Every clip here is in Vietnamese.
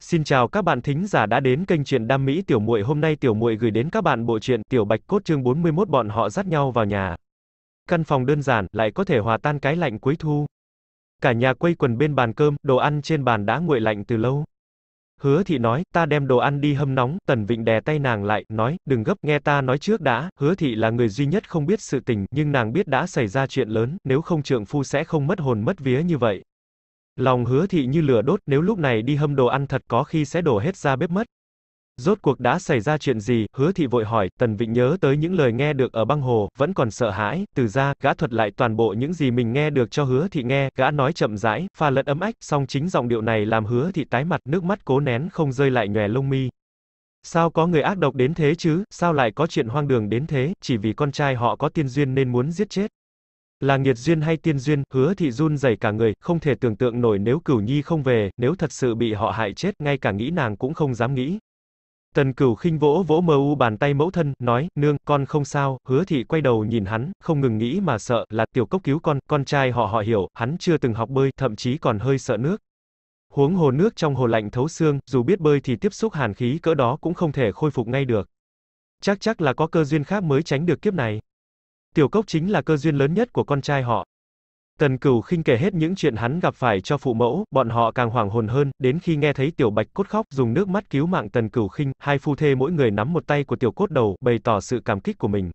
Xin chào các bạn thính giả đã đến kênh truyện Đam Mỹ Tiểu Muội. Hôm nay Tiểu Muội gửi đến các bạn bộ truyện Tiểu Bạch Cốt chương 41 bọn họ dắt nhau vào nhà. Căn phòng đơn giản lại có thể hòa tan cái lạnh cuối thu. Cả nhà quây quần bên bàn cơm, đồ ăn trên bàn đã nguội lạnh từ lâu. Hứa thị nói, ta đem đồ ăn đi hâm nóng, Tần Vịnh đè tay nàng lại, nói, đừng gấp, nghe ta nói trước đã, hứa thị là người duy nhất không biết sự tình, nhưng nàng biết đã xảy ra chuyện lớn, nếu không trượng phu sẽ không mất hồn mất vía như vậy. Lòng hứa thị như lửa đốt, nếu lúc này đi hâm đồ ăn thật có khi sẽ đổ hết ra bếp mất. Rốt cuộc đã xảy ra chuyện gì, hứa thị vội hỏi, Tần Vịnh nhớ tới những lời nghe được ở băng hồ, vẫn còn sợ hãi, từ ra, gã thuật lại toàn bộ những gì mình nghe được cho hứa thị nghe, gã nói chậm rãi, pha lẫn ấm ách, song chính giọng điệu này làm hứa thị tái mặt, nước mắt cố nén không rơi lại nhòe lông mi. Sao có người ác độc đến thế chứ, sao lại có chuyện hoang đường đến thế, chỉ vì con trai họ có tiên duyên nên muốn giết chết. Là nghiệt duyên hay tiên duyên, hứa thị run rẩy cả người, không thể tưởng tượng nổi nếu cửu nhi không về, nếu thật sự bị họ hại chết, ngay cả nghĩ nàng cũng không dám nghĩ. Tần cửu khinh vỗ vỗ mơ u bàn tay mẫu thân, nói, nương, con không sao, hứa thị quay đầu nhìn hắn, không ngừng nghĩ mà sợ, là tiểu cốc cứu con, con trai họ họ hiểu, hắn chưa từng học bơi, thậm chí còn hơi sợ nước. Huống hồ nước trong hồ lạnh thấu xương, dù biết bơi thì tiếp xúc hàn khí cỡ đó cũng không thể khôi phục ngay được. Chắc chắc là có cơ duyên khác mới tránh được kiếp này. Tiểu Cốc chính là cơ duyên lớn nhất của con trai họ. Tần Cửu khinh kể hết những chuyện hắn gặp phải cho phụ mẫu, bọn họ càng hoảng hồn hơn, đến khi nghe thấy Tiểu Bạch Cốt khóc, dùng nước mắt cứu mạng Tần Cửu khinh, hai phu thê mỗi người nắm một tay của Tiểu Cốt đầu, bày tỏ sự cảm kích của mình.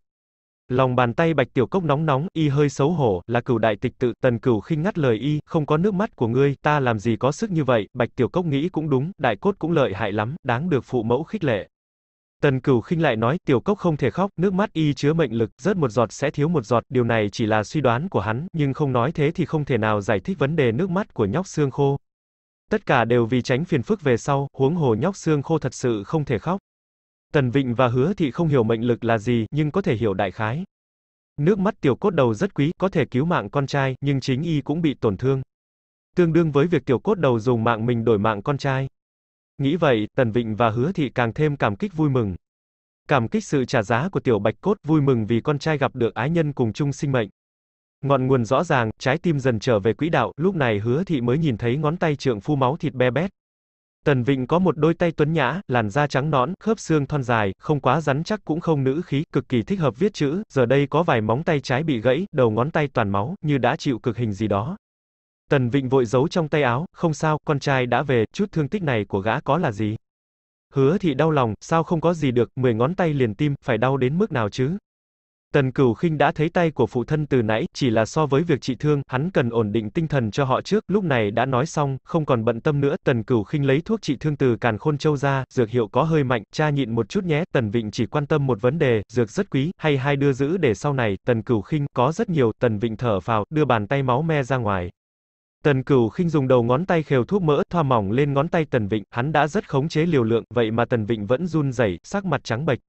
Lòng bàn tay Bạch Tiểu Cốc nóng nóng, y hơi xấu hổ, là cửu đại tịch tự, Tần Cửu khinh ngắt lời y, không có nước mắt của ngươi, ta làm gì có sức như vậy, Bạch Tiểu Cốc nghĩ cũng đúng, đại cốt cũng lợi hại lắm, đáng được phụ mẫu khích lệ. Tần Cửu khinh lại nói, tiểu cốc không thể khóc, nước mắt y chứa mệnh lực, rớt một giọt sẽ thiếu một giọt, điều này chỉ là suy đoán của hắn, nhưng không nói thế thì không thể nào giải thích vấn đề nước mắt của nhóc xương khô. Tất cả đều vì tránh phiền phức về sau, huống hồ nhóc xương khô thật sự không thể khóc. Tần Vịnh và Hứa Thị không hiểu mệnh lực là gì, nhưng có thể hiểu đại khái. Nước mắt tiểu cốt đầu rất quý, có thể cứu mạng con trai, nhưng chính y cũng bị tổn thương. Tương đương với việc tiểu cốt đầu dùng mạng mình đổi mạng con trai. Nghĩ vậy, Tần Vịnh và Hứa Thị càng thêm cảm kích vui mừng. Cảm kích sự trả giá của Tiểu Bạch Cốt, vui mừng vì con trai gặp được ái nhân cùng chung sinh mệnh. Ngọn nguồn rõ ràng, trái tim dần trở về quỹ đạo, lúc này Hứa Thị mới nhìn thấy ngón tay trượng phu máu thịt be bét. Tần Vịnh có một đôi tay tuấn nhã, làn da trắng nõn, khớp xương thon dài, không quá rắn chắc cũng không nữ khí, cực kỳ thích hợp viết chữ, giờ đây có vài móng tay trái bị gãy, đầu ngón tay toàn máu, như đã chịu cực hình gì đó. Tần Vịnh vội giấu trong tay áo, không sao, con trai đã về, chút thương tích này của gã có là gì. Hứa thị đau lòng, sao không có gì được, mười ngón tay liền tim, phải đau đến mức nào chứ. Tần Cửu Khinh đã thấy tay của phụ thân từ nãy, chỉ là so với việc trị thương, hắn cần ổn định tinh thần cho họ trước, lúc này đã nói xong, không còn bận tâm nữa, Tần Cửu Khinh lấy thuốc trị thương từ Càn Khôn Châu ra, dược hiệu có hơi mạnh, cha nhịn một chút nhé, Tần Vịnh chỉ quan tâm một vấn đề, dược rất quý, hay hai đưa giữ để sau này, Tần Cửu Khinh có rất nhiều, Tần Vịnh thở vào, đưa bàn tay máu me ra ngoài. Tần Cửu khinh dùng đầu ngón tay khều thuốc mỡ thoa mỏng lên ngón tay Tần Vịnh, hắn đã rất khống chế liều lượng, vậy mà Tần Vịnh vẫn run rẩy, sắc mặt trắng bệch.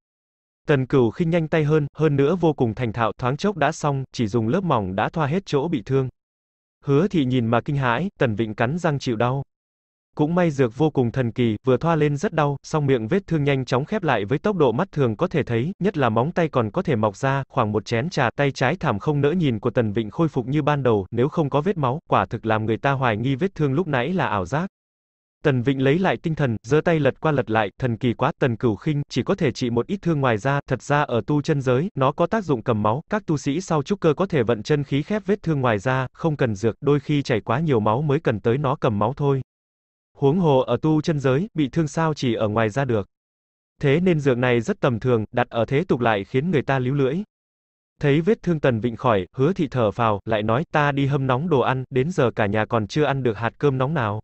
Tần Cửu khinh nhanh tay hơn, hơn nữa vô cùng thành thạo, thoáng chốc đã xong, chỉ dùng lớp mỏng đã thoa hết chỗ bị thương. Hứa Thị nhìn mà kinh hãi, Tần Vịnh cắn răng chịu đau. Cũng may dược vô cùng thần kỳ, vừa thoa lên rất đau, song miệng vết thương nhanh chóng khép lại với tốc độ mắt thường có thể thấy, nhất là móng tay còn có thể mọc ra, khoảng một chén trà, tay trái thảm không nỡ nhìn của Tần Vịnh khôi phục như ban đầu, nếu không có vết máu, quả thực làm người ta hoài nghi vết thương lúc nãy là ảo giác. Tần Vịnh lấy lại tinh thần, giơ tay lật qua lật lại, thần kỳ quá, Tần Cửu Khinh chỉ có thể trị một ít thương ngoài ra, thật ra ở tu chân giới, nó có tác dụng cầm máu, các tu sĩ sau trúc cơ có thể vận chân khí khép vết thương ngoài ra, không cần dược, đôi khi chảy quá nhiều máu mới cần tới nó cầm máu thôi huống hồ ở tu chân giới, bị thương sao chỉ ở ngoài ra được. Thế nên dược này rất tầm thường, đặt ở thế tục lại khiến người ta líu lưỡi. Thấy vết thương Tần Vịnh khỏi, hứa thị thở phào, lại nói, ta đi hâm nóng đồ ăn, đến giờ cả nhà còn chưa ăn được hạt cơm nóng nào.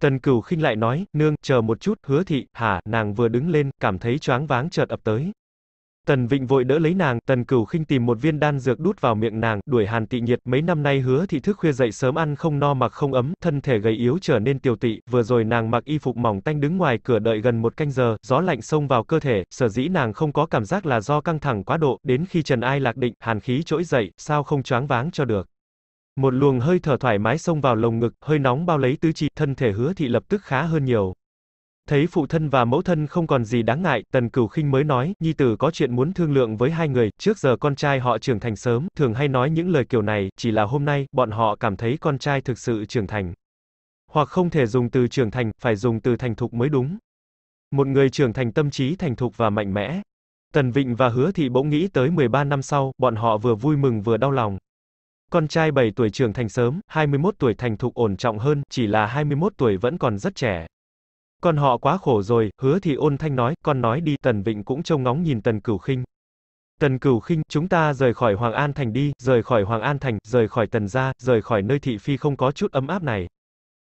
Tần Cửu khinh lại nói, nương, chờ một chút, hứa thị, hả, nàng vừa đứng lên, cảm thấy choáng váng chợt ập tới. Tần Vịnh vội đỡ lấy nàng, Tần Cửu khinh tìm một viên đan dược đút vào miệng nàng, đuổi Hàn Tị Nhiệt, mấy năm nay hứa thị thức khuya dậy sớm ăn không no mặc không ấm, thân thể gầy yếu trở nên tiêu tị, vừa rồi nàng mặc y phục mỏng tanh đứng ngoài cửa đợi gần một canh giờ, gió lạnh xông vào cơ thể, sở dĩ nàng không có cảm giác là do căng thẳng quá độ, đến khi Trần Ai lạc định, hàn khí trỗi dậy, sao không choáng váng cho được. Một luồng hơi thở thoải mái xông vào lồng ngực, hơi nóng bao lấy tứ chi, thân thể hứa thị lập tức khá hơn nhiều. Thấy phụ thân và mẫu thân không còn gì đáng ngại, Tần Cửu Khinh mới nói, nhi tử có chuyện muốn thương lượng với hai người, trước giờ con trai họ trưởng thành sớm, thường hay nói những lời kiểu này, chỉ là hôm nay, bọn họ cảm thấy con trai thực sự trưởng thành. Hoặc không thể dùng từ trưởng thành, phải dùng từ thành thục mới đúng. Một người trưởng thành tâm trí thành thục và mạnh mẽ. Tần Vịnh và Hứa Thị bỗng nghĩ tới 13 năm sau, bọn họ vừa vui mừng vừa đau lòng. Con trai 7 tuổi trưởng thành sớm, 21 tuổi thành thục ổn trọng hơn, chỉ là 21 tuổi vẫn còn rất trẻ. Con họ quá khổ rồi, hứa thì ôn thanh nói, con nói đi, Tần Vịnh cũng trông ngóng nhìn Tần Cửu Khinh. Tần Cửu Khinh, chúng ta rời khỏi Hoàng An Thành đi, rời khỏi Hoàng An Thành, rời khỏi Tần gia, rời khỏi nơi thị phi không có chút ấm áp này.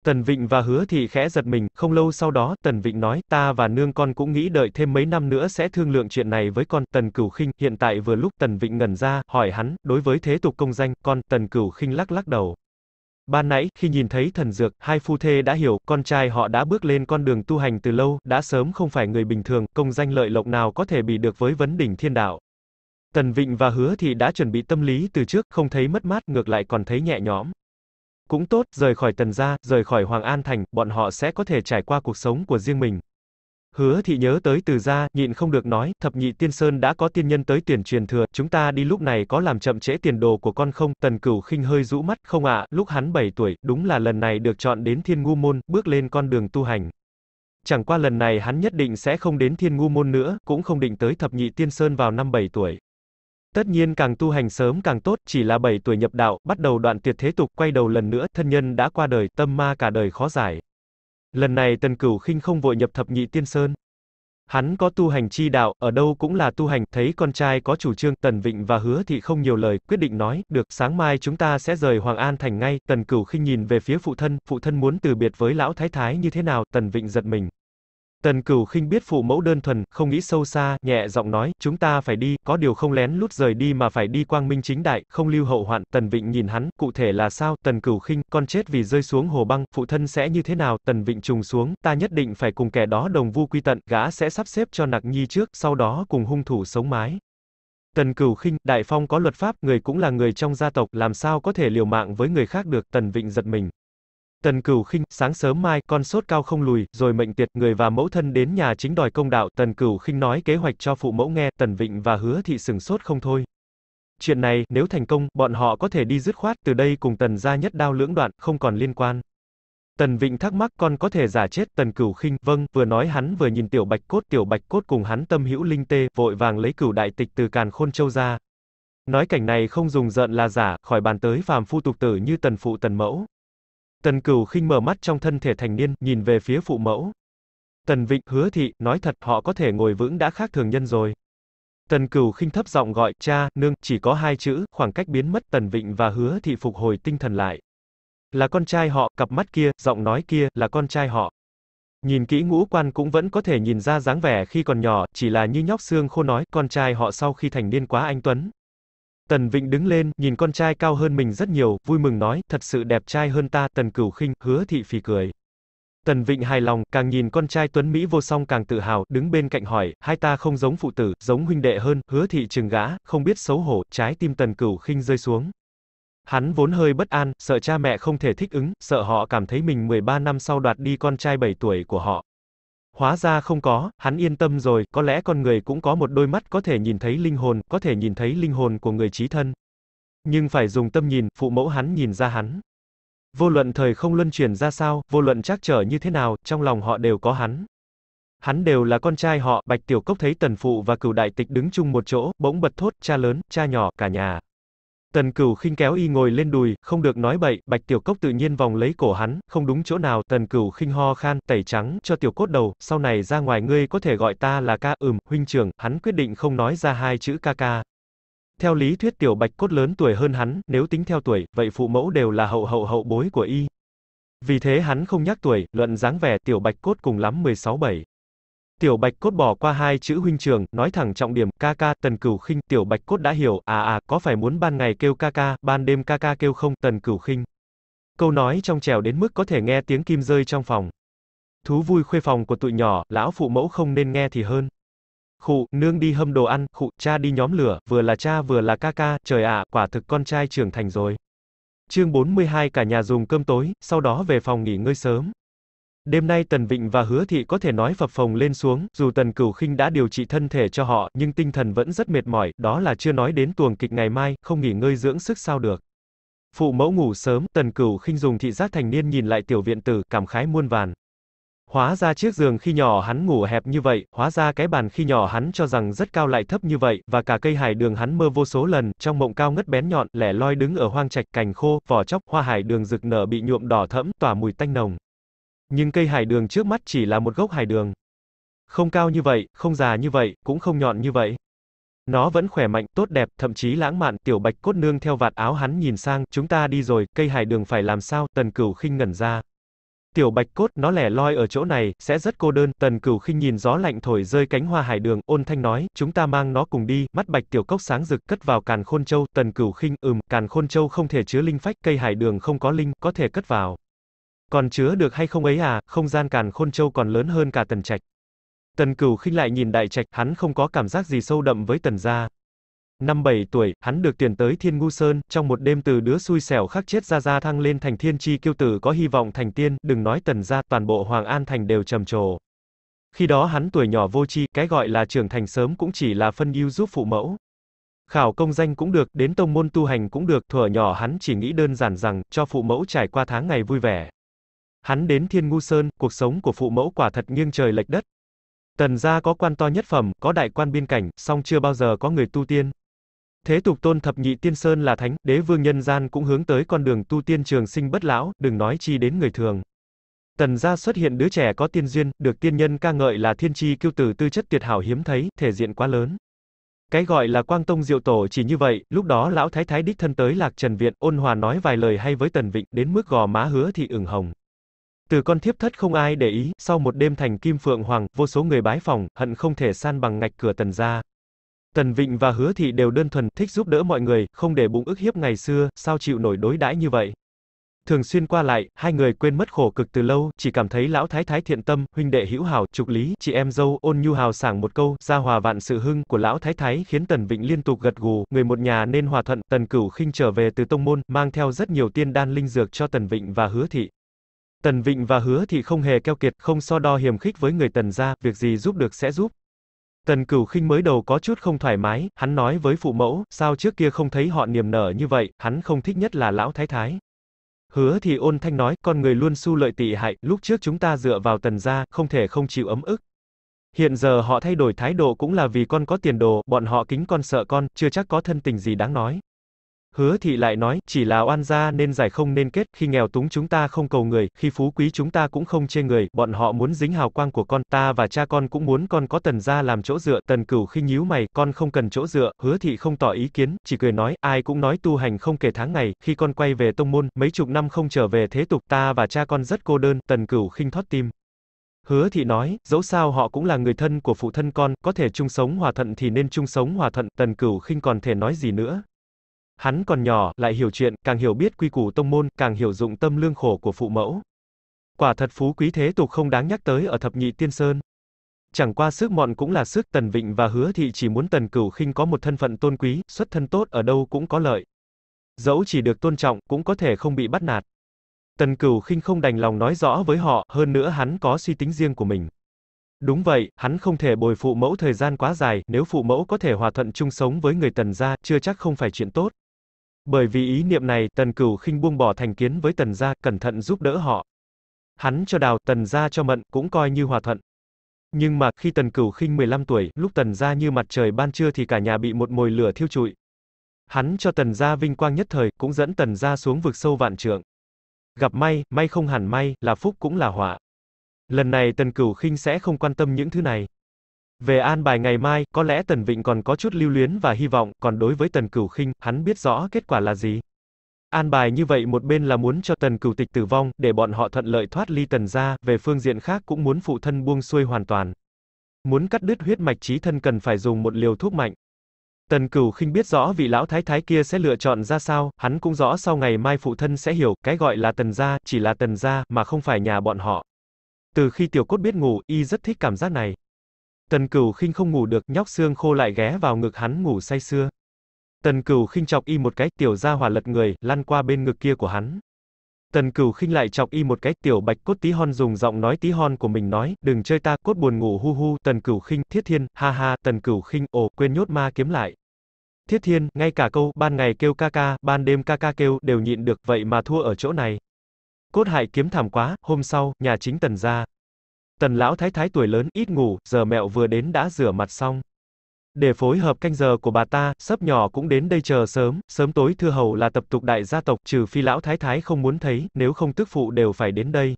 Tần Vịnh và Hứa Thị khẽ giật mình, không lâu sau đó, Tần Vịnh nói, ta và nương con cũng nghĩ đợi thêm mấy năm nữa sẽ thương lượng chuyện này với con, Tần Cửu Khinh, hiện tại vừa lúc Tần Vịnh ngẩn ra, hỏi hắn, đối với thế tục công danh, con, Tần Cửu Khinh lắc lắc đầu. Ban nãy, khi nhìn thấy thần dược, hai phu thê đã hiểu, con trai họ đã bước lên con đường tu hành từ lâu, đã sớm không phải người bình thường, công danh lợi lộc nào có thể bị được với vấn đỉnh thiên đạo. Tần Vịnh và Hứa Thị đã chuẩn bị tâm lý từ trước, không thấy mất mát, ngược lại còn thấy nhẹ nhõm. Cũng tốt, rời khỏi Tần gia, rời khỏi Hoàng An Thành, bọn họ sẽ có thể trải qua cuộc sống của riêng mình. Hứa thị nhớ tới từ gia, nhịn không được nói, thập nhị tiên sơn đã có tiên nhân tới tuyển truyền thừa, chúng ta đi lúc này có làm chậm trễ tiền đồ của con không, tần cửu khinh hơi rũ mắt, không ạ, lúc hắn 7 tuổi, đúng là lần này được chọn đến thiên ngu môn, bước lên con đường tu hành. Chẳng qua lần này hắn nhất định sẽ không đến thiên ngu môn nữa, cũng không định tới thập nhị tiên sơn vào năm 7 tuổi. Tất nhiên càng tu hành sớm càng tốt, chỉ là 7 tuổi nhập đạo, bắt đầu đoạn tuyệt thế tục, quay đầu lần nữa, thân nhân đã qua đời, tâm ma cả đời khó giải. Lần này Tần Cửu khinh không vội nhập thập nhị tiên sơn. Hắn có tu hành chi đạo, ở đâu cũng là tu hành, thấy con trai có chủ trương, Tần Vịnh và Hứa Thị không nhiều lời, quyết định nói, được, sáng mai chúng ta sẽ rời Hoàng An Thành ngay, Tần Cửu khinh nhìn về phía phụ thân, phụ thân muốn từ biệt với lão thái thái như thế nào, Tần Vịnh giật mình. Tần Cửu khinh biết phụ mẫu đơn thuần, không nghĩ sâu xa, nhẹ giọng nói, chúng ta phải đi, có điều không lén lút rời đi mà phải đi quang minh chính đại, không lưu hậu hoạn. Tần Vịnh nhìn hắn, cụ thể là sao? Tần Cửu khinh, con chết vì rơi xuống hồ băng, phụ thân sẽ như thế nào? Tần Vịnh trùng xuống, ta nhất định phải cùng kẻ đó đồng vu quy tận, gã sẽ sắp xếp cho nặc nhi trước, sau đó cùng hung thủ sống mái. Tần Cửu khinh, Đại Phong có luật pháp, người cũng là người trong gia tộc, làm sao có thể liều mạng với người khác được? Tần Vịnh giật mình. Tần Cửu khinh, sáng sớm mai, con sốt cao không lùi, rồi mệnh tiệt, người và mẫu thân đến nhà chính đòi công đạo, Tần Cửu khinh nói kế hoạch cho phụ mẫu nghe, Tần Vịnh và Hứa Thị sừng sốt không thôi. Chuyện này, nếu thành công, bọn họ có thể đi dứt khoát, từ đây cùng Tần gia nhất đao lưỡng đoạn, không còn liên quan. Tần Vịnh thắc mắc con có thể giả chết, Tần Cửu khinh, vâng, vừa nói hắn vừa nhìn Tiểu Bạch Cốt, Tiểu Bạch Cốt cùng hắn tâm hữu linh tê, vội vàng lấy cửu đại tịch từ Càn Khôn Châu ra. Nói cảnh này không dùng giận là giả, khỏi bàn tới phàm phu tục tử như Tần phụ Tần mẫu. Tần Cửu khinh mở mắt trong thân thể thành niên, nhìn về phía phụ mẫu. Tần Vịnh, Hứa Thị, nói thật, họ có thể ngồi vững đã khác thường nhân rồi. Tần Cửu khinh thấp giọng gọi, cha, nương, chỉ có hai chữ, khoảng cách biến mất, Tần Vịnh và Hứa Thị phục hồi tinh thần lại. Là con trai họ, cặp mắt kia, giọng nói kia, là con trai họ. Nhìn kỹ ngũ quan cũng vẫn có thể nhìn ra dáng vẻ khi còn nhỏ, chỉ là như nhóc xương khô nói, con trai họ sau khi thành niên quá anh Tuấn, Tần Vịnh đứng lên, nhìn con trai cao hơn mình rất nhiều, vui mừng nói, thật sự đẹp trai hơn ta, Tần Cửu Khinh, hứa thị phì cười. Tần Vịnh hài lòng, càng nhìn con trai Tuấn Mỹ vô song càng tự hào, đứng bên cạnh hỏi, hai ta không giống phụ tử, giống huynh đệ hơn, hứa thị trừng gã, không biết xấu hổ, trái tim Tần Cửu Khinh rơi xuống. Hắn vốn hơi bất an, sợ cha mẹ không thể thích ứng, sợ họ cảm thấy mình 13 năm sau đoạt đi con trai 7 tuổi của họ. Hóa ra không có, hắn yên tâm rồi, có lẽ con người cũng có một đôi mắt có thể nhìn thấy linh hồn, có thể nhìn thấy linh hồn của người trí thân. Nhưng phải dùng tâm nhìn, phụ mẫu hắn nhìn ra hắn. Vô luận thời không luân chuyển ra sao, vô luận trắc trở như thế nào, trong lòng họ đều có hắn. Hắn đều là con trai họ, Bạch Tiểu Cốc thấy Tần Phụ và Cửu Đại Tịch đứng chung một chỗ, bỗng bật thốt, cha lớn, cha nhỏ, cả nhà. Tần Cửu khinh kéo y ngồi lên đùi, không được nói bậy, Bạch Tiểu Cốc tự nhiên vòng lấy cổ hắn, không đúng chỗ nào, Tần Cửu khinh ho khan, tẩy trắng, cho tiểu cốt đầu, sau này ra ngoài ngươi có thể gọi ta là ca, ừm, huynh trưởng, hắn quyết định không nói ra hai chữ ca ca. Theo lý thuyết tiểu Bạch cốt lớn tuổi hơn hắn, nếu tính theo tuổi, vậy phụ mẫu đều là hậu hậu hậu bối của y. Vì thế hắn không nhắc tuổi, luận dáng vẻ tiểu Bạch cốt cùng lắm 16 7. Tiểu Bạch Cốt bỏ qua hai chữ huynh trường, nói thẳng trọng điểm, ca ca, Tần Cửu Khinh, Tiểu Bạch Cốt đã hiểu, à à, có phải muốn ban ngày kêu ca ca, ban đêm ca ca kêu không, Tần Cửu Khinh. Câu nói trong trèo đến mức có thể nghe tiếng kim rơi trong phòng. Thú vui khuê phòng của tụi nhỏ, lão phụ mẫu không nên nghe thì hơn. Khụ, nương đi hâm đồ ăn, khụ, cha đi nhóm lửa, vừa là cha vừa là ca ca, trời ạ, quả thực con trai trưởng thành rồi. Chương 42 cả nhà dùng cơm tối, sau đó về phòng nghỉ ngơi sớm. Đêm nay Tần Vịnh và Hứa Thị có thể nói phập phồng lên xuống, dù Tần Cửu Khinh đã điều trị thân thể cho họ, nhưng tinh thần vẫn rất mệt mỏi, đó là chưa nói đến tuồng kịch ngày mai, không nghỉ ngơi dưỡng sức sao được. Phụ mẫu ngủ sớm, Tần Cửu Khinh dùng thị giác thành niên nhìn lại tiểu viện tử, cảm khái muôn vàn. Hóa ra chiếc giường khi nhỏ hắn ngủ hẹp như vậy, hóa ra cái bàn khi nhỏ hắn cho rằng rất cao lại thấp như vậy, và cả cây hải đường hắn mơ vô số lần, trong mộng cao ngất bén nhọn, lẻ loi đứng ở hoang trạch cành khô, vỏ chóc, hoa hải đường rực nở bị nhuộm đỏ thẫm, tỏa mùi tanh nồng. Nhưng cây hải đường trước mắt chỉ là một gốc hải đường. Không cao như vậy, không già như vậy, cũng không nhọn như vậy. Nó vẫn khỏe mạnh, tốt đẹp, thậm chí lãng mạn, tiểu bạch cốt nương theo vạt áo hắn nhìn sang, chúng ta đi rồi, cây hải đường phải làm sao, tần cửu khinh ngẩn ra. Tiểu bạch cốt, nó lẻ loi ở chỗ này, sẽ rất cô đơn, tần cửu khinh nhìn gió lạnh thổi rơi cánh hoa hải đường, ôn thanh nói, chúng ta mang nó cùng đi, mắt bạch tiểu cốc sáng rực, cất vào càn khôn châu, tần cửu khinh, ừm, càn khôn châu không thể chứa linh phách, cây hải đường không có linh, có thể cất vào. Còn chứa được hay không ấy à, không gian càn khôn châu còn lớn hơn cả tần trạch. Tần cửu khinh lại nhìn đại trạch, hắn không có cảm giác gì sâu đậm với tần gia. Năm 7 tuổi, hắn được tuyển tới Thiên Ngu Sơn, trong một đêm từ đứa xui xẻo khắc chết ra ra thăng lên thành thiên chi kiêu tử có hy vọng thành tiên, đừng nói tần gia, toàn bộ Hoàng An Thành đều trầm trồ. Khi đó hắn tuổi nhỏ vô tri, cái gọi là trưởng thành sớm cũng chỉ là phân ưu giúp phụ mẫu. Khảo công danh cũng được, đến tông môn tu hành cũng được, thuở nhỏ hắn chỉ nghĩ đơn giản rằng, cho phụ mẫu trải qua tháng ngày vui vẻ. Hắn đến Thiên Ngu Sơn, cuộc sống của phụ mẫu quả thật nghiêng trời lệch đất. Tần gia có quan to nhất phẩm, có đại quan biên cảnh, song chưa bao giờ có người tu tiên. Thế tục tôn thập nhị tiên sơn là thánh, đế vương nhân gian cũng hướng tới con đường tu tiên trường sinh bất lão, đừng nói chi đến người thường. Tần gia xuất hiện đứa trẻ có tiên duyên, được tiên nhân ca ngợi là thiên chi kiêu tử tư chất tuyệt hảo hiếm thấy, thể diện quá lớn. Cái gọi là quang tông diệu tổ chỉ như vậy, lúc đó lão thái thái đích thân tới lạc trần viện, ôn hòa nói vài lời hay với tần vịnh, đến mức gò má hứa thì ửng hồng. Từ con thiếp thất không ai để ý, sau một đêm thành kim phượng hoàng, vô số người bái phòng, hận không thể san bằng ngạch cửa tần gia Tần Vịnh và Hứa Thị đều đơn thuần, thích giúp đỡ mọi người, không để bụng ức hiếp ngày xưa, sao chịu nổi đối đãi như vậy. Thường xuyên qua lại, hai người quên mất khổ cực từ lâu, chỉ cảm thấy lão thái thái thiện tâm, huynh đệ hữu hảo, trục lý, chị em dâu, ôn nhu hào sảng một câu, gia hòa vạn sự hưng của lão thái thái khiến Tần Vịnh liên tục gật gù, người một nhà nên hòa thuận, Tần Cửu khinh trở về từ tông môn, mang theo rất nhiều tiên đan linh dược cho Tần Vịnh và Hứa Thị. Tần Vịnh và Hứa Thị không hề keo kiệt, không so đo hiềm khích với người Tần gia, việc gì giúp được sẽ giúp. Tần Cửu Khinh mới đầu có chút không thoải mái, hắn nói với phụ mẫu, sao trước kia không thấy họ niềm nở như vậy, hắn không thích nhất là lão thái thái. Hứa Thị ôn thanh nói, con người luôn su lợi tị hại, lúc trước chúng ta dựa vào Tần gia, không thể không chịu ấm ức. Hiện giờ họ thay đổi thái độ cũng là vì con có tiền đồ, bọn họ kính con sợ con, chưa chắc có thân tình gì đáng nói. Hứa thị lại nói, chỉ là oan gia nên giải không nên kết, khi nghèo túng chúng ta không cầu người, khi phú quý chúng ta cũng không chê người, bọn họ muốn dính hào quang của con, ta và cha con cũng muốn con có tần gia làm chỗ dựa, tần cửu khi nhíu mày, con không cần chỗ dựa, hứa thị không tỏ ý kiến, chỉ cười nói, ai cũng nói tu hành không kể tháng ngày, khi con quay về tông môn, mấy chục năm không trở về thế tục, ta và cha con rất cô đơn, tần cửu khinh thoát tim. Hứa thị nói, dẫu sao họ cũng là người thân của phụ thân con, có thể chung sống hòa thuận thì nên chung sống hòa thuận, tần cửu khinh còn thể nói gì nữa, Hắn còn nhỏ, lại hiểu chuyện, càng hiểu biết quy củ tông môn, càng hiểu dụng tâm lương khổ của phụ mẫu. Quả thật phú quý thế tục không đáng nhắc tới ở thập nhị tiên sơn. Chẳng qua sức mọn cũng là sức, Tần Vịnh và Hứa Thị chỉ muốn Tần Cửu khinh có một thân phận tôn quý, xuất thân tốt ở đâu cũng có lợi. Dẫu chỉ được tôn trọng, cũng có thể không bị bắt nạt. Tần Cửu khinh không đành lòng nói rõ với họ, hơn nữa hắn có suy tính riêng của mình. Đúng vậy, hắn không thể bồi phụ mẫu thời gian quá dài, nếu phụ mẫu có thể hòa thuận chung sống với người Tần gia, chưa chắc không phải chuyện tốt. Bởi vì ý niệm này, Tần Cửu khinh buông bỏ thành kiến với Tần gia, cẩn thận giúp đỡ họ. Hắn cho Đào, Tần gia cho Mận, cũng coi như hòa thuận. Nhưng mà, khi Tần Cửu khinh 15 tuổi, lúc Tần gia như mặt trời ban trưa thì cả nhà bị một mồi lửa thiêu trụi. Hắn cho Tần gia vinh quang nhất thời, cũng dẫn Tần gia xuống vực sâu vạn trượng. Gặp may, may không hẳn may, là phúc cũng là họa. Lần này Tần Cửu khinh sẽ không quan tâm những thứ này. Về an bài ngày mai, có lẽ Tần Vịnh còn có chút lưu luyến và hy vọng, còn đối với Tần Cửu Khinh, hắn biết rõ kết quả là gì. An bài như vậy một bên là muốn cho Tần Cửu Tịch tử vong, để bọn họ thuận lợi thoát ly Tần gia, về phương diện khác cũng muốn phụ thân buông xuôi hoàn toàn. Muốn cắt đứt huyết mạch trí thân cần phải dùng một liều thuốc mạnh. Tần Cửu Khinh biết rõ vị lão thái thái kia sẽ lựa chọn ra sao, hắn cũng rõ sau ngày mai phụ thân sẽ hiểu, cái gọi là Tần gia chỉ là Tần gia mà không phải nhà bọn họ. Từ khi Tiểu Cốt biết ngủ, y rất thích cảm giác này. Tần Cửu khinh không ngủ được, nhóc xương khô lại ghé vào ngực hắn ngủ say sưa. Tần Cửu khinh chọc y một cái, tiểu ra hỏa lật người, lăn qua bên ngực kia của hắn. Tần Cửu khinh lại chọc y một cái, tiểu Bạch Cốt Tí Hon dùng giọng nói tí hon của mình nói, "Đừng chơi ta, cốt buồn ngủ hu hu." Tần Cửu khinh, "Thiết Thiên, ha ha." Tần Cửu khinh, "Ồ, quên nhốt ma kiếm lại." Thiết Thiên, ngay cả câu ban ngày kêu ca ca, ban đêm ca ca kêu đều nhịn được, vậy mà thua ở chỗ này. Cốt hại kiếm thảm quá, hôm sau, nhà chính Tần gia Tần lão thái thái tuổi lớn, ít ngủ, giờ mẹo vừa đến đã rửa mặt xong. Để phối hợp canh giờ của bà ta, sấp nhỏ cũng đến đây chờ sớm, sớm tối thưa hầu là tập tục đại gia tộc, trừ phi lão thái thái không muốn thấy, nếu không tức phụ đều phải đến đây.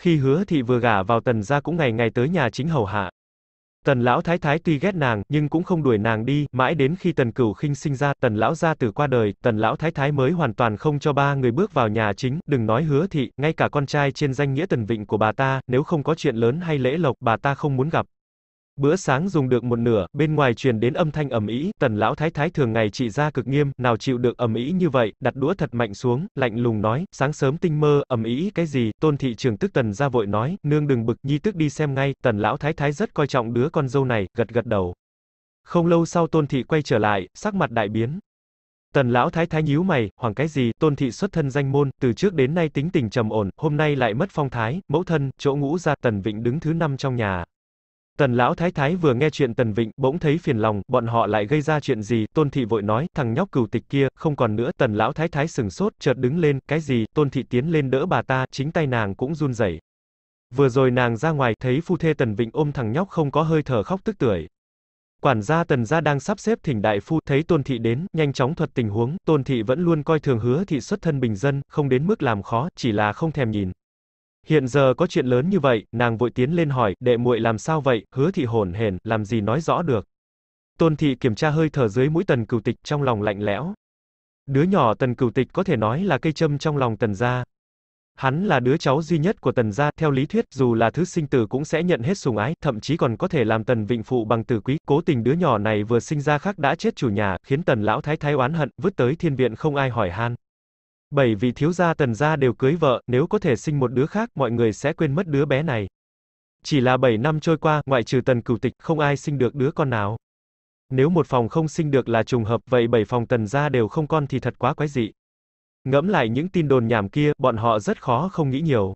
Khi hứa thị vừa gả vào tần gia cũng ngày ngày tới nhà chính hầu hạ, Tần lão thái thái tuy ghét nàng, nhưng cũng không đuổi nàng đi, mãi đến khi Tần Cửu Khinh sinh ra, Tần lão gia tử qua đời, Tần lão thái thái mới hoàn toàn không cho ba người bước vào nhà chính, đừng nói Hứa thị, ngay cả con trai trên danh nghĩa Tần Vịnh của bà ta, nếu không có chuyện lớn hay lễ lộc, bà ta không muốn gặp. Bữa sáng dùng được một nửa, bên ngoài truyền đến âm thanh ầm ĩ, Tần lão thái thái thường ngày trị ra cực nghiêm, nào chịu được ầm ĩ như vậy, đặt đũa thật mạnh xuống, lạnh lùng nói, sáng sớm tinh mơ, ầm ĩ cái gì? Tôn thị trưởng tức Tần ra vội nói, nương đừng bực, nhi tức đi xem ngay, Tần lão thái thái rất coi trọng đứa con dâu này, gật gật đầu. Không lâu sau Tôn thị quay trở lại, sắc mặt đại biến, Tần lão thái thái nhíu mày, hoàng cái gì, tôn thị xuất thân danh môn, từ trước đến nay tính tình trầm ổn, hôm nay lại mất phong thái, mẫu thân, chỗ ngũ ra, tần vịnh đứng thứ năm trong nhà. Tần lão thái thái vừa nghe chuyện Tần Vịnh, bỗng thấy phiền lòng, bọn họ lại gây ra chuyện gì, Tôn Thị vội nói, thằng nhóc cừu tịch kia, không còn nữa, Tần lão thái thái sừng sốt, chợt đứng lên, cái gì, Tôn Thị tiến lên đỡ bà ta, chính tay nàng cũng run rẩy. Vừa rồi nàng ra ngoài, thấy phu thê Tần Vịnh ôm thằng nhóc không có hơi thở khóc tức tưởi. Quản gia Tần gia đang sắp xếp thỉnh đại phu, thấy Tôn Thị đến, nhanh chóng thuật tình huống, Tôn Thị vẫn luôn coi thường hứa thị xuất thân bình dân, không đến mức làm khó, chỉ là không thèm nhìn. Hiện giờ có chuyện lớn như vậy, nàng vội tiến lên hỏi, đệ muội làm sao vậy, hứa thị hồn hển, làm gì nói rõ được. Tôn thị kiểm tra hơi thở dưới mũi tần cửu tịch trong lòng lạnh lẽo. Đứa nhỏ tần cửu tịch có thể nói là cây châm trong lòng tần gia. Hắn là đứa cháu duy nhất của tần gia, theo lý thuyết, dù là thứ sinh tử cũng sẽ nhận hết sùng ái, thậm chí còn có thể làm tần vịnh phụ bằng tử quý, cố tình đứa nhỏ này vừa sinh ra khác đã chết chủ nhà, khiến tần lão thái thái oán hận, vứt tới thiên viện không ai hỏi han bảy vị thiếu gia tần gia đều cưới vợ, nếu có thể sinh một đứa khác, mọi người sẽ quên mất đứa bé này. Chỉ là bảy năm trôi qua, ngoại trừ tần cửu tịch, không ai sinh được đứa con nào. Nếu một phòng không sinh được là trùng hợp, vậy bảy phòng tần gia đều không con thì thật quá quái dị. Ngẫm lại những tin đồn nhảm kia, bọn họ rất khó không nghĩ nhiều.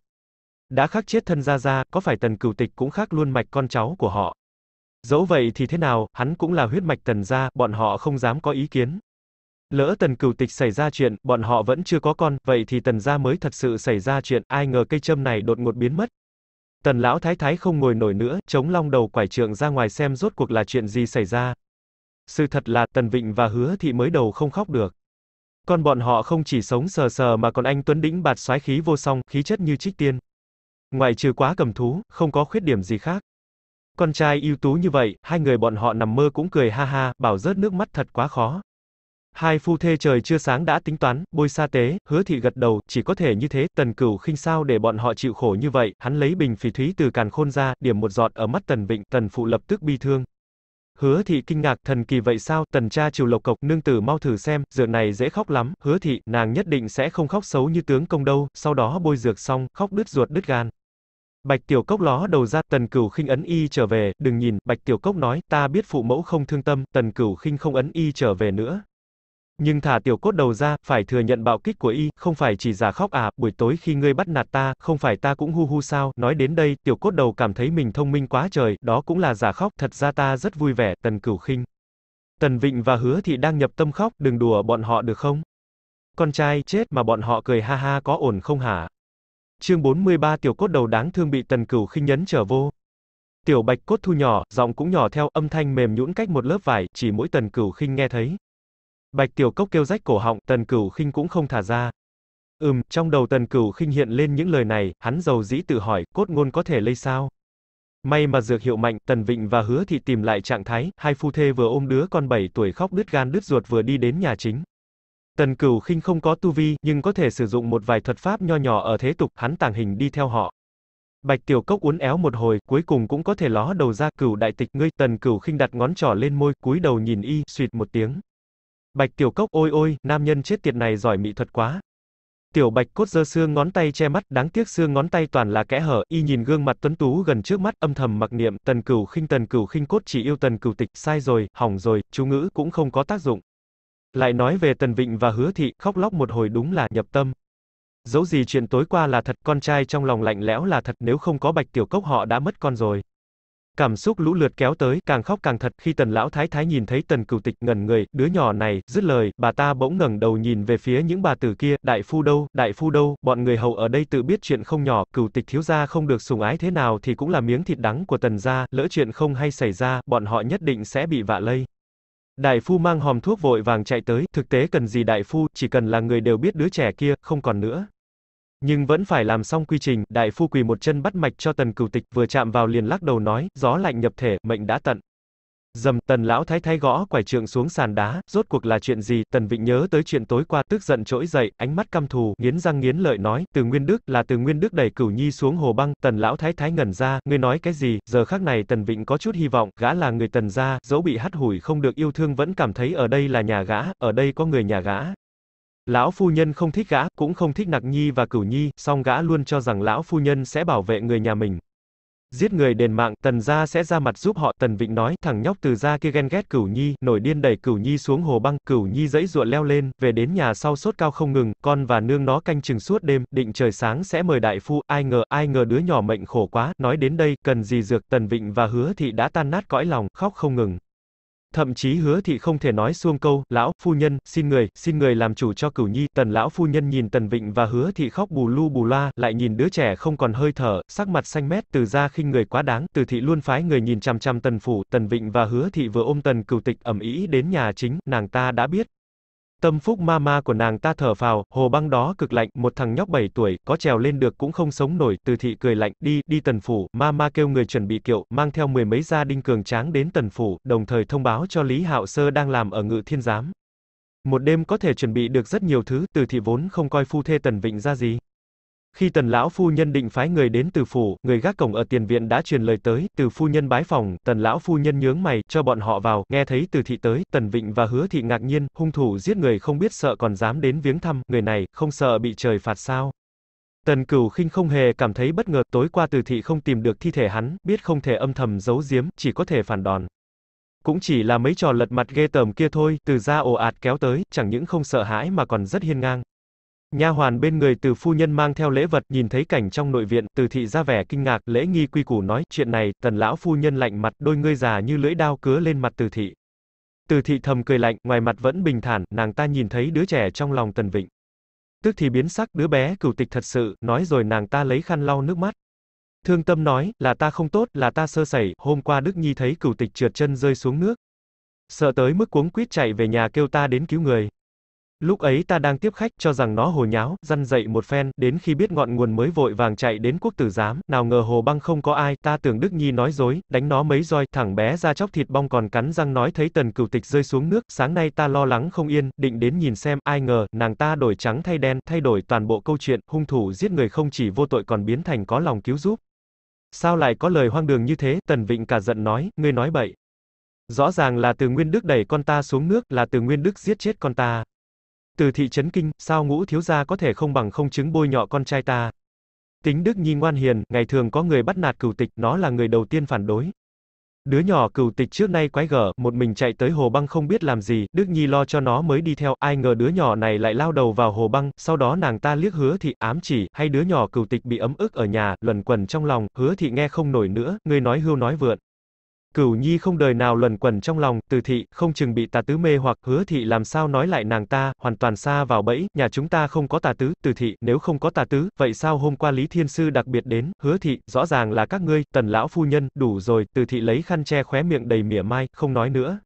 Đã khắc chết thân gia gia, có phải tần cửu tịch cũng khác luôn mạch con cháu của họ. Dẫu vậy thì thế nào, hắn cũng là huyết mạch tần gia, bọn họ không dám có ý kiến. Lỡ tần cửu tịch xảy ra chuyện, bọn họ vẫn chưa có con, vậy thì tần gia mới thật sự xảy ra chuyện, ai ngờ cây châm này đột ngột biến mất. Tần lão thái thái không ngồi nổi nữa, chống long đầu quải trượng ra ngoài xem rốt cuộc là chuyện gì xảy ra. Sự thật là tần vịnh và hứa thị mới đầu không khóc được. Con bọn họ không chỉ sống sờ sờ mà còn anh Tuấn Đĩnh bạt xoái khí vô song, khí chất như trích tiên. Ngoài trừ quá cầm thú, không có khuyết điểm gì khác. Con trai ưu tú như vậy, hai người bọn họ nằm mơ cũng cười ha ha, bảo rớt nước mắt thật quá khó. Hai phu thê trời chưa sáng đã tính toán, bôi sa tế, hứa thị gật đầu, chỉ có thể như thế, tần cửu khinh sao để bọn họ chịu khổ như vậy, hắn lấy bình phỉ thúy từ càn khôn ra, điểm một giọt ở mắt tần vịnh, tần phụ lập tức bi thương. Hứa thị kinh ngạc, thần kỳ vậy sao, tần cha chiều lộc cộc, nương tử mau thử xem, dược này dễ khóc lắm, hứa thị, nàng nhất định sẽ không khóc xấu như tướng công đâu, sau đó bôi dược xong, khóc đứt ruột đứt gan. Bạch Tiểu Cốc ló đầu ra, Tần Cửu khinh ấn y trở về, đừng nhìn, Bạch Tiểu Cốc nói, ta biết phụ mẫu không thương tâm, Tần Cửu khinh không ấn y trở về nữa, nhưng thả tiểu cốt đầu ra, phải thừa nhận bạo kích của y, không phải chỉ giả khóc à, buổi tối khi ngươi bắt nạt ta, không phải ta cũng hu hu sao, nói đến đây, tiểu cốt đầu cảm thấy mình thông minh quá trời, đó cũng là giả khóc, thật ra ta rất vui vẻ, tần cửu khinh. Tần Vịnh và Hứa Thị đang nhập tâm khóc, đừng đùa bọn họ được không? Con trai, chết mà bọn họ cười ha ha có ổn không hả? Chương 43 tiểu cốt đầu đáng thương bị tần cửu khinh nhấn trở vô. Tiểu bạch cốt thu nhỏ, giọng cũng nhỏ theo, âm thanh mềm nhũn cách một lớp vải, chỉ mỗi tần cửu khinh nghe thấy. Bạch Tiểu Cốc kêu rách cổ họng, Tần Cửu Khinh cũng không thả ra. Ừm, trong đầu Tần Cửu Khinh hiện lên những lời này, hắn dầu dĩ tự hỏi, cốt ngôn có thể lây sao? May mà dược hiệu mạnh, Tần Vịnh và Hứa Thị tìm lại trạng thái, hai phu thê vừa ôm đứa con 7 tuổi khóc đứt gan đứt ruột vừa đi đến nhà chính. Tần Cửu Khinh không có tu vi, nhưng có thể sử dụng một vài thuật pháp nho nhỏ ở thế tục, hắn tàng hình đi theo họ. Bạch Tiểu Cốc uốn éo một hồi, cuối cùng cũng có thể ló đầu ra, "Cửu đại tịch ngươi." Tần Cửu Khinh đặt ngón trỏ lên môi, cúi đầu nhìn y, suýt một tiếng. Bạch Tiểu Cốc, ôi ôi, nam nhân chết tiệt này giỏi mỹ thuật quá. Tiểu Bạch cốt dơ xương ngón tay che mắt, đáng tiếc xương ngón tay toàn là kẽ hở, y nhìn gương mặt tuấn tú gần trước mắt, âm thầm mặc niệm, Tần Cửu khinh Tần Cửu khinh cốt chỉ yêu Tần Cửu tịch, sai rồi, hỏng rồi, chú ngữ cũng không có tác dụng. Lại nói về Tần Vịnh và Hứa Thị, khóc lóc một hồi đúng là nhập tâm. Dẫu gì chuyện tối qua là thật, con trai trong lòng lạnh lẽo là thật, nếu không có Bạch Tiểu Cốc họ đã mất con rồi. Cảm xúc lũ lượt kéo tới, càng khóc càng thật, khi tần lão thái thái nhìn thấy tần cửu tịch ngẩn người, đứa nhỏ này, dứt lời, bà ta bỗng ngẩng đầu nhìn về phía những bà tử kia, đại phu đâu, đại phu đâu, bọn người hầu ở đây tự biết chuyện không nhỏ, cửu tịch thiếu gia không được sùng ái thế nào thì cũng là miếng thịt đắng của tần gia, lỡ chuyện không hay xảy ra, bọn họ nhất định sẽ bị vạ lây. Đại phu mang hòm thuốc vội vàng chạy tới, thực tế cần gì đại phu, chỉ cần là người đều biết đứa trẻ kia, không còn nữa. Nhưng vẫn phải làm xong quy trình, đại phu quỳ một chân bắt mạch cho tần cửu tịch, vừa chạm vào liền lắc đầu nói, gió lạnh nhập thể, mệnh đã tận. Dầm, tần lão thái thái gõ quải trượng xuống sàn đá, rốt cuộc là chuyện gì, tần vịnh nhớ tới chuyện tối qua, tức giận trỗi dậy, ánh mắt căm thù, nghiến răng nghiến lợi nói, từ nguyên đức, là từ nguyên đức đẩy cửu nhi xuống hồ băng, tần lão thái thái ngẩn ra, ngươi nói cái gì, giờ khác này tần vịnh có chút hy vọng, gã là người tần gia, dẫu bị hắt hủi không được yêu thương vẫn cảm thấy ở đây là nhà gã, ở đây có người nhà gã, Lão phu nhân không thích gã, cũng không thích nặc nhi và cửu nhi, song gã luôn cho rằng lão phu nhân sẽ bảo vệ người nhà mình. Giết người đền mạng, tần gia sẽ ra mặt giúp họ, tần vịnh nói, thằng nhóc từ gia kia ghen ghét cửu nhi, nổi điên đẩy cửu nhi xuống hồ băng, cửu nhi dãy ruộng leo lên, về đến nhà sau sốt cao không ngừng, con và nương nó canh chừng suốt đêm, định trời sáng sẽ mời đại phu, ai ngờ, ai ngờ đứa nhỏ mệnh khổ quá, nói đến đây, cần gì dược, tần vịnh và hứa thị đã tan nát cõi lòng, khóc không ngừng. Thậm chí hứa thị không thể nói xuông câu, lão, phu nhân, xin người, xin người làm chủ cho cửu nhi, tần lão phu nhân nhìn tần vịnh và hứa thị khóc bù lu bù loa, lại nhìn đứa trẻ không còn hơi thở, sắc mặt xanh mét, từ ra khinh người quá đáng, từ thị luôn phái người nhìn chằm chằm tần phủ, tần vịnh và hứa thị vừa ôm tần cửu tịch ẩm ý đến nhà chính, nàng ta đã biết, Tâm phúc ma ma của nàng ta thở phào, hồ băng đó cực lạnh, một thằng nhóc 7 tuổi, có trèo lên được cũng không sống nổi, từ thị cười lạnh, đi, đi tần phủ, ma ma kêu người chuẩn bị kiệu, mang theo mười mấy gia đinh cường tráng đến tần phủ, đồng thời thông báo cho Lý Hạo Sơ đang làm ở ngự thiên giám. Một đêm có thể chuẩn bị được rất nhiều thứ, từ thị vốn không coi phu thê tần vịnh ra gì. Khi tần lão phu nhân định phái người đến từ phủ, người gác cổng ở tiền viện đã truyền lời tới, từ phu nhân bái phòng, tần lão phu nhân nhướng mày, cho bọn họ vào, nghe thấy từ thị tới, tần vịnh và hứa thị ngạc nhiên, hung thủ giết người không biết sợ còn dám đến viếng thăm, người này, không sợ bị trời phạt sao. Tần Cửu Khinh không hề cảm thấy bất ngờ, tối qua Từ thị không tìm được thi thể hắn, biết không thể âm thầm giấu giếm, chỉ có thể phản đòn. Cũng chỉ là mấy trò lật mặt ghê tởm kia thôi, từ ra ồ ạt kéo tới, chẳng những không sợ hãi mà còn rất hiên ngang. Nha hoàn bên người từ phu nhân mang theo lễ vật, nhìn thấy cảnh trong nội viện, từ thị ra vẻ kinh ngạc, lễ nghi quy củ nói, chuyện này, tần lão phu nhân lạnh mặt, đôi ngươi già như lưỡi đao cứa lên mặt từ thị. Từ thị thầm cười lạnh, ngoài mặt vẫn bình thản, nàng ta nhìn thấy đứa trẻ trong lòng tần vịnh. Tức thì biến sắc đứa bé cửu tịch thật sự, nói rồi nàng ta lấy khăn lau nước mắt. Thương tâm nói, là ta không tốt, là ta sơ sẩy, hôm qua Đức Nhi thấy cửu tịch trượt chân rơi xuống nước. Sợ tới mức cuống quýt chạy về nhà kêu ta đến cứu người. Lúc ấy ta đang tiếp khách, cho rằng nó hồ nháo, răn dậy một phen, đến khi biết ngọn nguồn mới vội vàng chạy đến quốc tử giám, nào ngờ hồ băng không có ai, ta tưởng Đức Nhi nói dối, đánh nó mấy roi, thẳng bé ra chóc thịt bong còn cắn răng nói thấy tần cửu tịch rơi xuống nước, sáng nay ta lo lắng không yên, định đến nhìn xem, ai ngờ, nàng ta đổi trắng thay đen, thay đổi toàn bộ câu chuyện, hung thủ giết người không chỉ vô tội còn biến thành có lòng cứu giúp. Sao lại có lời hoang đường như thế, tần vịnh cả giận nói, ngươi nói bậy. Rõ ràng là từ Nguyên Đức đẩy con ta xuống nước, là từ Nguyên Đức giết chết con ta. Từ thị trấn Kinh, sao ngũ thiếu gia có thể không bằng không chứng bôi nhọ con trai ta. Tính Đức Nhi ngoan hiền, ngày thường có người bắt nạt cửu tịch, nó là người đầu tiên phản đối. Đứa nhỏ cửu tịch trước nay quái gở, một mình chạy tới hồ băng không biết làm gì, Đức Nhi lo cho nó mới đi theo, ai ngờ đứa nhỏ này lại lao đầu vào hồ băng, sau đó nàng ta liếc hứa thị, ám chỉ, hay đứa nhỏ cửu tịch bị ấm ức ở nhà, luẩn quẩn trong lòng, hứa thị nghe không nổi nữa, người nói hưu nói vượn. Cửu Nhi không đời nào luẩn quẩn trong lòng, từ thị, không chừng bị tà tứ mê hoặc, hứa thị làm sao nói lại nàng ta, hoàn toàn xa vào bẫy, nhà chúng ta không có tà tứ, từ thị, nếu không có tà tứ, vậy sao hôm qua Lý Thiên Sư đặc biệt đến, hứa thị, rõ ràng là các ngươi, tần lão phu nhân, đủ rồi, từ thị lấy khăn che khóe miệng đầy mỉa mai, không nói nữa,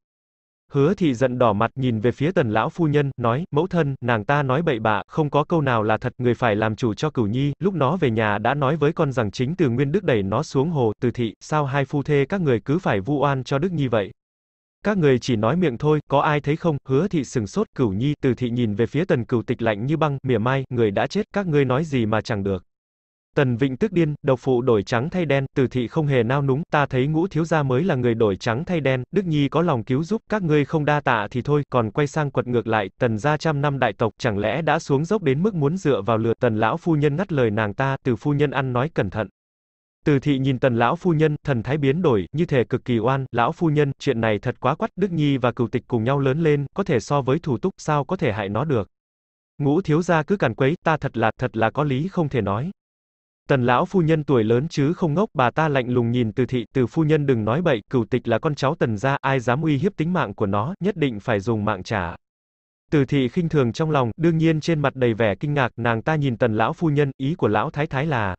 Hứa thị giận đỏ mặt nhìn về phía tần lão phu nhân, nói, mẫu thân, nàng ta nói bậy bạ, không có câu nào là thật, người phải làm chủ cho cửu nhi, lúc nó về nhà đã nói với con rằng chính từ nguyên đức đẩy nó xuống hồ, từ thị, sao hai phu thê các người cứ phải vu oan cho đức nhi vậy? Các người chỉ nói miệng thôi, có ai thấy không, hứa thị sừng sốt, cửu nhi, từ thị nhìn về phía tần cửu tịch lạnh như băng, mỉa mai, người đã chết, các ngươi nói gì mà chẳng được. Tần Vịnh tức điên, độc phụ đổi trắng thay đen, Từ thị không hề nao núng, ta thấy Ngũ thiếu gia mới là người đổi trắng thay đen, Đức Nhi có lòng cứu giúp, các ngươi không đa tạ thì thôi, còn quay sang quật ngược lại, Tần gia trăm năm đại tộc chẳng lẽ đã xuống dốc đến mức muốn dựa vào lừa, Tần lão phu nhân ngắt lời nàng ta, Từ phu nhân ăn nói cẩn thận. Từ thị nhìn tần lão phu nhân, thần thái biến đổi, như thể cực kỳ oan, lão phu nhân, chuyện này thật quá quắt, Đức Nhi và cửu tịch cùng nhau lớn lên, có thể so với thủ túc, sao có thể hại nó được. Ngũ thiếu gia cứ càn quấy, ta thật là, thật là có lý không thể nói. Tần lão phu nhân tuổi lớn chứ không ngốc, bà ta lạnh lùng nhìn từ thị, từ phu nhân đừng nói bậy, cửu tịch là con cháu tần gia, ai dám uy hiếp tính mạng của nó, nhất định phải dùng mạng trả. Từ thị khinh thường trong lòng, đương nhiên trên mặt đầy vẻ kinh ngạc, nàng ta nhìn tần lão phu nhân, ý của lão thái thái là,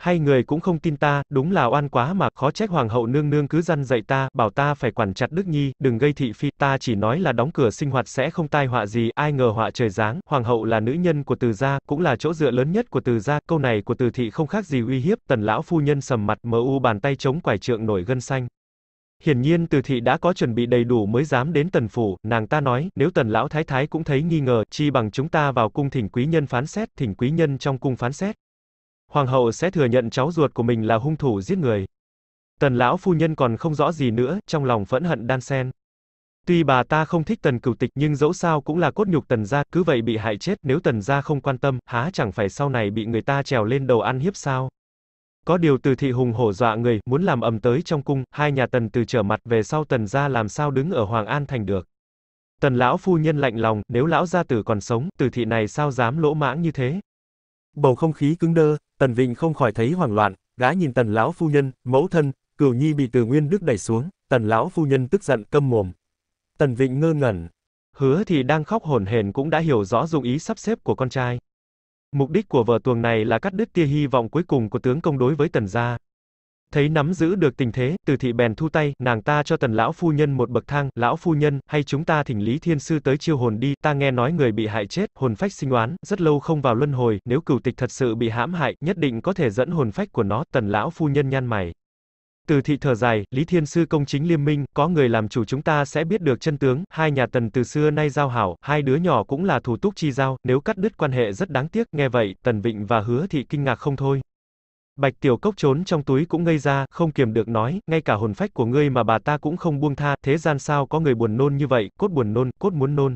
hay người cũng không tin ta, đúng là oan quá mà, khó trách hoàng hậu nương nương cứ răn dạy ta, bảo ta phải quản chặt Đức Nhi, đừng gây thị phi, ta chỉ nói là đóng cửa sinh hoạt sẽ không tai họa gì, ai ngờ họa trời giáng, hoàng hậu là nữ nhân của từ gia, cũng là chỗ dựa lớn nhất của từ gia, câu này của từ thị không khác gì uy hiếp, tần lão phu nhân sầm mặt mờ u bàn tay chống quải trượng nổi gân xanh. Hiển nhiên từ thị đã có chuẩn bị đầy đủ mới dám đến tần phủ, nàng ta nói, nếu tần lão thái thái cũng thấy nghi ngờ, chi bằng chúng ta vào cung thỉnh quý nhân phán xét, thỉnh quý nhân trong cung phán xét hoàng hậu sẽ thừa nhận cháu ruột của mình là hung thủ giết người. Tần lão phu nhân còn không rõ gì nữa, trong lòng phẫn hận đan sen. Tuy bà ta không thích tần cửu tịch nhưng dẫu sao cũng là cốt nhục tần gia, cứ vậy bị hại chết nếu tần gia không quan tâm, há chẳng phải sau này bị người ta trèo lên đầu ăn hiếp sao. Có điều từ thị hùng hổ dọa người, muốn làm ầm tới trong cung, hai nhà tần từ trở mặt về sau tần gia làm sao đứng ở Hoàng An thành được. Tần lão phu nhân lạnh lòng, nếu lão gia tử còn sống, từ thị này sao dám lỗ mãng như thế. Bầu không khí cứng đơ, Tần Vịnh không khỏi thấy hoảng loạn, gã nhìn Tần lão phu nhân, mẫu thân, Cửu Nhi bị Từ Nguyên Đức đẩy xuống, Tần lão phu nhân tức giận câm mồm. Tần Vịnh ngơ ngẩn. Hứa thì đang khóc hổn hển cũng đã hiểu rõ dụng ý sắp xếp của con trai. Mục đích của vở tuồng này là cắt đứt tia hy vọng cuối cùng của tướng công đối với Tần gia, Thấy nắm giữ được tình thế, từ thị bèn thu tay, nàng ta cho tần lão phu nhân một bậc thang, lão phu nhân, hay chúng ta thỉnh Lý Thiên Sư tới chiêu hồn đi, ta nghe nói người bị hại chết, hồn phách sinh oán, rất lâu không vào luân hồi, nếu cửu tịch thật sự bị hãm hại, nhất định có thể dẫn hồn phách của nó, tần lão phu nhân nhăn mày. Từ thị thở dài, Lý Thiên Sư công chính liêm minh, có người làm chủ chúng ta sẽ biết được chân tướng, hai nhà tần từ xưa nay giao hảo, hai đứa nhỏ cũng là thủ túc chi giao, nếu cắt đứt quan hệ rất đáng tiếc, nghe vậy, tần vịnh và hứa thị kinh ngạc không thôi. Bạch Tiểu Cốc trốn trong túi cũng ngây ra, không kiềm được nói, ngay cả hồn phách của ngươi mà bà ta cũng không buông tha, thế gian sao có người buồn nôn như vậy, cốt buồn nôn, cốt muốn nôn.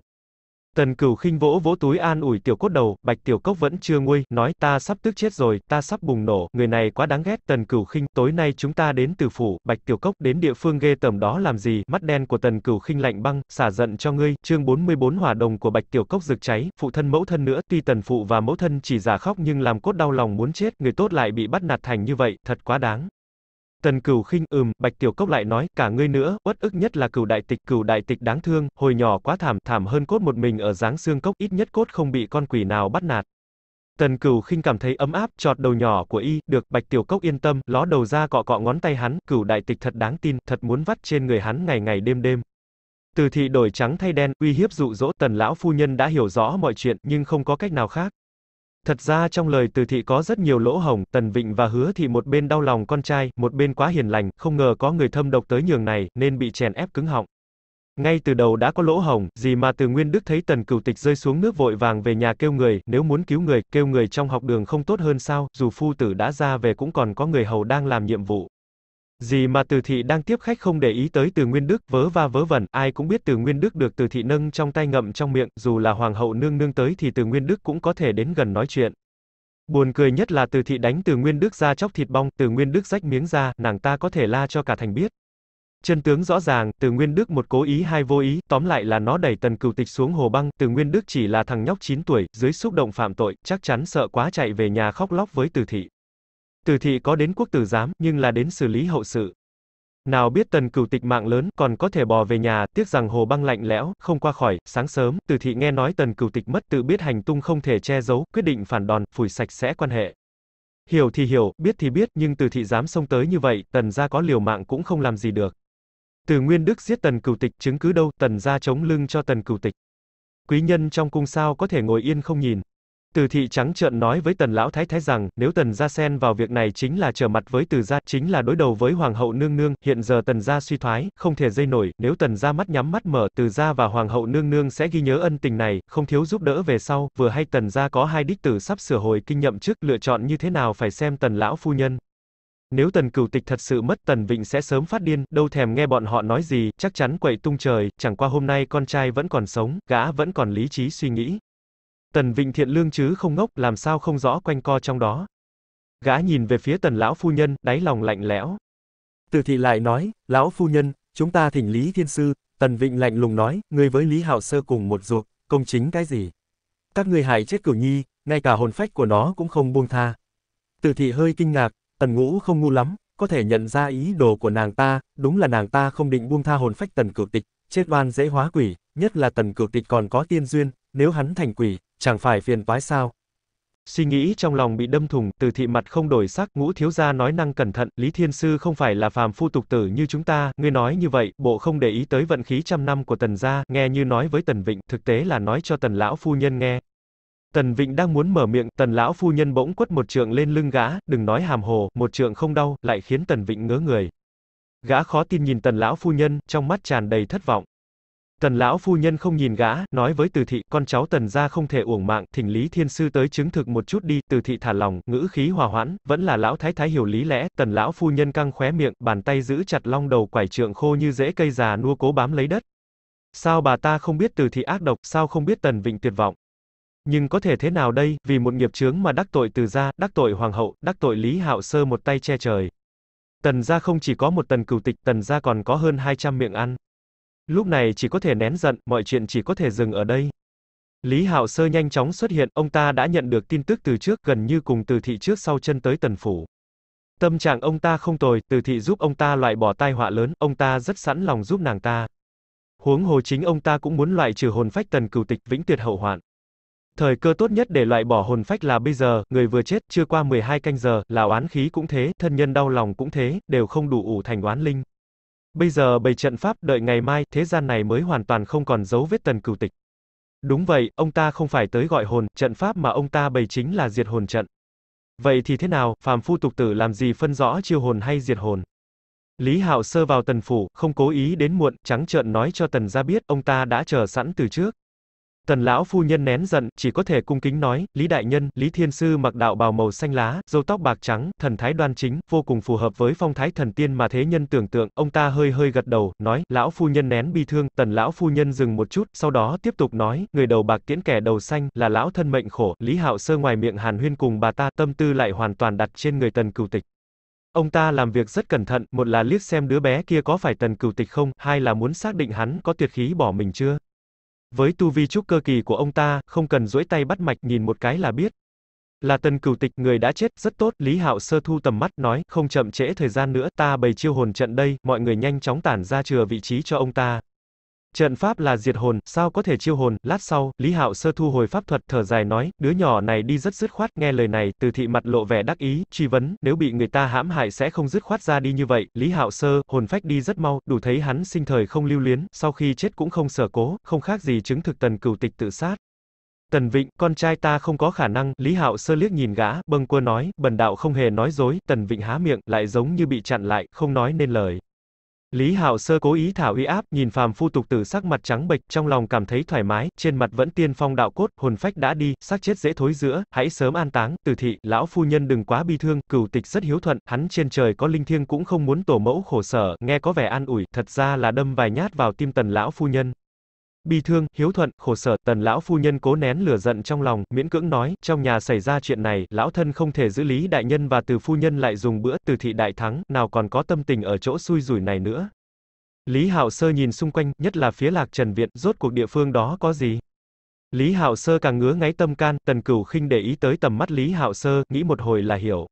Tần Cửu khinh vỗ vỗ túi an ủi tiểu cốt đầu, Bạch Tiểu Cốc vẫn chưa nguôi, nói ta sắp tức chết rồi, ta sắp bùng nổ, người này quá đáng ghét. Tần Cửu khinh, tối nay chúng ta đến từ phủ, Bạch Tiểu Cốc đến địa phương ghê tởm đó làm gì? Mắt đen của Tần Cửu khinh lạnh băng, xả giận cho ngươi. Chương 44 hỏa đồng của Bạch Tiểu Cốc rực cháy, phụ thân mẫu thân nữa, tuy Tần phụ và mẫu thân chỉ giả khóc nhưng làm cốt đau lòng muốn chết, người tốt lại bị bắt nạt thành như vậy, thật quá đáng. Tần Cửu khinh ừm, Bạch Tiểu Cốc lại nói, cả ngươi nữa, uất ức nhất là Cửu Đại Tịch, Cửu Đại Tịch đáng thương, hồi nhỏ quá thảm, thảm hơn cốt một mình ở dáng xương cốc, ít nhất cốt không bị con quỷ nào bắt nạt. Tần Cửu khinh cảm thấy ấm áp, chọt đầu nhỏ của y, được, Bạch Tiểu Cốc yên tâm, ló đầu ra cọ cọ ngón tay hắn, Cửu Đại Tịch thật đáng tin, thật muốn vắt trên người hắn ngày ngày đêm đêm. Từ thị đổi trắng thay đen, uy hiếp dụ dỗ Tần lão phu nhân đã hiểu rõ mọi chuyện, nhưng không có cách nào khác. Thật ra trong lời từ thị có rất nhiều lỗ hồng Tần Vịnh và Hứa thị một bên đau lòng con trai, một bên quá hiền lành, không ngờ có người thâm độc tới nhường này, nên bị chèn ép cứng họng. Ngay từ đầu đã có lỗ hồng gì mà Từ Nguyên Đức thấy Tần Cửu Tịch rơi xuống nước vội vàng về nhà kêu người, nếu muốn cứu người, kêu người trong học đường không tốt hơn sao, dù phu tử đã ra về cũng còn có người hầu đang làm nhiệm vụ. Gì mà Từ Thị đang tiếp khách không để ý tới Từ Nguyên Đức, vớ va vớ vẩn, ai cũng biết Từ Nguyên Đức được Từ Thị nâng trong tay ngậm trong miệng, dù là Hoàng hậu nương nương tới thì Từ Nguyên Đức cũng có thể đến gần nói chuyện. Buồn cười nhất là Từ Thị đánh Từ Nguyên Đức ra chóc thịt bong, Từ Nguyên Đức rách miếng ra, nàng ta có thể la cho cả thành biết. Chân tướng rõ ràng, Từ Nguyên Đức một cố ý hai vô ý, tóm lại là nó đẩy Tần Cửu Tịch xuống hồ băng, Từ Nguyên Đức chỉ là thằng nhóc 9 tuổi, dưới xúc động phạm tội, chắc chắn sợ quá chạy về nhà khóc lóc với Từ Thị. Từ thị có đến quốc tử giám, nhưng là đến xử lý hậu sự. Nào biết tần cửu tịch mạng lớn, còn có thể bò về nhà, tiếc rằng hồ băng lạnh lẽo, không qua khỏi, sáng sớm, từ thị nghe nói tần cửu tịch mất tự biết hành tung không thể che giấu, quyết định phản đòn, phủi sạch sẽ quan hệ. Hiểu thì hiểu, biết thì biết, nhưng từ thị dám xông tới như vậy, tần gia có liều mạng cũng không làm gì được. Từ Nguyên Đức giết Tần Cửu Tịch, chứng cứ đâu, Tần gia chống lưng cho Tần Cửu Tịch. Quý nhân trong cung sao có thể ngồi yên không nhìn. Từ thị trắng trợn nói với tần lão thái thái rằng, nếu tần gia xen vào việc này chính là trở mặt với từ gia, chính là đối đầu với hoàng hậu nương nương, hiện giờ tần gia suy thoái, không thể dây nổi, nếu tần gia mắt nhắm mắt mở, từ gia và hoàng hậu nương nương sẽ ghi nhớ ân tình này, không thiếu giúp đỡ về sau, vừa hay tần gia có hai đích tử sắp sửa hồi kinh nhậm chức, lựa chọn như thế nào phải xem tần lão phu nhân. Nếu tần cửu tịch thật sự mất tần vịnh sẽ sớm phát điên, đâu thèm nghe bọn họ nói gì, chắc chắn quậy tung trời, chẳng qua hôm nay con trai vẫn còn sống, gã vẫn còn lý trí suy nghĩ, Tần Vịnh Thiện Lương chứ không ngốc, làm sao không rõ quanh co trong đó. Gã nhìn về phía tần lão phu nhân, đáy lòng lạnh lẽo. Từ thị lại nói, lão phu nhân, chúng ta thỉnh Lý Thiên Sư, Tần Vịnh lạnh lùng nói, người với Lý Hạo Sơ cùng một ruột, công chính cái gì? Các ngươi hại chết cửu nhi, ngay cả hồn phách của nó cũng không buông tha. Từ thị hơi kinh ngạc, tần ngũ không ngu lắm, có thể nhận ra ý đồ của nàng ta, đúng là nàng ta không định buông tha hồn phách tần cửu tịch, chết oan dễ hóa quỷ, nhất là tần cửu tịch còn có tiên duyên, nếu hắn thành quỷ, chẳng phải phiền toái sao? Suy nghĩ trong lòng bị đâm thủng, từ thị mặt không đổi sắc, ngũ thiếu gia nói năng cẩn thận, Lý Thiên Sư không phải là phàm phu tục tử như chúng ta, ngươi nói như vậy, bộ không để ý tới vận khí trăm năm của tần gia, nghe như nói với tần vịnh, thực tế là nói cho tần lão phu nhân nghe. Tần Vịnh đang muốn mở miệng, tần lão phu nhân bỗng quất một trượng lên lưng gã, đừng nói hàm hồ, một trượng không đau, lại khiến tần Vịnh ngớ người. Gã khó tin nhìn tần lão phu nhân, trong mắt tràn đầy thất vọng. Tần lão phu nhân không nhìn gã, nói với Từ thị, con cháu Tần gia không thể uổng mạng, thỉnh Lý Thiên sư tới chứng thực một chút đi, Từ thị thả lòng, ngữ khí hòa hoãn, vẫn là lão thái thái hiểu lý lẽ, Tần lão phu nhân căng khóe miệng, bàn tay giữ chặt long đầu quải trượng khô như rễ cây già nua cố bám lấy đất. Sao bà ta không biết Từ thị ác độc, sao không biết Tần Vịnh tuyệt vọng? Nhưng có thể thế nào đây, vì một nghiệp chướng mà đắc tội Từ gia, đắc tội hoàng hậu, đắc tội Lý Hạo Sơ một tay che trời. Tần gia không chỉ có một tần cửu tịch, Tần gia còn có hơn 200 miệng ăn. Lúc này chỉ có thể nén giận, mọi chuyện chỉ có thể dừng ở đây. Lý Hạo Sơ nhanh chóng xuất hiện, ông ta đã nhận được tin tức từ trước, gần như cùng từ thị trước sau chân tới tần phủ. Tâm trạng ông ta không tồi, từ thị giúp ông ta loại bỏ tai họa lớn, ông ta rất sẵn lòng giúp nàng ta. Huống hồ chính ông ta cũng muốn loại trừ hồn phách tần cửu tịch vĩnh tuyệt hậu hoạn. Thời cơ tốt nhất để loại bỏ hồn phách là bây giờ, người vừa chết, chưa qua 12 canh giờ, là oán khí cũng thế, thân nhân đau lòng cũng thế, đều không đủ ủ thành oán linh. Bây giờ bày trận pháp đợi ngày mai, thế gian này mới hoàn toàn không còn dấu vết tần cửu tịch. Đúng vậy, ông ta không phải tới gọi hồn, trận pháp mà ông ta bày chính là diệt hồn trận. Vậy thì thế nào, phàm phu tục tử làm gì phân rõ chiêu hồn hay diệt hồn? Lý Hạo sơ vào tần phủ, không cố ý đến muộn, trắng trợn nói cho tần gia biết, ông ta đã chờ sẵn từ trước. Tần lão phu nhân nén giận, chỉ có thể cung kính nói, Lý đại nhân, Lý thiên sư mặc đạo bào màu xanh lá, râu tóc bạc trắng, thần thái đoan chính, vô cùng phù hợp với phong thái thần tiên mà thế nhân tưởng tượng, ông ta hơi hơi gật đầu, nói, lão phu nhân nén bi thương, tần lão phu nhân dừng một chút, sau đó tiếp tục nói, người đầu bạc tiễn kẻ đầu xanh, là lão thân mệnh khổ, Lý hạo sơ ngoài miệng hàn huyên cùng bà ta, tâm tư lại hoàn toàn đặt trên người tần cửu tịch. Ông ta làm việc rất cẩn thận, một là liếc xem đứa bé kia có phải tần cửu tịch không, hai là muốn xác định hắn có tuyệt khí bỏ mình chưa. Với tu vi trúc cơ kỳ của ông ta, không cần duỗi tay bắt mạch nhìn một cái là biết. Là tần cửu tịch, người đã chết, rất tốt, Lý Hạo sơ thu tầm mắt, nói, không chậm trễ thời gian nữa, ta bày chiêu hồn trận đây, mọi người nhanh chóng tản ra chừa vị trí cho ông ta. Trận pháp là diệt hồn, sao có thể chiêu hồn, lát sau, Lý Hạo sơ thu hồi pháp thuật, thở dài nói, đứa nhỏ này đi rất dứt khoát, nghe lời này, từ thị mặt lộ vẻ đắc ý, truy vấn, nếu bị người ta hãm hại sẽ không dứt khoát ra đi như vậy, Lý Hạo sơ, hồn phách đi rất mau, đủ thấy hắn sinh thời không lưu luyến, sau khi chết cũng không sở cố, không khác gì chứng thực tần cửu tịch tự sát. Tần Vịnh, con trai ta không có khả năng, Lý Hạo sơ liếc nhìn gã, bâng quơ nói, bần đạo không hề nói dối, Tần Vịnh há miệng, lại giống như bị chặn lại, không nói nên lời. Lý Hạo Sơ cố ý thả uy áp, nhìn phàm phu tục tử sắc mặt trắng bệch, trong lòng cảm thấy thoải mái, trên mặt vẫn tiên phong đạo cốt, hồn phách đã đi, xác chết dễ thối giữa, hãy sớm an táng, tử thị, lão phu nhân đừng quá bi thương, cửu tịch rất hiếu thuận, hắn trên trời có linh thiêng cũng không muốn tổ mẫu khổ sở, nghe có vẻ an ủi, thật ra là đâm vài nhát vào tim tần lão phu nhân. Bi thương, hiếu thuận, khổ sở, tần lão phu nhân cố nén lửa giận trong lòng, miễn cưỡng nói, trong nhà xảy ra chuyện này, lão thân không thể giữ lý đại nhân và từ phu nhân lại dùng bữa, từ thị đại thắng, nào còn có tâm tình ở chỗ xui rủi này nữa. Lý Hạo Sơ nhìn xung quanh, nhất là phía lạc Trần Viện, rốt cuộc địa phương đó có gì? Lý Hạo Sơ càng ngứa ngáy tâm can, tần cửu khinh để ý tới tầm mắt Lý Hạo Sơ, nghĩ một hồi là hiểu.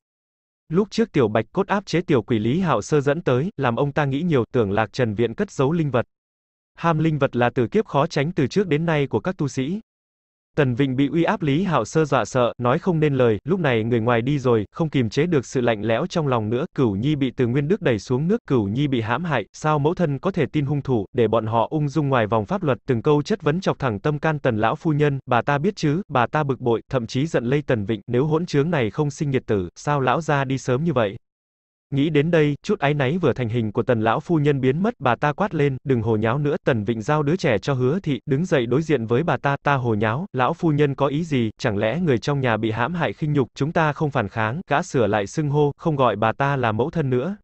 Lúc trước tiểu bạch cốt áp chế tiểu quỷ Lý Hạo Sơ dẫn tới, làm ông ta nghĩ nhiều, tưởng lạc Trần Viện cất giấu linh vật. Ham linh vật là tử kiếp khó tránh từ trước đến nay của các tu sĩ. Tần Vịnh bị uy áp Lý Hạo Sơ dọa sợ, nói không nên lời, lúc này người ngoài đi rồi, không kiềm chế được sự lạnh lẽo trong lòng nữa, Cửu Nhi bị Từ Nguyên Đức đẩy xuống nước, Cửu Nhi bị hãm hại, sao mẫu thân có thể tin hung thủ, để bọn họ ung dung ngoài vòng pháp luật, từng câu chất vấn chọc thẳng tâm can Tần lão phu nhân, bà ta biết chứ, bà ta bực bội, thậm chí giận lây Tần Vịnh, nếu hỗn chướng này không sinh nhiệt tử, sao lão ra đi sớm như vậy? Nghĩ đến đây, chút áy náy vừa thành hình của tần lão phu nhân biến mất, bà ta quát lên, đừng hồ nháo nữa, tần vịnh giao đứa trẻ cho hứa thị, đứng dậy đối diện với bà ta, ta hồ nháo, lão phu nhân có ý gì, chẳng lẽ người trong nhà bị hãm hại khinh nhục, chúng ta không phản kháng, gã sửa lại xưng hô, không gọi bà ta là mẫu thân nữa,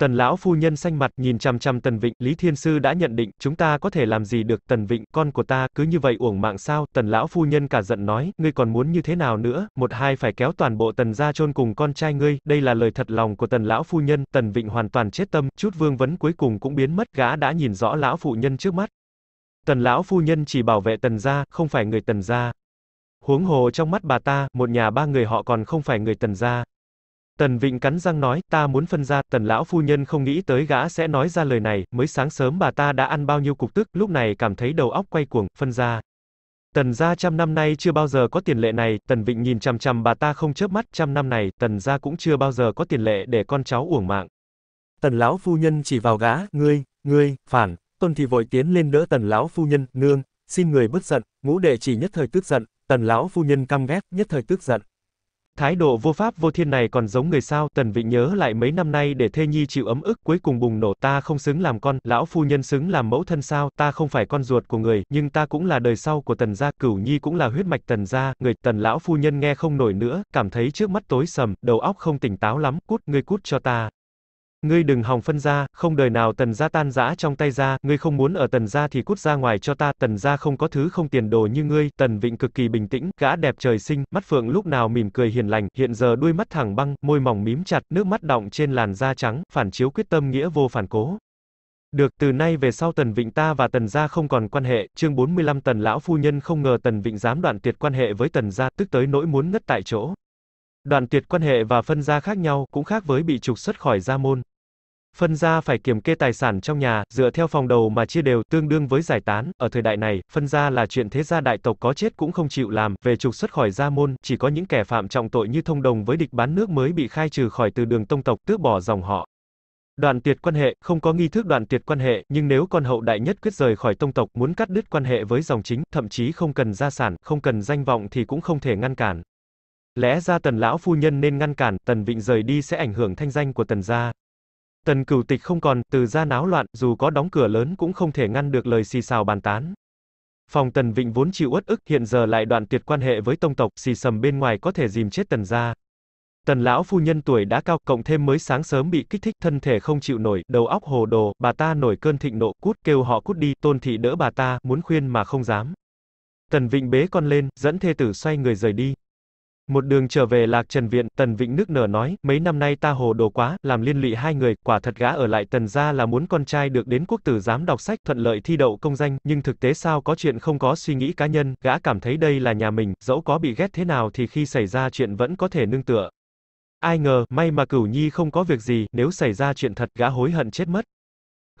Tần lão phu nhân xanh mặt nhìn chằm chằm Tần Vịnh, Lý Thiên Sư đã nhận định, chúng ta có thể làm gì được Tần Vịnh, con của ta, cứ như vậy uổng mạng sao, Tần lão phu nhân cả giận nói, ngươi còn muốn như thế nào nữa, một hai phải kéo toàn bộ Tần ra chôn cùng con trai ngươi, đây là lời thật lòng của Tần lão phu nhân, Tần Vịnh hoàn toàn chết tâm, chút vương vấn cuối cùng cũng biến mất, gã đã nhìn rõ lão phụ nhân trước mắt. Tần lão phu nhân chỉ bảo vệ Tần gia, không phải người Tần gia. Huống hồ trong mắt bà ta, một nhà ba người họ còn không phải người Tần gia. Tần Vịnh cắn răng nói, ta muốn phân ra, tần lão phu nhân không nghĩ tới gã sẽ nói ra lời này, mới sáng sớm bà ta đã ăn bao nhiêu cục tức, lúc này cảm thấy đầu óc quay cuồng, phân ra. Tần gia trăm năm nay chưa bao giờ có tiền lệ này, tần vịnh nhìn chằm chằm bà ta không chớp mắt, trăm năm này, tần gia cũng chưa bao giờ có tiền lệ để con cháu uổng mạng. Tần lão phu nhân chỉ vào gã, ngươi, ngươi, phản, Tôn thì vội tiến lên đỡ tần lão phu nhân, nương, xin người bớt giận, ngũ đệ chỉ nhất thời tức giận, tần lão phu nhân căm ghét, nhất thời tức giận. Thái độ vô pháp vô thiên này còn giống người sao, Tần Vịnh nhớ lại mấy năm nay để thê nhi chịu ấm ức, cuối cùng bùng nổ, ta không xứng làm con, lão phu nhân xứng làm mẫu thân sao, ta không phải con ruột của người, nhưng ta cũng là đời sau của Tần gia, Cửu Nhi cũng là huyết mạch Tần gia, người Tần lão phu nhân nghe không nổi nữa, cảm thấy trước mắt tối sầm, đầu óc không tỉnh táo lắm, cút, ngươi cút cho ta. Ngươi đừng hòng phân ra, không đời nào tần gia tan rã trong tay ra, ngươi không muốn ở tần gia thì cút ra ngoài cho ta, tần gia không có thứ không tiền đồ như ngươi, tần vịnh cực kỳ bình tĩnh, gã đẹp trời sinh, mắt phượng lúc nào mỉm cười hiền lành, hiện giờ đuôi mắt thẳng băng, môi mỏng mím chặt, nước mắt đọng trên làn da trắng, phản chiếu quyết tâm nghĩa vô phản cố. Được, từ nay về sau Tần Vịnh ta và Tần gia không còn quan hệ, chương 45 Tần lão phu nhân không ngờ Tần Vịnh dám đoạn tuyệt quan hệ với Tần gia, tức tới nỗi muốn ngất tại chỗ. Đoạn tuyệt quan hệ và phân gia khác nhau, cũng khác với bị trục xuất khỏi gia môn. Phân gia phải kiểm kê tài sản trong nhà, dựa theo phòng đầu mà chia đều, tương đương với giải tán. Ở thời đại này, phân gia là chuyện thế gia đại tộc có chết cũng không chịu làm, về trục xuất khỏi gia môn, chỉ có những kẻ phạm trọng tội như thông đồng với địch bán nước mới bị khai trừ khỏi từ đường tông tộc, tước bỏ dòng họ. Đoạn tuyệt quan hệ, không có nghi thức đoạn tuyệt quan hệ, nhưng nếu con hậu đại nhất quyết rời khỏi tông tộc muốn cắt đứt quan hệ với dòng chính, thậm chí không cần gia sản, không cần danh vọng thì cũng không thể ngăn cản. Lẽ ra tần lão phu nhân nên ngăn cản, tần vịnh rời đi sẽ ảnh hưởng thanh danh của tần gia. Tần cửu tịch không còn, từ ra náo loạn, dù có đóng cửa lớn cũng không thể ngăn được lời xì xào bàn tán. Phòng tần vịnh vốn chịu uất ức, hiện giờ lại đoạn tuyệt quan hệ với tông tộc, xì sầm bên ngoài có thể dìm chết tần ra. Tần lão phu nhân tuổi đã cao, cộng thêm mới sáng sớm bị kích thích, thân thể không chịu nổi, đầu óc hồ đồ, bà ta nổi cơn thịnh nộ, cút, kêu họ cút đi, tôn thị đỡ bà ta, muốn khuyên mà không dám. Tần Vịnh bế con lên, dẫn thê tử xoay người rời đi. Một đường trở về Lạc Trần Viện, Tần Vịnh nước nở nói, mấy năm nay ta hồ đồ quá, làm liên lụy hai người, quả thật gã ở lại Tần gia là muốn con trai được đến quốc tử giám đọc sách, thuận lợi thi đậu công danh, nhưng thực tế sao có chuyện không có suy nghĩ cá nhân, gã cảm thấy đây là nhà mình, dẫu có bị ghét thế nào thì khi xảy ra chuyện vẫn có thể nương tựa. Ai ngờ, may mà Cửu Nhi không có việc gì, nếu xảy ra chuyện thật gã hối hận chết mất.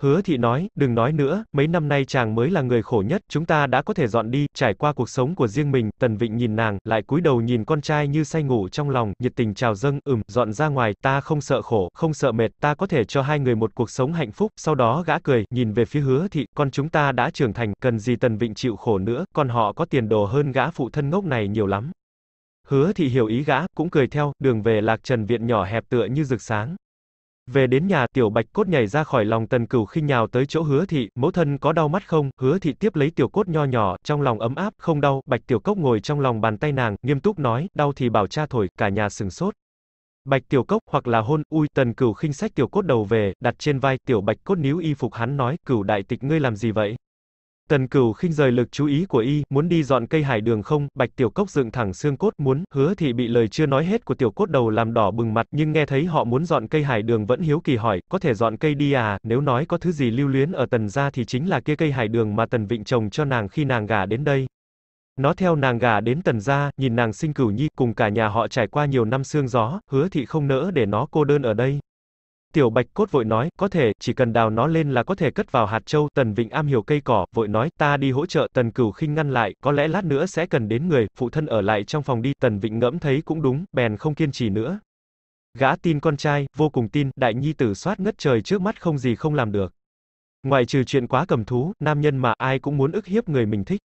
Hứa thị nói, đừng nói nữa, mấy năm nay chàng mới là người khổ nhất, chúng ta đã có thể dọn đi, trải qua cuộc sống của riêng mình, Tần Vịnh nhìn nàng, lại cúi đầu nhìn con trai như say ngủ trong lòng, nhiệt tình chào dâng, ừm, dọn ra ngoài, ta không sợ khổ, không sợ mệt, ta có thể cho hai người một cuộc sống hạnh phúc, sau đó gã cười, nhìn về phía hứa thị, con chúng ta đã trưởng thành, cần gì Tần Vịnh chịu khổ nữa, còn họ có tiền đồ hơn gã phụ thân ngốc này nhiều lắm. Hứa thị hiểu ý gã, cũng cười theo, đường về lạc trần viện nhỏ hẹp tựa như rực sáng. Về đến nhà, tiểu bạch cốt nhảy ra khỏi lòng tần cửu khinh nhào tới chỗ hứa thị, mẫu thân có đau mắt không, hứa thị tiếp lấy tiểu cốt nho nhỏ, trong lòng ấm áp, không đau, bạch tiểu cốc ngồi trong lòng bàn tay nàng, nghiêm túc nói, đau thì bảo cha thổi, cả nhà sừng sốt. Bạch tiểu cốc hoặc là hôn, ui, tần cửu khinh sách tiểu cốt đầu về, đặt trên vai, tiểu bạch cốt níu y phục hắn nói, cửu đại tịch ngươi làm gì vậy? Tần Cửu khinh rời lực chú ý của y, muốn đi dọn cây hải đường không, Bạch Tiểu Cốc dựng thẳng xương cốt muốn, hứa thì bị lời chưa nói hết của Tiểu Cốt đầu làm đỏ bừng mặt, nhưng nghe thấy họ muốn dọn cây hải đường vẫn hiếu kỳ hỏi, có thể dọn cây đi à, nếu nói có thứ gì lưu luyến ở Tần gia thì chính là kia cây hải đường mà Tần Vịnh trồng cho nàng khi nàng gả đến đây. Nó theo nàng gà đến tần gia, nhìn nàng sinh cửu nhi, cùng cả nhà họ trải qua nhiều năm xương gió, hứa thị không nỡ để nó cô đơn ở đây. Tiểu Bạch Cốt vội nói, có thể, chỉ cần đào nó lên là có thể cất vào hạt châu, Tần Vịnh am hiểu cây cỏ, vội nói, ta đi hỗ trợ, Tần Cửu khinh ngăn lại, có lẽ lát nữa sẽ cần đến người, phụ thân ở lại trong phòng đi, Tần Vịnh ngẫm thấy cũng đúng, bèn không kiên trì nữa. Gã tin con trai, vô cùng tin, đại nhi tử soát ngất trời trước mắt không gì không làm được. Ngoại trừ chuyện quá cầm thú, nam nhân mà ai cũng muốn ức hiếp người mình thích.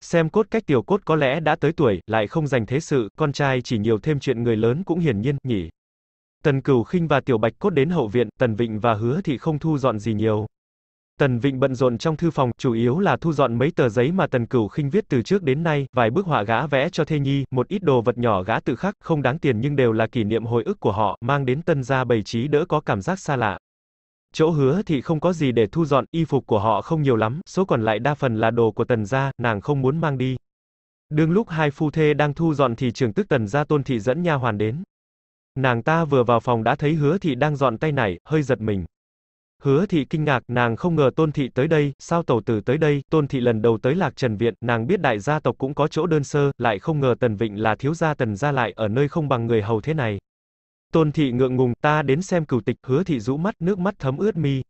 Xem cốt cách tiểu cốt có lẽ đã tới tuổi, lại không dành thế sự, con trai chỉ nhiều thêm chuyện người lớn cũng hiển nhiên, nhỉ. Tần Cửu Khinh và Tiểu Bạch Cốt đến hậu viện, Tần Vịnh và Hứa Thị không thu dọn gì nhiều. Tần Vịnh bận rộn trong thư phòng, chủ yếu là thu dọn mấy tờ giấy mà Tần Cửu Khinh viết từ trước đến nay, vài bức họa gã vẽ cho Thê Nhi, một ít đồ vật nhỏ gã tự khắc, không đáng tiền nhưng đều là kỷ niệm hồi ức của họ, mang đến tân gia bày trí đỡ có cảm giác xa lạ. Chỗ hứa thì không có gì để thu dọn, y phục của họ không nhiều lắm, số còn lại đa phần là đồ của tần gia, nàng không muốn mang đi. Đương lúc hai phu thê đang thu dọn thì trưởng tức tần gia tôn thị dẫn nha hoàn đến. Nàng ta vừa vào phòng đã thấy hứa thị đang dọn tay nải, hơi giật mình. Hứa thị kinh ngạc, nàng không ngờ tôn thị tới đây, sao tẩu tử tới đây, tôn thị lần đầu tới lạc trần viện, nàng biết đại gia tộc cũng có chỗ đơn sơ, lại không ngờ tần vịnh là thiếu gia tần gia lại ở nơi không bằng người hầu thế này. Tôn thị ngượng ngùng, ta đến xem cửu tịch, hứa thị rũ mắt, nước mắt thấm ướt mi.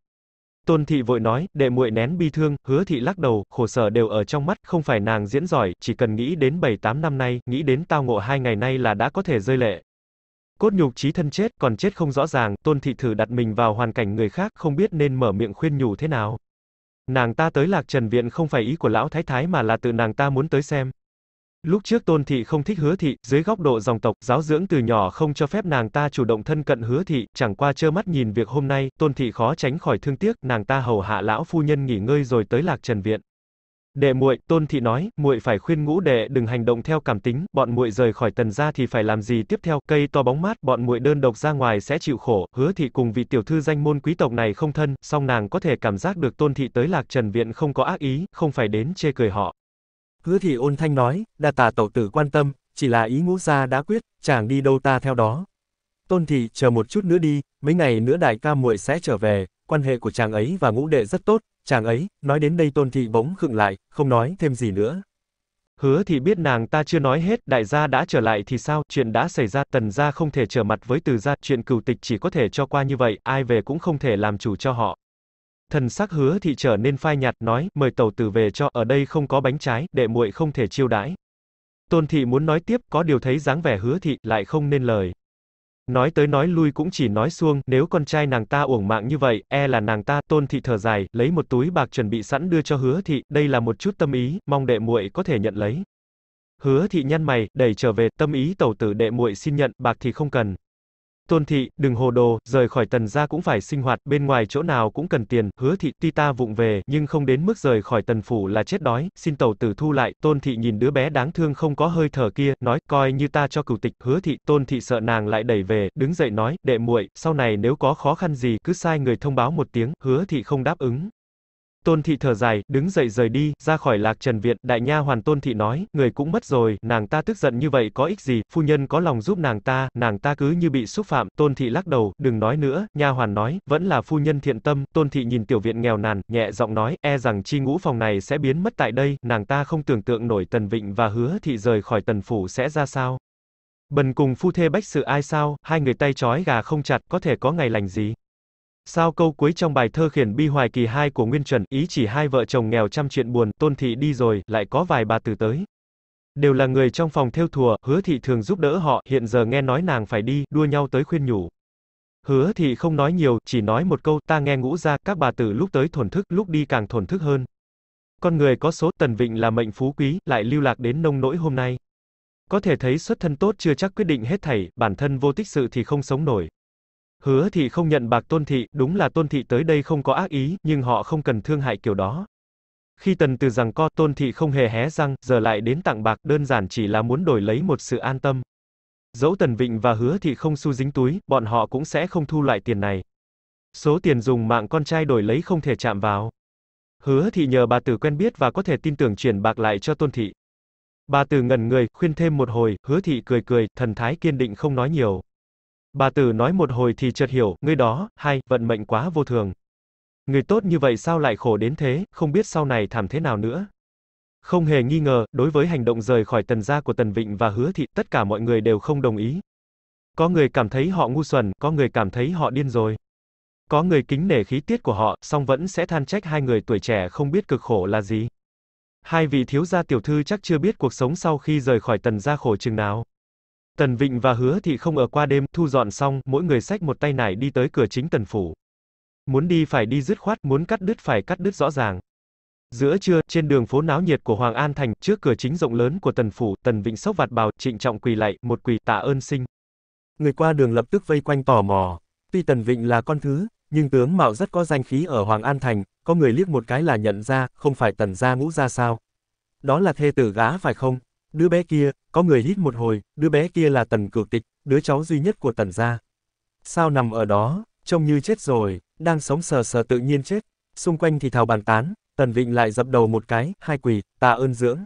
Tôn thị vội nói, đệ muội nén bi thương, hứa thị lắc đầu, khổ sở đều ở trong mắt, không phải nàng diễn giỏi, chỉ cần nghĩ đến 7-8 năm nay, nghĩ đến tao ngộ hai ngày nay là đã có thể rơi lệ. Cốt nhục trí thân chết, còn chết không rõ ràng, tôn thị thử đặt mình vào hoàn cảnh người khác, không biết nên mở miệng khuyên nhủ thế nào. Nàng ta tới lạc trần viện không phải ý của lão thái thái mà là tự nàng ta muốn tới xem. Lúc trước tôn thị không thích hứa thị, dưới góc độ dòng tộc, giáo dưỡng từ nhỏ không cho phép nàng ta chủ động thân cận hứa thị, chẳng qua trơ mắt nhìn việc hôm nay, tôn thị khó tránh khỏi thương tiếc, nàng ta hầu hạ lão phu nhân nghỉ ngơi rồi tới lạc trần viện. Đệ muội, Tôn thị nói, muội phải khuyên Ngũ đệ đừng hành động theo cảm tính, bọn muội rời khỏi Tần gia thì phải làm gì tiếp theo, cây to bóng mát, bọn muội đơn độc ra ngoài sẽ chịu khổ. Hứa thị cùng vị tiểu thư danh môn quý tộc này không thân, song nàng có thể cảm giác được Tôn thị tới Lạc Trần viện không có ác ý, không phải đến chê cười họ. Hứa thị ôn thanh nói, đa tà tẩu tử quan tâm, chỉ là ý Ngũ gia đã quyết, chàng đi đâu ta theo đó. Tôn thị, chờ một chút nữa đi, mấy ngày nữa đại ca muội sẽ trở về, quan hệ của chàng ấy và Ngũ đệ rất tốt, chàng ấy, nói đến đây tôn thị bỗng khựng lại, không nói thêm gì nữa. Hứa thì biết nàng ta chưa nói hết, đại gia đã trở lại thì sao, chuyện đã xảy ra, tần gia không thể trở mặt với từ gia, chuyện cửu tịch chỉ có thể cho qua như vậy, ai về cũng không thể làm chủ cho họ. Thần sắc hứa thị trở nên phai nhạt, nói, mời tàu tử về cho, ở đây không có bánh trái, đệ muội không thể chiêu đãi. Tôn thị muốn nói tiếp, có điều thấy dáng vẻ hứa thị, lại không nên lời. Nói tới nói lui cũng chỉ nói xuông, nếu con trai nàng ta uổng mạng như vậy, e là nàng ta, tôn thị thở dài, lấy một túi bạc chuẩn bị sẵn đưa cho hứa thị, đây là một chút tâm ý, mong đệ muội có thể nhận lấy. Hứa thị nhăn mày, đẩy trở về, tâm ý tẩu tử đệ muội xin nhận, bạc thì không cần. Tôn thị, đừng hồ đồ, rời khỏi tần gia cũng phải sinh hoạt, bên ngoài chỗ nào cũng cần tiền, hứa thị tuy ta vụng về, nhưng không đến mức rời khỏi tần phủ là chết đói, xin tẩu tử thu lại, tôn thị nhìn đứa bé đáng thương không có hơi thở kia, nói, coi như ta cho cửu tịch, hứa thị, tôn thị sợ nàng lại đẩy về, đứng dậy nói, đệ muội, sau này nếu có khó khăn gì, cứ sai người thông báo một tiếng, hứa thị không đáp ứng, Tôn thị thở dài, đứng dậy rời đi, ra khỏi Lạc Trần viện, đại nha hoàn Tôn thị nói, người cũng mất rồi, nàng ta tức giận như vậy có ích gì, phu nhân có lòng giúp nàng ta, nàng ta cứ như bị xúc phạm, Tôn thị lắc đầu, đừng nói nữa, nha hoàn nói, vẫn là phu nhân thiện tâm, Tôn thị nhìn tiểu viện nghèo nàn, nhẹ giọng nói, e rằng chi ngũ phòng này sẽ biến mất tại đây, nàng ta không tưởng tượng nổi Tần Vịnh và Hứa thị rời khỏi Tần phủ sẽ ra sao. Bần cùng phu thê bách sự ai sao, hai người tay trói gà không chặt, có thể có ngày lành gì. Sao câu cuối trong bài thơ khiển bi hoài kỳ 2 của Nguyên Trần, ý chỉ hai vợ chồng nghèo trăm chuyện buồn, tôn thị đi rồi, lại có vài bà tử tới. Đều là người trong phòng theo thùa, hứa thị thường giúp đỡ họ, hiện giờ nghe nói nàng phải đi, đua nhau tới khuyên nhủ. Hứa thị không nói nhiều, chỉ nói một câu, ta nghe ngũ ra, các bà tử lúc tới thổn thức, lúc đi càng thổn thức hơn. Con người có số tần vịnh là mệnh phú quý, lại lưu lạc đến nông nỗi hôm nay. Có thể thấy xuất thân tốt chưa chắc quyết định hết thảy, bản thân vô tích sự thì không sống nổi. Hứa thị không nhận bạc tôn thị, đúng là tôn thị tới đây không có ác ý, nhưng họ không cần thương hại kiểu đó. Khi tần từ rằng co tôn thị không hề hé răng, giờ lại đến tặng bạc đơn giản chỉ là muốn đổi lấy một sự an tâm. Dẫu tần vịnh và hứa thị không xu dính túi, bọn họ cũng sẽ không thu lại tiền này. Số tiền dùng mạng con trai đổi lấy không thể chạm vào. Hứa thị nhờ bà tử quen biết và có thể tin tưởng chuyển bạc lại cho tôn thị. Bà tử ngẩn người, khuyên thêm một hồi, hứa thị cười cười, thần thái kiên định không nói nhiều. Bà tử nói một hồi thì chợt hiểu, người đó, hai, vận mệnh quá vô thường. Người tốt như vậy sao lại khổ đến thế, không biết sau này thảm thế nào nữa. Không hề nghi ngờ, đối với hành động rời khỏi tần gia của Tần Vịnh và Hứa Thị, tất cả mọi người đều không đồng ý. Có người cảm thấy họ ngu xuẩn, có người cảm thấy họ điên rồi. Có người kính nể khí tiết của họ, song vẫn sẽ than trách hai người tuổi trẻ không biết cực khổ là gì. Hai vị thiếu gia tiểu thư chắc chưa biết cuộc sống sau khi rời khỏi tần gia khổ chừng nào. Tần Vịnh và Hứa Thị không ở qua đêm, thu dọn xong, mỗi người xách một tay nải đi tới cửa chính Tần Phủ. Muốn đi phải đi dứt khoát, muốn cắt đứt phải cắt đứt rõ ràng. Giữa trưa, trên đường phố náo nhiệt của Hoàng An Thành, trước cửa chính rộng lớn của Tần Phủ, Tần Vịnh sốc vạt bào, trịnh trọng quỳ lạy, một quỳ tạ ơn sinh. Người qua đường lập tức vây quanh tò mò. Tuy Tần Vịnh là con thứ, nhưng tướng mạo rất có danh khí ở Hoàng An Thành, có người liếc một cái là nhận ra, không phải Tần gia ngũ ra sao. Đó là thê tử gá phải không? Đứa bé kia, có người hít một hồi, đứa bé kia là tần cửu tịch, đứa cháu duy nhất của tần gia. Sao nằm ở đó, trông như chết rồi, đang sống sờ sờ tự nhiên chết. Xung quanh thì thào bàn tán, tần vịnh lại dập đầu một cái, hai quỷ, tạ ơn dưỡng.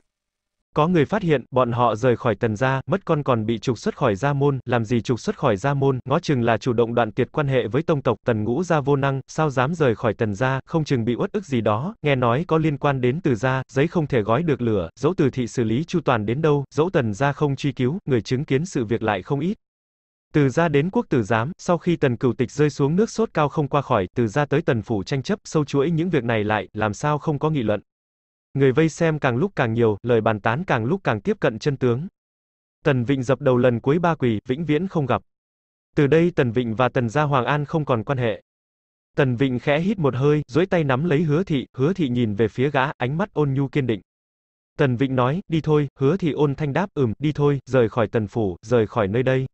Có người phát hiện, bọn họ rời khỏi tần gia, mất con còn bị trục xuất khỏi gia môn, làm gì trục xuất khỏi gia môn, ngó chừng là chủ động đoạn tuyệt quan hệ với tông tộc, tần ngũ gia vô năng, sao dám rời khỏi tần gia, không chừng bị uất ức gì đó, nghe nói có liên quan đến từ gia, giấy không thể gói được lửa, dẫu từ thị xử lý chu toàn đến đâu, dẫu tần gia không truy cứu, người chứng kiến sự việc lại không ít. Từ gia đến quốc tử giám, sau khi tần cửu tịch rơi xuống nước sốt cao không qua khỏi, từ gia tới tần phủ tranh chấp, sâu chuỗi những việc này lại, làm sao không có nghị luận. Người vây xem càng lúc càng nhiều, lời bàn tán càng lúc càng tiếp cận chân tướng. Tần Vịnh dập đầu lần cuối ba quỳ, vĩnh viễn không gặp. Từ đây Tần Vịnh và Tần Gia Hoàng An không còn quan hệ. Tần Vịnh khẽ hít một hơi, duỗi tay nắm lấy Hứa Thị, Hứa Thị nhìn về phía gã, ánh mắt ôn nhu kiên định. Tần Vịnh nói, đi thôi, Hứa Thị ôn thanh đáp, ừm, đi thôi, rời khỏi Tần Phủ, rời khỏi nơi đây.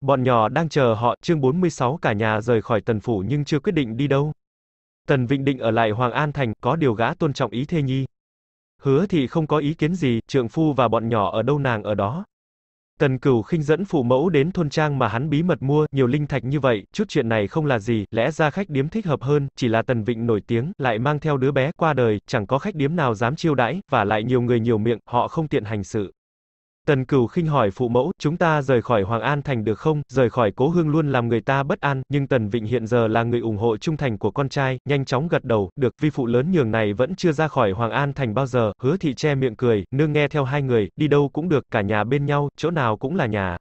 Bọn nhỏ đang chờ họ, chương 46 cả nhà rời khỏi Tần Phủ nhưng chưa quyết định đi đâu. Tần Vịnh định ở lại Hoàng An Thành, có điều gã tôn trọng ý thê nhi. Hứa thị không có ý kiến gì, trượng phu và bọn nhỏ ở đâu nàng ở đó. Tần Cửu khinh dẫn phụ mẫu đến thôn trang mà hắn bí mật mua, nhiều linh thạch như vậy, chút chuyện này không là gì, lẽ ra khách điếm thích hợp hơn, chỉ là Tần Vịnh nổi tiếng, lại mang theo đứa bé qua đời, chẳng có khách điếm nào dám chiêu đãi, và lại nhiều người nhiều miệng, họ không tiện hành sự. Tần Cửu khinh hỏi phụ mẫu, chúng ta rời khỏi Hoàng An Thành được không, rời khỏi cố hương luôn làm người ta bất an, nhưng Tần Vịnh hiện giờ là người ủng hộ trung thành của con trai, nhanh chóng gật đầu, được, vi phụ lớn nhường này vẫn chưa ra khỏi Hoàng An Thành bao giờ, hứa thị che miệng cười, nương nghe theo hai người, đi đâu cũng được, cả nhà bên nhau, chỗ nào cũng là nhà.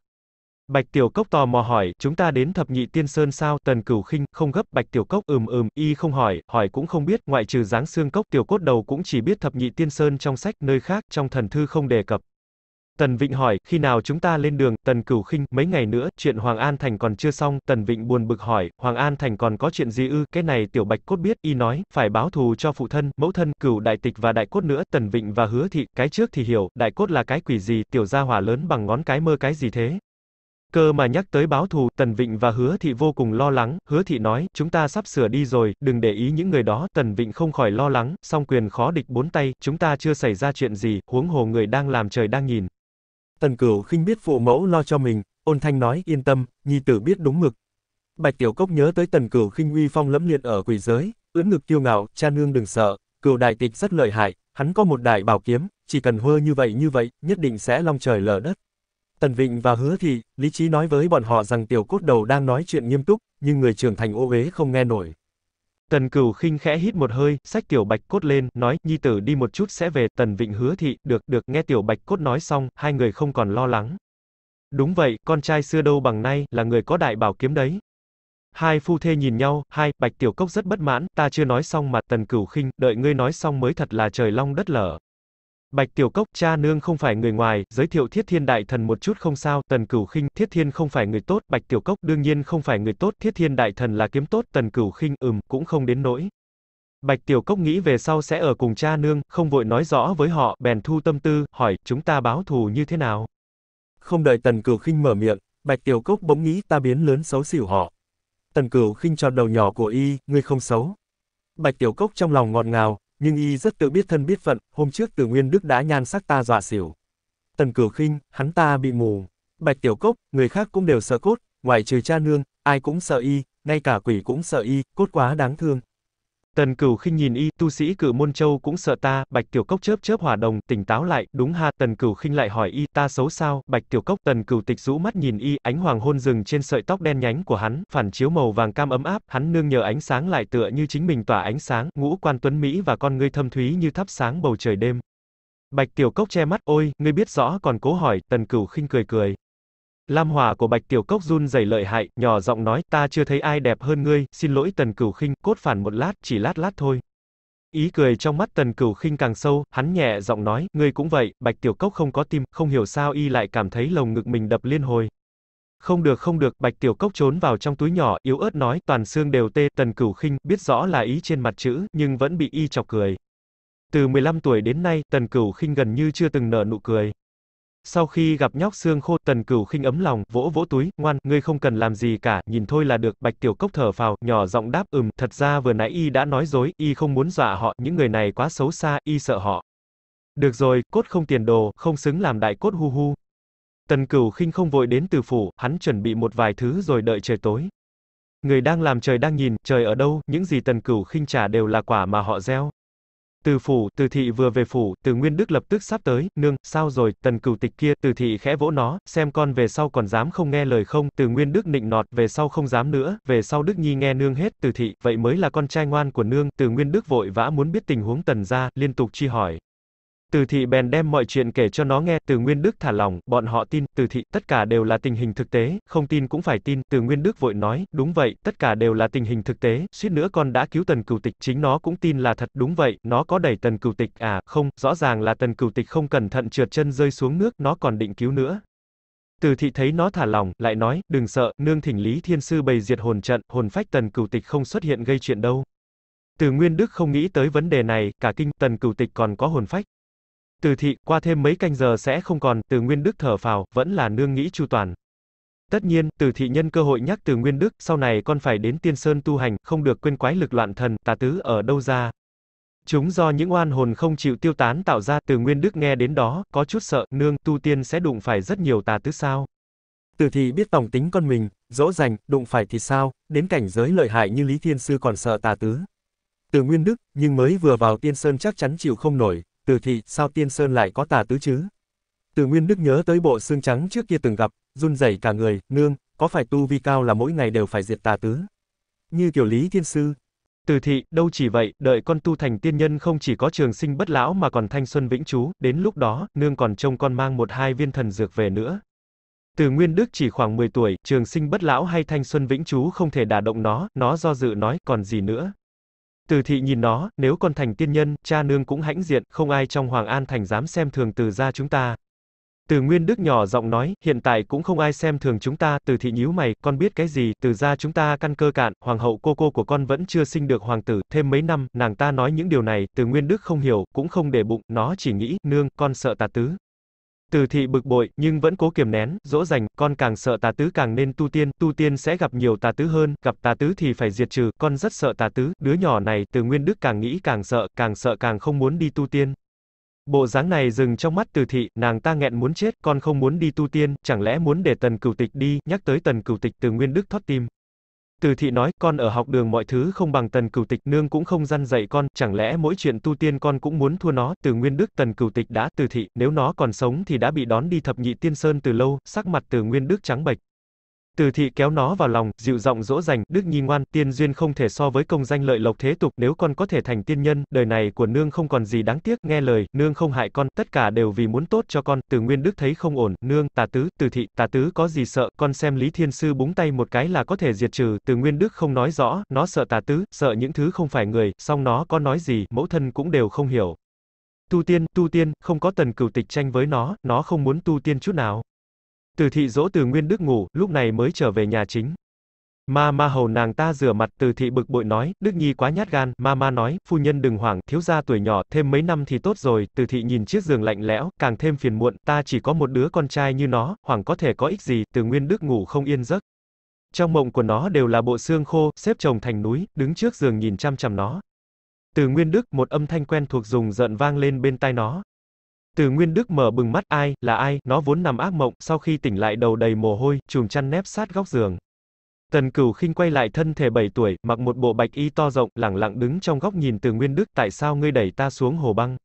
Bạch Tiểu Cốc tò mò hỏi, chúng ta đến thập nhị tiên sơn sao, tần cửu khinh, không gấp, Bạch Tiểu Cốc ừm ừm, y không hỏi, hỏi cũng không biết, ngoại trừ dáng xương cốc, Tiểu Cốt đầu cũng chỉ biết thập nhị tiên sơn trong sách, nơi khác, trong thần thư không đề cập. Tần Vịnh hỏi, khi nào chúng ta lên đường, Tần Cửu khinh mấy ngày nữa, chuyện Hoàng An Thành còn chưa xong, Tần Vịnh buồn bực hỏi, Hoàng An Thành còn có chuyện gì ư, cái này Tiểu Bạch Cốt biết, y nói, phải báo thù cho phụ thân, mẫu thân, cửu đại tịch và đại cốt nữa, Tần Vịnh và hứa thị, cái trước thì hiểu, đại cốt là cái quỷ gì, tiểu gia hỏa lớn bằng ngón cái mơ cái gì thế. Cơ mà nhắc tới báo thù, Tần Vịnh và Hứa Thị vô cùng lo lắng, Hứa Thị nói, chúng ta sắp sửa đi rồi, đừng để ý những người đó, Tần Vịnh không khỏi lo lắng, song quyền khó địch bốn tay, chúng ta chưa xảy ra chuyện gì, huống hồ người đang làm trời đang nhìn. Tần Cửu khinh biết phụ mẫu lo cho mình, ôn thanh nói yên tâm, nhi tử biết đúng mực. Bạch Tiểu Cốc nhớ tới Tần Cửu khinh uy phong lẫm liệt ở quỷ giới, ưỡn ngực kiêu ngạo, cha nương đừng sợ, Cửu đại tịch rất lợi hại, hắn có một đại bảo kiếm, chỉ cần hơ như vậy như vậy, nhất định sẽ long trời lở đất. Tần Vịnh và Hứa Thị, lý trí nói với bọn họ rằng tiểu cốt đầu đang nói chuyện nghiêm túc, nhưng người trưởng thành ô uế không nghe nổi. Tần Cửu khinh khẽ hít một hơi, sách Tiểu Bạch Cốt lên, nói, nhi tử đi một chút sẽ về, Tần Vịnh hứa thị, được, được, nghe Tiểu Bạch Cốt nói xong, hai người không còn lo lắng. Đúng vậy, con trai xưa đâu bằng nay, là người có đại bảo kiếm đấy. Hai phu thê nhìn nhau, hai, Bạch Tiểu Cốc rất bất mãn, ta chưa nói xong mà, Tần Cửu khinh, đợi ngươi nói xong mới thật là trời long đất lở. Bạch Tiểu Cốc, cha nương không phải người ngoài, giới thiệu Thiết Thiên Đại Thần một chút không sao, Tần Cửu Khinh, Thiết Thiên không phải người tốt, Bạch Tiểu Cốc đương nhiên không phải người tốt, Thiết Thiên Đại Thần là kiếm tốt, Tần Cửu Khinh ừm, cũng không đến nỗi. Bạch Tiểu Cốc nghĩ về sau sẽ ở cùng cha nương, không vội nói rõ với họ, bèn thu tâm tư, hỏi, chúng ta báo thù như thế nào? Không đợi Tần Cửu Khinh mở miệng, Bạch Tiểu Cốc bỗng nghĩ ta biến lớn xấu xỉu họ. Tần Cửu Khinh tròn đầu nhỏ của y, ngươi không xấu. Bạch Tiểu Cốc trong lòng ngọt ngào, nhưng y rất tự biết thân biết phận, hôm trước từ nguyên đức đã nhan sắc ta dọa xỉu. Tần cửu khinh, hắn ta bị mù. Bạch tiểu cốc, người khác cũng đều sợ cốt, ngoại trừ cha nương, ai cũng sợ y, ngay cả quỷ cũng sợ y, cốt quá đáng thương. Tần Cửu khinh nhìn y, tu sĩ cự môn châu cũng sợ ta, Bạch Tiểu Cốc chớp chớp hỏa đồng, tỉnh táo lại, đúng ha, Tần Cửu khinh lại hỏi y, ta xấu sao? Bạch Tiểu Cốc, Tần Cửu tịch rũ mắt nhìn y, ánh hoàng hôn dừng trên sợi tóc đen nhánh của hắn, phản chiếu màu vàng cam ấm áp, hắn nương nhờ ánh sáng lại tựa như chính mình tỏa ánh sáng, ngũ quan tuấn mỹ và con ngươi thâm thúy như thắp sáng bầu trời đêm. Bạch Tiểu Cốc che mắt, ôi, ngươi biết rõ còn cố hỏi, Tần Cửu khinh cười cười. Lam hỏa của Bạch Tiểu Cốc run rẩy lợi hại, nhỏ giọng nói, ta chưa thấy ai đẹp hơn ngươi, xin lỗi Tần Cửu Khinh, cốt phản một lát, chỉ lát lát thôi. Ý cười trong mắt Tần Cửu Khinh càng sâu, hắn nhẹ giọng nói, ngươi cũng vậy, Bạch Tiểu Cốc không có tim, không hiểu sao y lại cảm thấy lồng ngực mình đập liên hồi. Không được không được, Bạch Tiểu Cốc trốn vào trong túi nhỏ, yếu ớt nói, toàn xương đều tê, Tần Cửu Khinh biết rõ là ý trên mặt chữ, nhưng vẫn bị y chọc cười. Từ 15 tuổi đến nay, Tần Cửu Khinh gần như chưa từng nở nụ cười. Sau khi gặp nhóc xương khô, Tần Cửu khinh ấm lòng, vỗ vỗ túi, ngoan, ngươi không cần làm gì cả, nhìn thôi là được, Bạch Tiểu Cốc thở phào, nhỏ giọng đáp, ừm, thật ra vừa nãy y đã nói dối, y không muốn dọa họ, những người này quá xấu xa, y sợ họ. Được rồi, cốt không tiền đồ, không xứng làm đại cốt hu hu. Tần Cửu khinh không vội đến từ phủ, hắn chuẩn bị một vài thứ rồi đợi trời tối. Người đang làm trời đang nhìn, trời ở đâu, những gì Tần Cửu khinh trả đều là quả mà họ gieo. Từ phủ, từ thị vừa về phủ, từ nguyên đức lập tức sắp tới, nương, sao rồi, tần cửu tịch kia, từ thị khẽ vỗ nó, xem con về sau còn dám không nghe lời không, từ nguyên đức nịnh nọt, về sau không dám nữa, về sau đức nhi nghe nương hết, từ thị, vậy mới là con trai ngoan của nương, từ nguyên đức vội vã muốn biết tình huống tần ra, liên tục chi hỏi. Từ thị bèn đem mọi chuyện kể cho nó nghe, từ Nguyên Đức thả lòng, bọn họ tin, từ thị, tất cả đều là tình hình thực tế, không tin cũng phải tin, từ Nguyên Đức vội nói, đúng vậy, tất cả đều là tình hình thực tế, suýt nữa con đã cứu tần cửu tịch, chính nó cũng tin là thật, đúng vậy, nó có đẩy tần cửu tịch, à, không, rõ ràng là tần cửu tịch không cẩn thận trượt chân rơi xuống nước, nó còn định cứu nữa. Từ thị thấy nó thả lòng, lại nói, đừng sợ, nương thỉnh Lý Thiên Sư bày diệt hồn trận, hồn phách tần cửu tịch không xuất hiện gây chuyện đâu. Từ Nguyên Đức không nghĩ tới vấn đề này, cả kinh tần cửu tịch còn có hồn phách. Từ thị, qua thêm mấy canh giờ sẽ không còn, từ Nguyên Đức thở phào, vẫn là nương nghĩ chu toàn. Tất nhiên, từ thị nhân cơ hội nhắc từ Nguyên Đức, sau này con phải đến tiên sơn tu hành, không được quên quái lực loạn thần, tà tứ ở đâu ra. Chúng do những oan hồn không chịu tiêu tán tạo ra, từ Nguyên Đức nghe đến đó, có chút sợ, nương, tu tiên sẽ đụng phải rất nhiều tà tứ sao. Từ thị biết tổng tính con mình, dỗ dành, đụng phải thì sao, đến cảnh giới lợi hại như Lý Thiên Sư còn sợ tà tứ. Từ Nguyên Đức, nhưng mới vừa vào tiên sơn chắc chắn chịu không nổi, từ thị, sao Tiên Sơn lại có tà tứ chứ? Từ Nguyên Đức nhớ tới bộ xương trắng trước kia từng gặp, run rẩy cả người, nương, có phải tu vi cao là mỗi ngày đều phải diệt tà tứ? Như kiểu Lý Thiên Sư. Từ thị, đâu chỉ vậy, đợi con tu thành tiên nhân không chỉ có trường sinh bất lão mà còn thanh xuân vĩnh trú, đến lúc đó, nương còn trông con mang một hai viên thần dược về nữa. Từ Nguyên Đức chỉ khoảng 10 tuổi, trường sinh bất lão hay thanh xuân vĩnh trú không thể đả động nó, nó do dự nói, còn gì nữa. Từ thị nhìn nó, nếu con thành tiên nhân, cha nương cũng hãnh diện, không ai trong Hoàng An thành dám xem thường từ gia chúng ta. Từ Nguyên Đức nhỏ giọng nói, hiện tại cũng không ai xem thường chúng ta, từ thị nhíu mày, con biết cái gì, từ gia chúng ta căn cơ cạn, hoàng hậu cô cô của con vẫn chưa sinh được hoàng tử, thêm mấy năm, nàng ta nói những điều này, từ Nguyên Đức không hiểu, cũng không để bụng, nó chỉ nghĩ, nương, con sợ tà tứ. Từ thị bực bội, nhưng vẫn cố kiềm nén, dỗ dành, con càng sợ tà tứ càng nên tu tiên, tu tiên sẽ gặp nhiều tà tứ hơn, gặp tà tứ thì phải diệt trừ, con rất sợ tà tứ, đứa nhỏ này, từ nguyên đức càng nghĩ càng sợ, càng sợ càng không muốn đi tu tiên. Bộ dáng này dừng trong mắt từ thị, nàng ta nghẹn muốn chết, con không muốn đi tu tiên, chẳng lẽ muốn để tần cửu tịch đi, nhắc tới tần cửu tịch từ nguyên đức thoát tim. Từ thị nói, con ở học đường mọi thứ không bằng tần cửu tịch, nương cũng không răn dạy con, chẳng lẽ mỗi chuyện tu tiên con cũng muốn thua nó, từ nguyên đức tần cửu tịch đã, từ thị, nếu nó còn sống thì đã bị đón đi thập nhị tiên sơn từ lâu, sắc mặt từ nguyên đức trắng bệch. Từ thị kéo nó vào lòng, dịu giọng dỗ dành, Đức Nhi ngoan, tiên duyên không thể so với công danh lợi lộc thế tục, nếu con có thể thành tiên nhân, đời này của nương không còn gì đáng tiếc, nghe lời, nương không hại con, tất cả đều vì muốn tốt cho con, từ nguyên đức thấy không ổn, nương, tà tứ, từ thị, tà tứ có gì sợ, con xem Lý Thiên Sư búng tay một cái là có thể diệt trừ, từ nguyên đức không nói rõ, nó sợ tà tứ, sợ những thứ không phải người, song nó có nói gì, mẫu thân cũng đều không hiểu. Tu tiên, tu tiên, không có tần cửu tịch tranh với nó, nó không muốn tu tiên chút nào. Từ thị dỗ từ nguyên đức ngủ, lúc này mới trở về nhà chính. Ma ma hầu nàng ta rửa mặt từ thị bực bội nói, Đức Nhi quá nhát gan, ma ma nói, phu nhân đừng hoảng, thiếu gia tuổi nhỏ, thêm mấy năm thì tốt rồi, từ thị nhìn chiếc giường lạnh lẽo, càng thêm phiền muộn, ta chỉ có một đứa con trai như nó, hoảng có thể có ích gì, từ nguyên đức ngủ không yên giấc. Trong mộng của nó đều là bộ xương khô, xếp chồng thành núi, đứng trước giường nhìn chăm chăm nó. Từ nguyên đức, một âm thanh quen thuộc dùng giận vang lên bên tai nó. Từ Nguyên Đức mở bừng mắt, ai, là ai, nó vốn nằm ác mộng, sau khi tỉnh lại đầu đầy mồ hôi, chùm chăn nép sát góc giường. Tần Cửu khinh quay lại thân thể 7 tuổi, mặc một bộ bạch y to rộng, lẳng lặng đứng trong góc nhìn Từ Nguyên Đức, tại sao ngươi đẩy ta xuống hồ băng?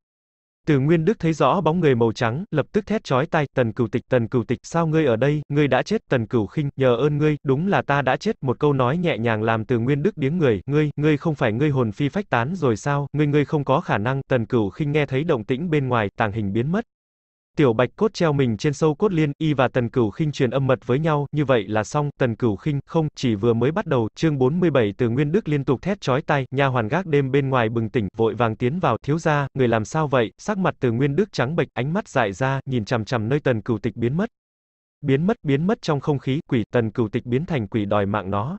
Từ Nguyên Đức thấy rõ bóng người màu trắng, lập tức thét chói tai, "Tần Cửu Tịch, Tần Cửu Tịch, sao ngươi ở đây? Ngươi đã chết, Tần Cửu Khinh, nhờ ơn ngươi, đúng là ta đã chết." Một câu nói nhẹ nhàng làm Từ Nguyên Đức điếng người, "Ngươi, ngươi không phải ngươi hồn phi phách tán rồi sao? Ngươi ngươi không có khả năng." Tần Cửu Khinh nghe thấy động tĩnh bên ngoài, tàng hình biến mất. Tiểu Bạch cốt treo mình trên sâu cốt liên, y và Tần Cửu Khinh truyền âm mật với nhau, như vậy là xong, Tần Cửu Khinh không, chỉ vừa mới bắt đầu, chương 47 Từ Nguyên Đức liên tục thét chói tai, nha hoàn gác đêm bên ngoài bừng tỉnh, vội vàng tiến vào, thiếu gia, người làm sao vậy? Sắc mặt Từ Nguyên Đức trắng bệch, ánh mắt dại ra, nhìn chằm chằm nơi Tần Cửu Tịch biến mất. Biến mất, biến mất trong không khí, quỷ Tần Cửu Tịch biến thành quỷ đòi mạng nó.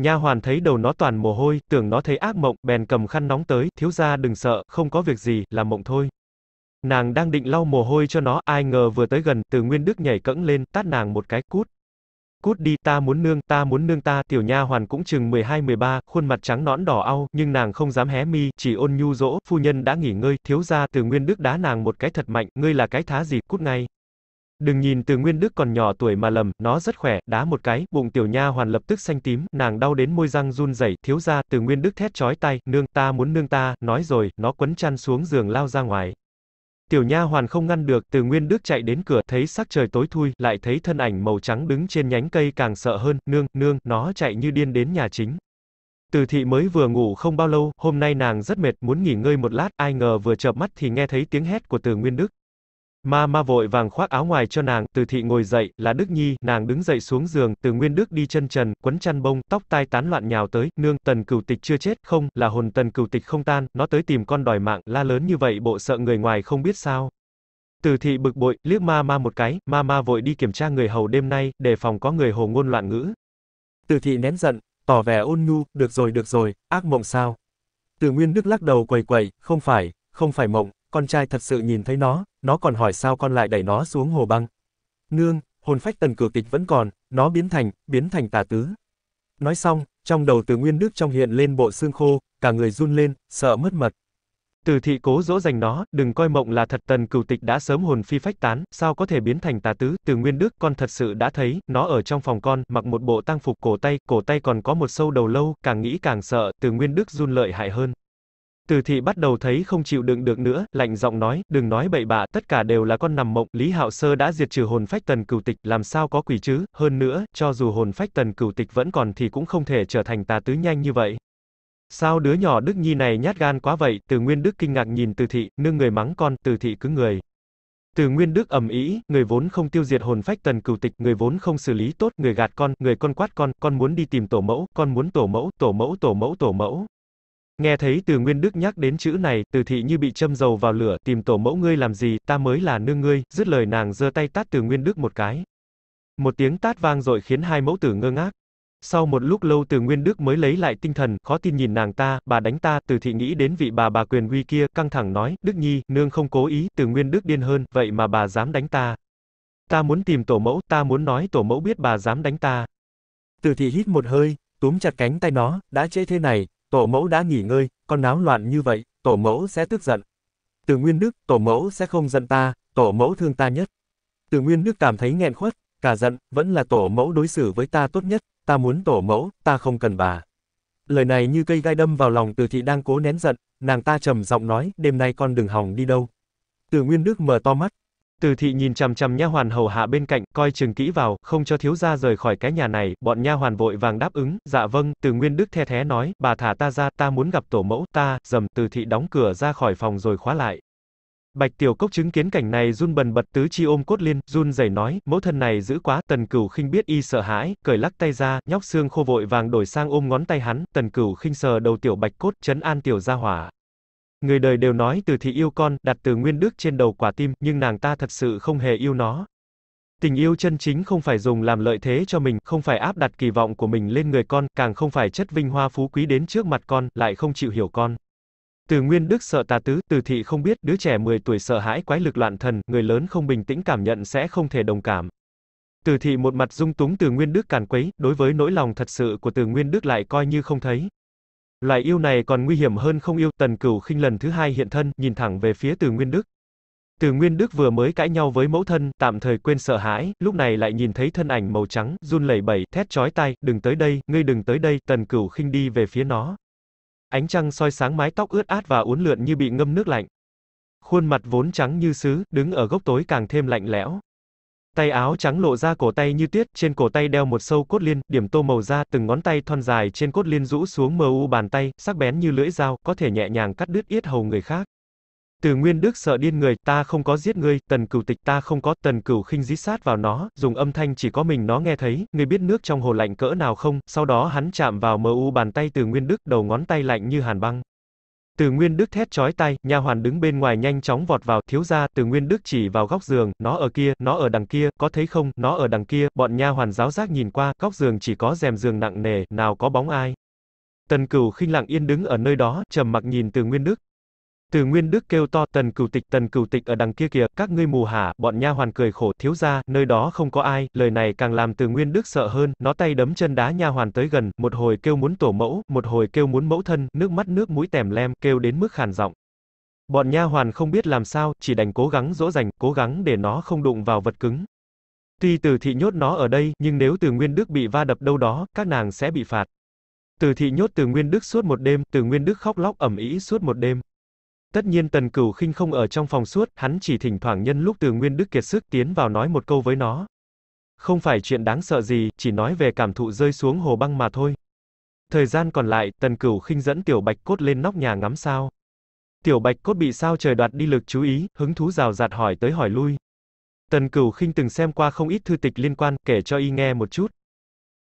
Nha hoàn thấy đầu nó toàn mồ hôi, tưởng nó thấy ác mộng, bèn cầm khăn nóng tới, thiếu gia đừng sợ, không có việc gì, là mộng thôi. Nàng đang định lau mồ hôi cho nó, ai ngờ vừa tới gần, Từ Nguyên Đức nhảy cẫng lên, tát nàng một cái, cút. Cút đi, ta muốn nương, ta muốn nương ta, tiểu nha hoàn cũng chừng 12-13, khuôn mặt trắng nõn đỏ au, nhưng nàng không dám hé mi, chỉ ôn nhu dỗ, phu nhân đã nghỉ ngơi, thiếu gia Từ Nguyên Đức đá nàng một cái thật mạnh, ngươi là cái thá gì, cút ngay. Đừng nhìn Từ Nguyên Đức còn nhỏ tuổi mà lầm, nó rất khỏe, đá một cái, bụng tiểu nha hoàn lập tức xanh tím, nàng đau đến môi răng run rẩy, thiếu gia Từ Nguyên Đức thét chói tay, nương ta muốn nương ta, nói rồi, nó quấn chăn xuống giường lao ra ngoài. Tiểu nha hoàn không ngăn được, Từ Nguyên Đức chạy đến cửa, thấy sắc trời tối thui, lại thấy thân ảnh màu trắng đứng trên nhánh cây càng sợ hơn, nương, nương, nó chạy như điên đến nhà chính. Từ thị mới vừa ngủ không bao lâu, hôm nay nàng rất mệt, muốn nghỉ ngơi một lát, ai ngờ vừa chợp mắt thì nghe thấy tiếng hét của Từ Nguyên Đức. Ma ma vội vàng khoác áo ngoài cho nàng, từ thị ngồi dậy, là Đức Nhi, nàng đứng dậy xuống giường, từ Nguyên Đức đi chân trần, quấn chăn bông, tóc tai tán loạn nhào tới, nương, tần cửu tịch chưa chết, không, là hồn tần cửu tịch không tan, nó tới tìm con đòi mạng, la lớn như vậy bộ sợ người ngoài không biết sao. Từ thị bực bội, liếc ma ma một cái, ma ma vội đi kiểm tra người hầu đêm nay, để phòng có người hồ ngôn loạn ngữ. Từ thị nén giận, tỏ vẻ ôn nhu, được rồi được rồi, ác mộng sao. Từ Nguyên Đức lắc đầu quầy quầy, không phải, không phải mộng, con trai thật sự nhìn thấy nó, nó còn hỏi sao con lại đẩy nó xuống hồ băng. Nương, hồn phách tần cửu tịch vẫn còn, nó biến thành, biến thành tà tứ. Nói xong, trong đầu từ nguyên đức trong hiện lên bộ xương khô, cả người run lên, sợ mất mật. Từ thị cố dỗ dành nó, đừng coi mộng là thật tần cửu tịch đã sớm hồn phi phách tán, sao có thể biến thành tà tứ, từ nguyên đức con thật sự đã thấy, nó ở trong phòng con, mặc một bộ tang phục cổ tay, cổ tay còn có một sâu đầu lâu, càng nghĩ càng sợ, từ nguyên đức run lợi hại hơn. Từ thị bắt đầu thấy không chịu đựng được nữa, lạnh giọng nói, đừng nói bậy bạ, tất cả đều là con nằm mộng, Lý Hạo Sơ đã diệt trừ hồn phách tần cửu tịch, làm sao có quỷ chứ, hơn nữa, cho dù hồn phách tần cửu tịch vẫn còn thì cũng không thể trở thành tà tứ nhanh như vậy. Sao đứa nhỏ Đức Nhi này nhát gan quá vậy, từ Nguyên Đức kinh ngạc nhìn từ thị, nương người mắng con, từ thị cứ người. Từ Nguyên Đức ầm ý, người vốn không tiêu diệt hồn phách tần cửu tịch, người vốn không xử lý tốt, người gạt con, người con quát con, con muốn đi tìm tổ mẫu, con muốn tổ mẫu, tổ mẫu, tổ mẫu, tổ mẫu. Nghe thấy từ Nguyên Đức nhắc đến chữ này, từ thị như bị châm dầu vào lửa, tìm tổ mẫu ngươi làm gì, ta mới là nương ngươi, dứt lời nàng giơ tay tát từ Nguyên Đức một cái. Một tiếng tát vang dội khiến hai mẫu tử ngơ ngác. Sau một lúc lâu từ Nguyên Đức mới lấy lại tinh thần, khó tin nhìn nàng ta, bà đánh ta, từ thị nghĩ đến vị bà bà quyền uy kia, căng thẳng nói, Đức Nhi, nương không cố ý, từ Nguyên Đức điên hơn, vậy mà bà dám đánh ta. Ta muốn tìm tổ mẫu, ta muốn nói tổ mẫu biết bà dám đánh ta. Từ thị hít một hơi, túm chặt cánh tay nó, đã chế thế này, Tổ mẫu đã nghỉ ngơi, con náo loạn như vậy, tổ mẫu sẽ tức giận. Từ Nguyên Đức, tổ mẫu sẽ không giận ta, tổ mẫu thương ta nhất. Từ Nguyên Đức cảm thấy nghẹn khuất, cả giận, vẫn là tổ mẫu đối xử với ta tốt nhất, ta muốn tổ mẫu, ta không cần bà. Lời này như cây gai đâm vào lòng Từ Thị đang cố nén giận, nàng ta trầm giọng nói, đêm nay con đừng hỏng đi đâu. Từ Nguyên Đức mở to mắt, từ thị nhìn chằm chằm nha hoàn hầu hạ bên cạnh, coi chừng kỹ vào, không cho thiếu gia rời khỏi cái nhà này, bọn nha hoàn vội vàng đáp ứng, dạ vâng, từ nguyên đức the thé nói, bà thả ta ra, ta muốn gặp tổ mẫu, ta, dầm, từ thị đóng cửa ra khỏi phòng rồi khóa lại. Bạch Tiểu Cốc chứng kiến cảnh này run bần bật tứ chi ôm cốt liên, run rẩy nói, mẫu thân này giữ quá, Tần Cửu khinh biết y sợ hãi, cởi lắc tay ra, nhóc xương khô vội vàng đổi sang ôm ngón tay hắn, Tần Cửu khinh sờ đầu tiểu Bạch Cốt, chấn an tiểu gia hỏa. Người đời đều nói từ thị yêu con, đặt từ nguyên đức trên đầu quả tim, nhưng nàng ta thật sự không hề yêu nó. Tình yêu chân chính không phải dùng làm lợi thế cho mình, không phải áp đặt kỳ vọng của mình lên người con, càng không phải chất vinh hoa phú quý đến trước mặt con, lại không chịu hiểu con. Từ Nguyên Đức sợ tà tứ, Từ Thị không biết, đứa trẻ 10 tuổi sợ hãi quái lực loạn thần, người lớn không bình tĩnh cảm nhận sẽ không thể đồng cảm. Từ Thị một mặt dung túng Từ Nguyên Đức càn quấy, đối với nỗi lòng thật sự của Từ Nguyên Đức lại coi như không thấy. Loài yêu này còn nguy hiểm hơn không yêu, Tần Cửu khinh lần thứ hai hiện thân, nhìn thẳng về phía Từ Nguyên Đức. Từ Nguyên Đức vừa mới cãi nhau với mẫu thân, tạm thời quên sợ hãi, lúc này lại nhìn thấy thân ảnh màu trắng, run lẩy bẩy, thét chói tai, "Đừng tới đây, ngươi đừng tới đây." Tần Cửu khinh đi về phía nó. Ánh trăng soi sáng mái tóc ướt át và uốn lượn như bị ngâm nước lạnh. Khuôn mặt vốn trắng như sứ, đứng ở góc tối càng thêm lạnh lẽo. Tay áo trắng lộ ra cổ tay như tuyết trên cổ tay đeo một sâu cốt liên, điểm tô màu da, từng ngón tay thon dài trên cốt liên rũ xuống mờ u bàn tay, sắc bén như lưỡi dao, có thể nhẹ nhàng cắt đứt yết hầu người khác. Từ Nguyên Đức sợ điên người, ta không có giết ngươi, Tần Cửu tịch ta không có, Tần Cửu khinh dí sát vào nó, dùng âm thanh chỉ có mình nó nghe thấy, người biết nước trong hồ lạnh cỡ nào không? Sau đó hắn chạm vào mờ u bàn tay Từ Nguyên Đức, đầu ngón tay lạnh như hàn băng. Từ Nguyên Đức thét chói tai, nha hoàn đứng bên ngoài nhanh chóng vọt vào, thiếu gia, Từ Nguyên Đức chỉ vào góc giường, nó ở kia, nó ở đằng kia, có thấy không, nó ở đằng kia, bọn nha hoàn giáo giác nhìn qua, góc giường chỉ có rèm giường nặng nề, nào có bóng ai. Tần Cửu khinh lặng yên đứng ở nơi đó, trầm mặc nhìn Từ Nguyên Đức. Từ Nguyên Đức kêu to, "Tần Cửu Tịch, Tần Cửu Tịch ở đằng kia kìa, các ngươi mù hả?" Bọn nha hoàn cười khổ, "Thiếu gia, nơi đó không có ai." Lời này càng làm Từ Nguyên Đức sợ hơn, nó tay đấm chân đá nha hoàn tới gần, một hồi kêu muốn tổ mẫu, một hồi kêu muốn mẫu thân, nước mắt nước mũi tèm lem, kêu đến mức khàn giọng. Bọn nha hoàn không biết làm sao, chỉ đành cố gắng dỗ dành, cố gắng để nó không đụng vào vật cứng. Tuy Từ thị nhốt nó ở đây, nhưng nếu Từ Nguyên Đức bị va đập đâu đó, các nàng sẽ bị phạt. Từ thị nhốt Từ Nguyên Đức suốt một đêm, Từ Nguyên Đức khóc lóc ẩm ý suốt một đêm. Tất nhiên Tần Cửu khinh không ở trong phòng suốt, hắn chỉ thỉnh thoảng nhân lúc Từ Nguyên Đức kiệt sức tiến vào nói một câu với nó. Không phải chuyện đáng sợ gì, chỉ nói về cảm thụ rơi xuống hồ băng mà thôi. Thời gian còn lại, Tần Cửu khinh dẫn Tiểu Bạch Cốt lên nóc nhà ngắm sao. Tiểu Bạch Cốt bị sao trời đoạt đi lực chú ý, hứng thú rào rạt hỏi tới hỏi lui. Tần Cửu khinh từng xem qua không ít thư tịch liên quan, kể cho y nghe một chút.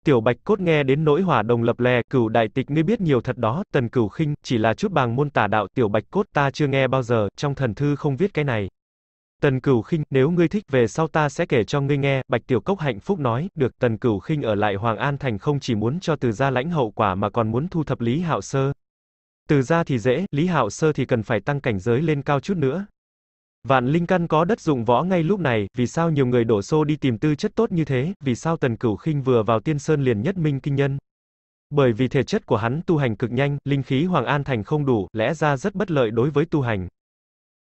Tiểu Bạch Cốt nghe đến nỗi hỏa đồng lập lè, cửu đại tịch ngươi biết nhiều thật đó, tần cửu khinh, chỉ là chút bàng môn tả đạo Tiểu Bạch Cốt ta chưa nghe bao giờ, trong thần thư không viết cái này. Tần Cửu Khinh, nếu ngươi thích về sau ta sẽ kể cho ngươi nghe, Bạch Tiểu Cốc hạnh phúc nói, được, Tần Cửu Khinh ở lại Hoàng An thành không chỉ muốn cho Từ gia lãnh hậu quả mà còn muốn thu thập Lý Hạo Sơ. Từ gia thì dễ, Lý Hạo Sơ thì cần phải tăng cảnh giới lên cao chút nữa. Vạn Linh Căn có đất dụng võ ngay lúc này, vì sao nhiều người đổ xô đi tìm tư chất tốt như thế, vì sao Tần Cửu Khinh vừa vào Tiên Sơn liền nhất minh kinh nhân? Bởi vì thể chất của hắn tu hành cực nhanh, linh khí Hoàng An Thành không đủ, lẽ ra rất bất lợi đối với tu hành.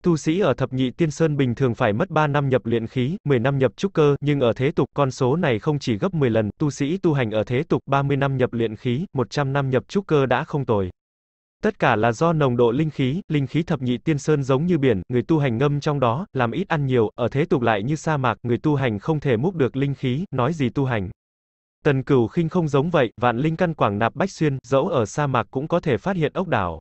Tu sĩ ở thập nhị tiên sơn bình thường phải mất 3 năm nhập luyện khí, 10 năm nhập trúc cơ, nhưng ở thế tục con số này không chỉ gấp 10 lần, tu sĩ tu hành ở thế tục 30 năm nhập luyện khí, 100 năm nhập trúc cơ đã không tồi. Tất cả là do nồng độ linh khí, linh khí thập nhị tiên sơn giống như biển, người tu hành ngâm trong đó, làm ít ăn nhiều, ở thế tục lại như sa mạc, người tu hành không thể múc được linh khí, nói gì tu hành. Tần Cửu khinh không giống vậy, vạn linh căn quảng nạp bách xuyên, dẫu ở sa mạc cũng có thể phát hiện ốc đảo.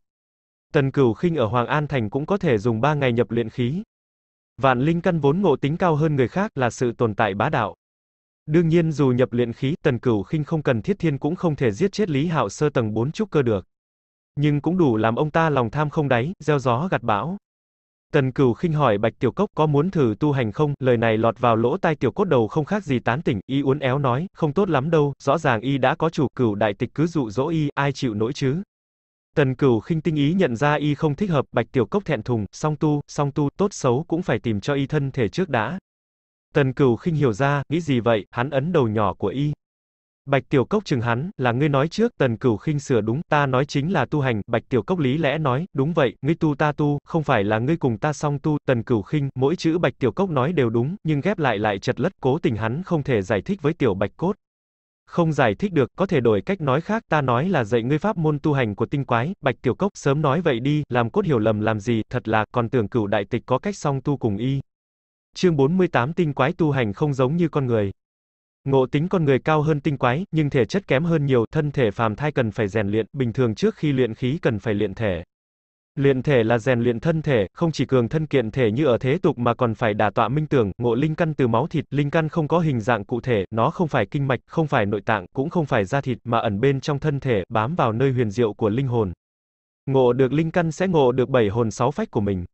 Tần Cửu khinh ở Hoàng An thành cũng có thể dùng 3 ngày nhập luyện khí. Vạn linh căn vốn ngộ tính cao hơn người khác là sự tồn tại bá đạo. Đương nhiên dù nhập luyện khí, Tần Cửu khinh không cần thiết thiên cũng không thể giết chết Lý Hạo sơ tầng 4 trúc cơ được nhưng cũng đủ làm ông ta lòng tham không đáy, gieo gió gặt bão. Tần Cửu khinh hỏi Bạch Tiểu Cốc có muốn thử tu hành không, lời này lọt vào lỗ tai Tiểu Cốt đầu không khác gì tán tỉnh, y uốn éo nói, không tốt lắm đâu, rõ ràng y đã có chủ, Cửu đại tịch cứ dụ dỗ y, ai chịu nổi chứ. Tần Cửu khinh tinh ý nhận ra y không thích hợp, Bạch Tiểu Cốc thẹn thùng, song tu, song tu, tốt xấu cũng phải tìm cho y thân thể trước đã. Tần Cửu khinh hiểu ra, nghĩ gì vậy, hắn ấn đầu nhỏ của y, Bạch Tiểu Cốc chừng hắn, là ngươi nói trước, Tần Cửu khinh sửa đúng, ta nói chính là tu hành, Bạch Tiểu Cốc lý lẽ nói, đúng vậy, ngươi tu ta tu, không phải là ngươi cùng ta song tu, Tần Cửu khinh, mỗi chữ Bạch Tiểu Cốc nói đều đúng, nhưng ghép lại lại chật lất, cố tình hắn không thể giải thích với Tiểu Bạch Cốt. Không giải thích được, có thể đổi cách nói khác, ta nói là dạy ngươi pháp môn tu hành của tinh quái, Bạch Tiểu Cốc, sớm nói vậy đi, làm cốt hiểu lầm làm gì, thật là, còn tưởng Cửu đại tịch có cách song tu cùng y. Chương 48 tinh quái tu hành không giống như con người. Ngộ tính con người cao hơn tinh quái, nhưng thể chất kém hơn nhiều, thân thể phàm thai cần phải rèn luyện, bình thường trước khi luyện khí cần phải luyện thể. Luyện thể là rèn luyện thân thể, không chỉ cường thân kiện thể như ở thế tục mà còn phải đả tọa minh tưởng, ngộ linh căn từ máu thịt, linh căn không có hình dạng cụ thể, nó không phải kinh mạch, không phải nội tạng, cũng không phải da thịt mà ẩn bên trong thân thể, bám vào nơi huyền diệu của linh hồn. Ngộ được linh căn sẽ ngộ được bảy hồn sáu phách của mình.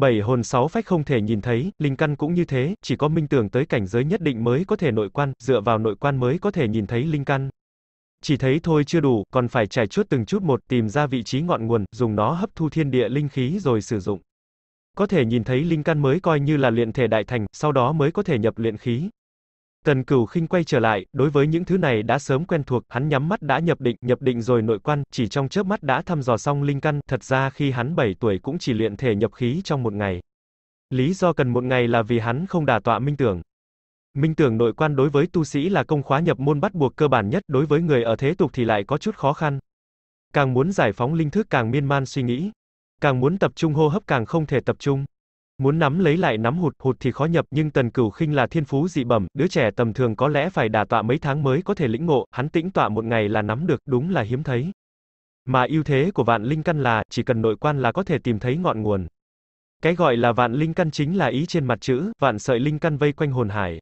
Bảy hồn sáu phách không thể nhìn thấy, linh căn cũng như thế, chỉ có minh tưởng tới cảnh giới nhất định mới có thể nội quan, dựa vào nội quan mới có thể nhìn thấy linh căn. Chỉ thấy thôi chưa đủ, còn phải trải chuốt từng chút một, tìm ra vị trí ngọn nguồn, dùng nó hấp thu thiên địa linh khí rồi sử dụng. Có thể nhìn thấy linh căn mới coi như là luyện thể đại thành, sau đó mới có thể nhập luyện khí. Tần Cửu khinh quay trở lại, đối với những thứ này đã sớm quen thuộc, hắn nhắm mắt đã nhập định, nhập định rồi nội quan, chỉ trong chớp mắt đã thăm dò xong linh căn, thật ra khi hắn 7 tuổi cũng chỉ luyện thể nhập khí trong một ngày. Lý do cần một ngày là vì hắn không đả tọa minh tưởng. Minh tưởng nội quan đối với tu sĩ là công khóa nhập môn bắt buộc cơ bản nhất, đối với người ở thế tục thì lại có chút khó khăn. Càng muốn giải phóng linh thức càng miên man suy nghĩ, càng muốn tập trung hô hấp càng không thể tập trung. Muốn nắm lấy lại nắm hụt, hụt thì khó nhập, nhưng Tần Cửu Khinh là thiên phú dị bẩm, đứa trẻ tầm thường có lẽ phải đả tọa mấy tháng mới có thể lĩnh ngộ, hắn tĩnh tọa một ngày là nắm được, đúng là hiếm thấy. Mà ưu thế của vạn linh căn là, chỉ cần nội quan là có thể tìm thấy ngọn nguồn. Cái gọi là vạn linh căn chính là ý trên mặt chữ, vạn sợi linh căn vây quanh hồn hải.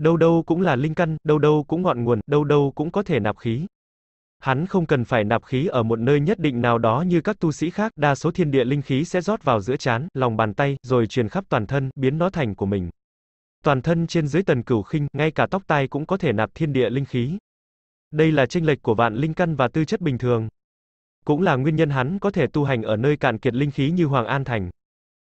Đâu đâu cũng là linh căn, đâu đâu cũng ngọn nguồn, đâu đâu cũng có thể nạp khí. Hắn không cần phải nạp khí ở một nơi nhất định nào đó như các tu sĩ khác, đa số thiên địa linh khí sẽ rót vào giữa chán lòng bàn tay, rồi truyền khắp toàn thân, biến nó thành của mình. Toàn thân trên dưới tần cửu khinh, ngay cả tóc tai cũng có thể nạp thiên địa linh khí. Đây là chênh lệch của vạn linh căn và tư chất bình thường. Cũng là nguyên nhân hắn có thể tu hành ở nơi cạn kiệt linh khí như Hoàng An Thành.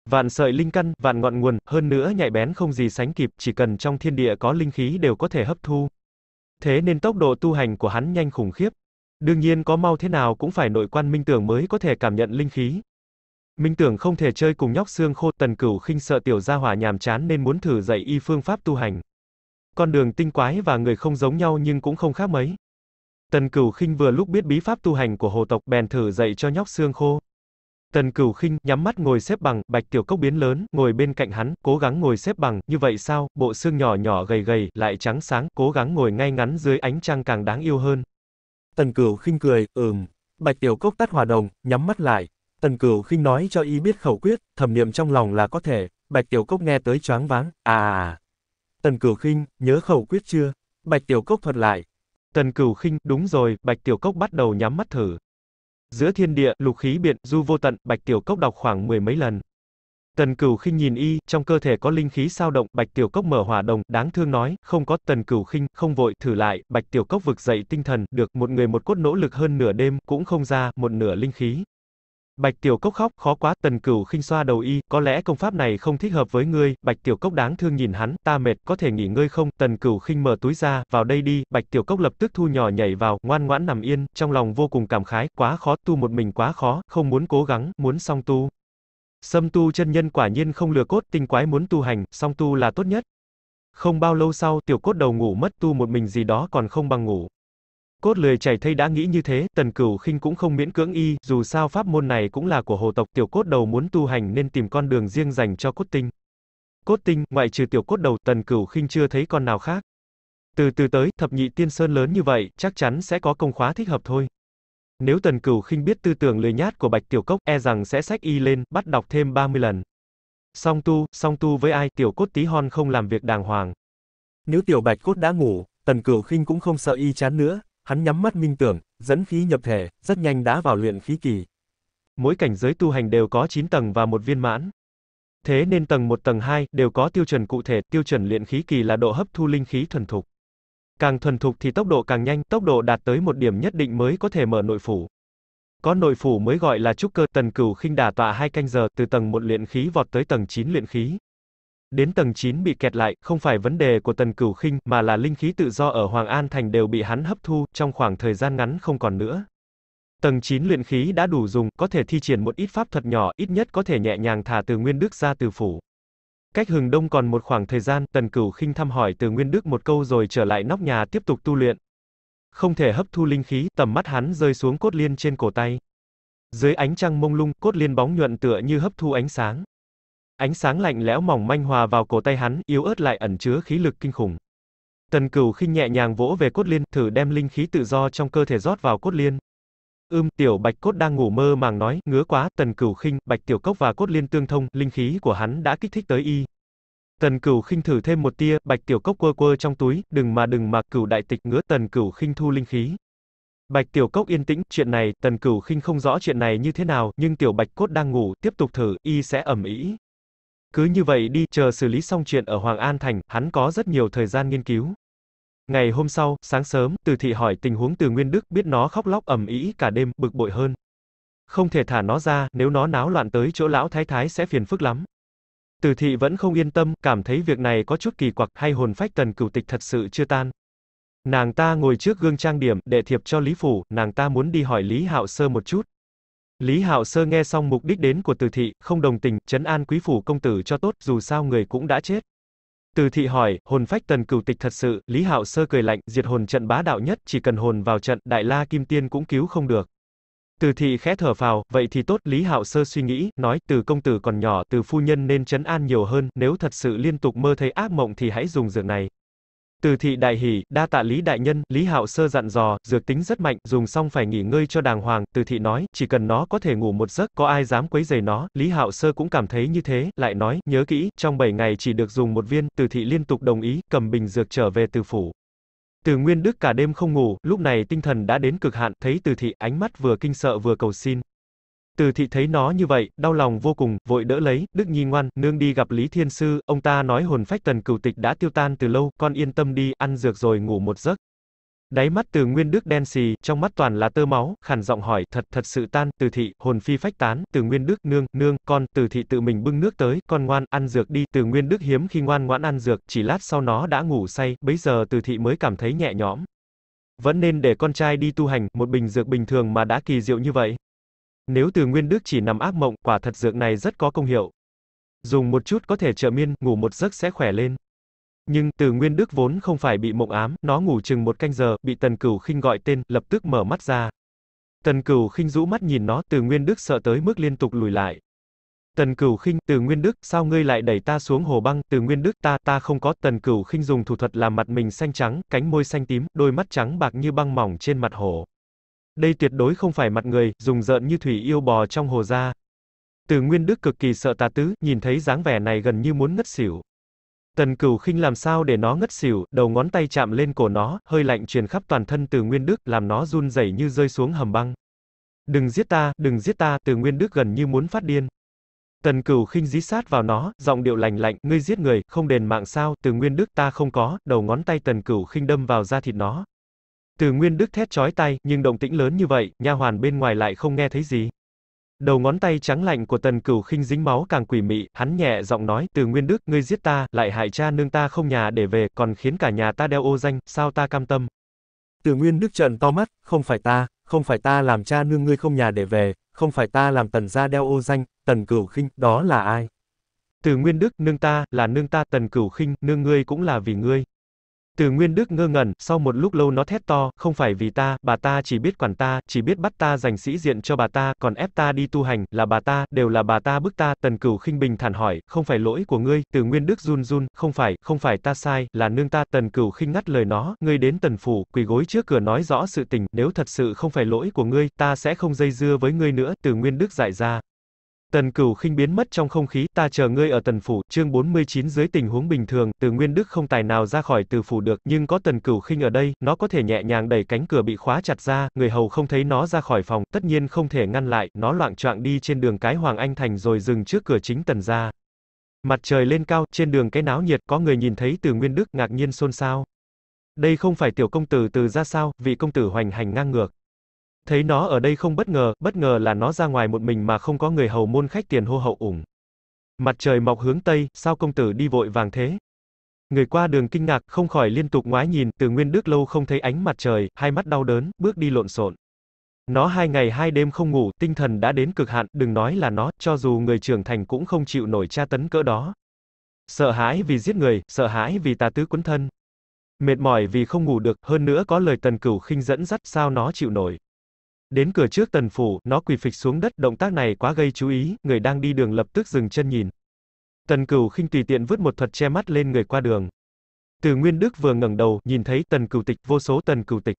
Vạn sợi linh căn, vạn ngọn nguồn, hơn nữa nhạy bén không gì sánh kịp, chỉ cần trong thiên địa có linh khí đều có thể hấp thu. Thế nên tốc độ tu hành của hắn nhanh khủng khiếp. Đương nhiên có mau thế nào cũng phải nội quan minh tưởng mới có thể cảm nhận linh khí. Minh tưởng không thể chơi cùng nhóc xương khô, Tần Cửu khinh sợ tiểu gia hỏa nhàm chán nên muốn thử dạy y phương pháp tu hành. Con đường tinh quái và người không giống nhau nhưng cũng không khác mấy. Tần Cửu khinh vừa lúc biết bí pháp tu hành của hồ tộc bèn thử dạy cho nhóc xương khô. Tần Cửu khinh nhắm mắt ngồi xếp bằng, Bạch Tiểu Cốc biến lớn, ngồi bên cạnh hắn, cố gắng ngồi xếp bằng, như vậy sao, bộ xương nhỏ nhỏ gầy gầy, lại trắng sáng, cố gắng ngồi ngay ngắn dưới ánh trăng càng đáng yêu hơn. Tần Cửu khinh cười, ừm. Bạch Tiểu Cốc tắt hòa đồng, nhắm mắt lại. Tần Cửu khinh nói cho y biết khẩu quyết, thẩm niệm trong lòng là có thể. Bạch Tiểu Cốc nghe tới choáng váng, à, à, à. Tần Cửu khinh, nhớ khẩu quyết chưa? Bạch Tiểu Cốc thuật lại. Tần Cửu khinh, đúng rồi, Bạch Tiểu Cốc bắt đầu nhắm mắt thử. Giữa thiên địa, lục khí biện, du vô tận, Bạch Tiểu Cốc đọc khoảng mười mấy lần. Tần Cửu khinh nhìn y, trong cơ thể có linh khí sao động, Bạch Tiểu Cốc mở hỏa đồng, đáng thương nói, không có, Tần Cửu khinh, không vội, thử lại, Bạch Tiểu Cốc vực dậy tinh thần, được, một người một cốt nỗ lực hơn nửa đêm, cũng không ra, một nửa linh khí. Bạch Tiểu Cốc khóc, khó quá, Tần Cửu khinh xoa đầu y, có lẽ công pháp này không thích hợp với ngươi, Bạch Tiểu Cốc đáng thương nhìn hắn, ta mệt, có thể nghỉ ngơi không? Tần Cửu khinh mở túi ra, vào đây đi, Bạch Tiểu Cốc lập tức thu nhỏ nhảy vào, ngoan ngoãn nằm yên, trong lòng vô cùng cảm khái, quá khó, tu một mình quá khó, không muốn cố gắng, muốn song tu. Sâm tu chân nhân quả nhiên không lừa cốt, tinh quái muốn tu hành, song tu là tốt nhất. Không bao lâu sau, tiểu cốt đầu ngủ mất tu một mình gì đó còn không bằng ngủ. Cốt lười chảy thây đã nghĩ như thế, tần cửu khinh cũng không miễn cưỡng y, dù sao pháp môn này cũng là của hồ tộc, tiểu cốt đầu muốn tu hành nên tìm con đường riêng dành cho cốt tinh. Cốt tinh, ngoại trừ tiểu cốt đầu, tần cửu khinh chưa thấy con nào khác. Từ từ tới, thập nhị tiên sơn lớn như vậy, chắc chắn sẽ có công khóa thích hợp thôi. Nếu Tần Cửu khinh biết tư tưởng lười nhát của Bạch Tiểu Cốc, e rằng sẽ sách y lên, bắt đọc thêm 30 lần. Song tu, song tu với ai, tiểu cốt tí hon không làm việc đàng hoàng. Nếu tiểu Bạch Cốt đã ngủ, Tần Cửu khinh cũng không sợ y chán nữa, hắn nhắm mắt minh tưởng, dẫn khí nhập thể, rất nhanh đã vào luyện khí kỳ. Mỗi cảnh giới tu hành đều có 9 tầng và một viên mãn. Thế nên tầng 1 tầng 2 đều có tiêu chuẩn cụ thể, tiêu chuẩn luyện khí kỳ là độ hấp thu linh khí thuần thục. Càng thuần thục thì tốc độ càng nhanh, tốc độ đạt tới một điểm nhất định mới có thể mở nội phủ. Có nội phủ mới gọi là trúc cơ, tần cửu khinh đả tọa hai canh giờ, từ tầng 1 luyện khí vọt tới tầng 9 luyện khí. Đến tầng 9 bị kẹt lại, không phải vấn đề của tần cửu khinh, mà là linh khí tự do ở Hoàng An Thành đều bị hắn hấp thu, trong khoảng thời gian ngắn không còn nữa. Tầng 9 luyện khí đã đủ dùng, có thể thi triển một ít pháp thuật nhỏ, ít nhất có thể nhẹ nhàng thả từ nguyên đức ra từ phủ. Cách hừng đông còn một khoảng thời gian, Tần Cửu khinh thăm hỏi Từ Nguyên Đức một câu rồi trở lại nóc nhà tiếp tục tu luyện. Không thể hấp thu linh khí, tầm mắt hắn rơi xuống cốt liên trên cổ tay. Dưới ánh trăng mông lung, cốt liên bóng nhuận tựa như hấp thu ánh sáng. Ánh sáng lạnh lẽo mỏng manh hòa vào cổ tay hắn, yếu ớt lại ẩn chứa khí lực kinh khủng. Tần Cửu khinh nhẹ nhàng vỗ về cốt liên, thử đem linh khí tự do trong cơ thể rót vào cốt liên. Ưm, tiểu bạch cốt đang ngủ mơ màng nói, ngứa quá, tần cửu khinh, bạch tiểu cốc và cốt liên tương thông, linh khí của hắn đã kích thích tới y. Tần cửu khinh thử thêm một tia, bạch tiểu cốc quơ quơ trong túi, đừng mà đừng mà, cửu đại tịch ngứa, tần cửu khinh thu linh khí. Bạch tiểu cốc yên tĩnh, chuyện này, tần cửu khinh không rõ chuyện này như thế nào, nhưng tiểu bạch cốt đang ngủ, tiếp tục thử, y sẽ ẩm ý. Cứ như vậy đi, chờ xử lý xong chuyện ở Hoàng An Thành, hắn có rất nhiều thời gian nghiên cứu. Ngày hôm sau, sáng sớm, Từ Thị hỏi tình huống Từ Nguyên Đức, biết nó khóc lóc ầm ĩ cả đêm, bực bội hơn. Không thể thả nó ra, nếu nó náo loạn tới chỗ lão thái thái sẽ phiền phức lắm. Từ Thị vẫn không yên tâm, cảm thấy việc này có chút kỳ quặc, hay hồn phách Tần Cửu Tịch thật sự chưa tan. Nàng ta ngồi trước gương trang điểm, đệ thiệp cho Lý phủ, nàng ta muốn đi hỏi Lý Hạo Sơ một chút. Lý Hạo Sơ nghe xong mục đích đến của Từ Thị, không đồng tình, chấn an quý phủ công tử cho tốt, dù sao người cũng đã chết. Từ thị hỏi, hồn phách tần cửu tịch thật sự, Lý Hạo sơ cười lạnh, diệt hồn trận bá đạo nhất, chỉ cần hồn vào trận, đại la kim tiên cũng cứu không được. Từ thị khẽ thở vào, vậy thì tốt, Lý Hạo sơ suy nghĩ, nói, từ công tử còn nhỏ, từ phu nhân nên chấn an nhiều hơn, nếu thật sự liên tục mơ thấy ác mộng thì hãy dùng dược này. Từ thị đại hỉ đa tạ Lý đại nhân, Lý Hạo Sơ dặn dò, dược tính rất mạnh, dùng xong phải nghỉ ngơi cho đàng hoàng, Từ thị nói, chỉ cần nó có thể ngủ một giấc, có ai dám quấy rầy nó, Lý Hạo Sơ cũng cảm thấy như thế, lại nói, nhớ kỹ, trong 7 ngày chỉ được dùng một viên, Từ thị liên tục đồng ý, cầm bình dược trở về từ phủ. Từ Nguyên Đức cả đêm không ngủ, lúc này tinh thần đã đến cực hạn, thấy Từ thị ánh mắt vừa kinh sợ vừa cầu xin. Từ thị thấy nó như vậy, đau lòng vô cùng, vội đỡ lấy, Đức Nhi ngoan, nương đi gặp Lý Thiên Sư, ông ta nói hồn phách tần cửu tịch đã tiêu tan từ lâu, con yên tâm đi, ăn dược rồi ngủ một giấc. Đáy mắt từ Nguyên Đức đen xì, trong mắt toàn là tơ máu, khàn giọng hỏi, thật thật sự tan, từ thị, hồn phi phách tán, từ Nguyên Đức, nương, nương, con, từ thị tự mình bưng nước tới, con ngoan, ăn dược đi, từ Nguyên Đức hiếm khi ngoan ngoãn ăn dược, chỉ lát sau nó đã ngủ say, bấy giờ từ thị mới cảm thấy nhẹ nhõm. Vẫn nên để con trai đi tu hành, một bình dược bình thường mà đã kỳ diệu như vậy. Nếu từ nguyên đức chỉ nằm ác mộng, quả thật dược này rất có công hiệu. Dùng một chút có thể trợ miên, ngủ một giấc sẽ khỏe lên. Nhưng từ nguyên đức vốn không phải bị mộng ám, nó ngủ chừng một canh giờ, bị tần cửu khinh gọi tên, lập tức mở mắt ra. Tần cửu khinh rũ mắt nhìn nó, từ nguyên đức sợ tới mức liên tục lùi lại. Tần Cửu Khinh, Từ Nguyên Đức, sao ngươi lại đẩy ta xuống hồ băng, Từ Nguyên Đức, ta, ta không có, Tần Cửu Khinh dùng thủ thuật làm mặt mình xanh trắng, cánh môi xanh tím, đôi mắt trắng bạc như băng mỏng trên mặt hồ đây tuyệt đối không phải mặt người, dùng rợn như thủy yêu bò trong hồ ra. Từ Nguyên Đức cực kỳ sợ tà tứ, nhìn thấy dáng vẻ này gần như muốn ngất xỉu. Tần Cửu khinh làm sao để nó ngất xỉu, đầu ngón tay chạm lên cổ nó, hơi lạnh truyền khắp toàn thân Từ Nguyên Đức, làm nó run rẩy như rơi xuống hầm băng. "Đừng giết ta, đừng giết ta." Từ Nguyên Đức gần như muốn phát điên. Tần Cửu khinh dí sát vào nó, giọng điệu lạnh lạnh, "Ngươi giết người, không đền mạng sao? Từ Nguyên Đức ta không có." Đầu ngón tay Tần Cửu khinh đâm vào da thịt nó. Từ Nguyên Đức thét chói tai, nhưng động tĩnh lớn như vậy, nha hoàn bên ngoài lại không nghe thấy gì. Đầu ngón tay trắng lạnh của Tần Cửu khinh dính máu càng quỷ mị, hắn nhẹ giọng nói, "Từ Nguyên Đức, ngươi giết ta, lại hại cha nương ta không nhà để về, còn khiến cả nhà ta đeo ô danh, sao ta cam tâm?" Từ Nguyên Đức trợn to mắt, "Không phải ta, không phải ta làm cha nương ngươi không nhà để về, không phải ta làm Tần gia đeo ô danh, Tần Cửu khinh, đó là ai?" Từ Nguyên Đức, nương ta, là nương ta, Tần Cửu khinh, nương ngươi cũng là vì ngươi. Từ Nguyên Đức ngơ ngẩn, sau một lúc lâu nó thét to, không phải vì ta, bà ta chỉ biết quản ta, chỉ biết bắt ta dành sĩ diện cho bà ta, còn ép ta đi tu hành, là bà ta, đều là bà ta bức ta, Tần Cửu khinh bình thản hỏi, không phải lỗi của ngươi, Từ Nguyên Đức run run, không phải, không phải ta sai, là nương ta, Tần Cửu khinh ngắt lời nó, ngươi đến Tần phủ, quỳ gối trước cửa nói rõ sự tình, nếu thật sự không phải lỗi của ngươi, ta sẽ không dây dưa với ngươi nữa, Từ Nguyên Đức dại ra, Tần Cửu khinh biến mất trong không khí, ta chờ ngươi ở Tần phủ, chương 49 dưới tình huống bình thường, Từ Nguyên Đức không tài nào ra khỏi Từ phủ được, nhưng có Tần Cửu khinh ở đây, nó có thể nhẹ nhàng đẩy cánh cửa bị khóa chặt ra, người hầu không thấy nó ra khỏi phòng, tất nhiên không thể ngăn lại, nó loạn choạng đi trên đường cái Hoàng Anh thành rồi dừng trước cửa chính Tần gia. Mặt trời lên cao, trên đường cái náo nhiệt, có người nhìn thấy Từ Nguyên Đức ngạc nhiên xôn xao. Đây không phải tiểu công tử từ ra sao, vị công tử hoành hành ngang ngược. Thấy nó ở đây không bất ngờ, bất ngờ là nó ra ngoài một mình mà không có người hầu môn khách tiền hô hậu ủng. Mặt trời mọc hướng tây, sao công tử đi vội vàng thế? Người qua đường kinh ngạc, không khỏi liên tục ngoái nhìn, từ nguyên đức lâu không thấy ánh mặt trời, hai mắt đau đớn, bước đi lộn xộn. Nó hai ngày hai đêm không ngủ, tinh thần đã đến cực hạn, đừng nói là nó, cho dù người trưởng thành cũng không chịu nổi tra tấn cỡ đó. Sợ hãi vì giết người, sợ hãi vì tà tứ quấn thân. Mệt mỏi vì không ngủ được, hơn nữa có lời tần cửu khinh dẫn dắt sao nó chịu nổi. Đến cửa trước tần phủ, nó quỳ phịch xuống đất, động tác này quá gây chú ý, người đang đi đường lập tức dừng chân nhìn. Tần Cửu khinh tùy tiện vứt một thuật che mắt lên người qua đường. Từ Nguyên Đức vừa ngẩng đầu, nhìn thấy Tần Cửu Tịch, vô số Tần Cửu Tịch.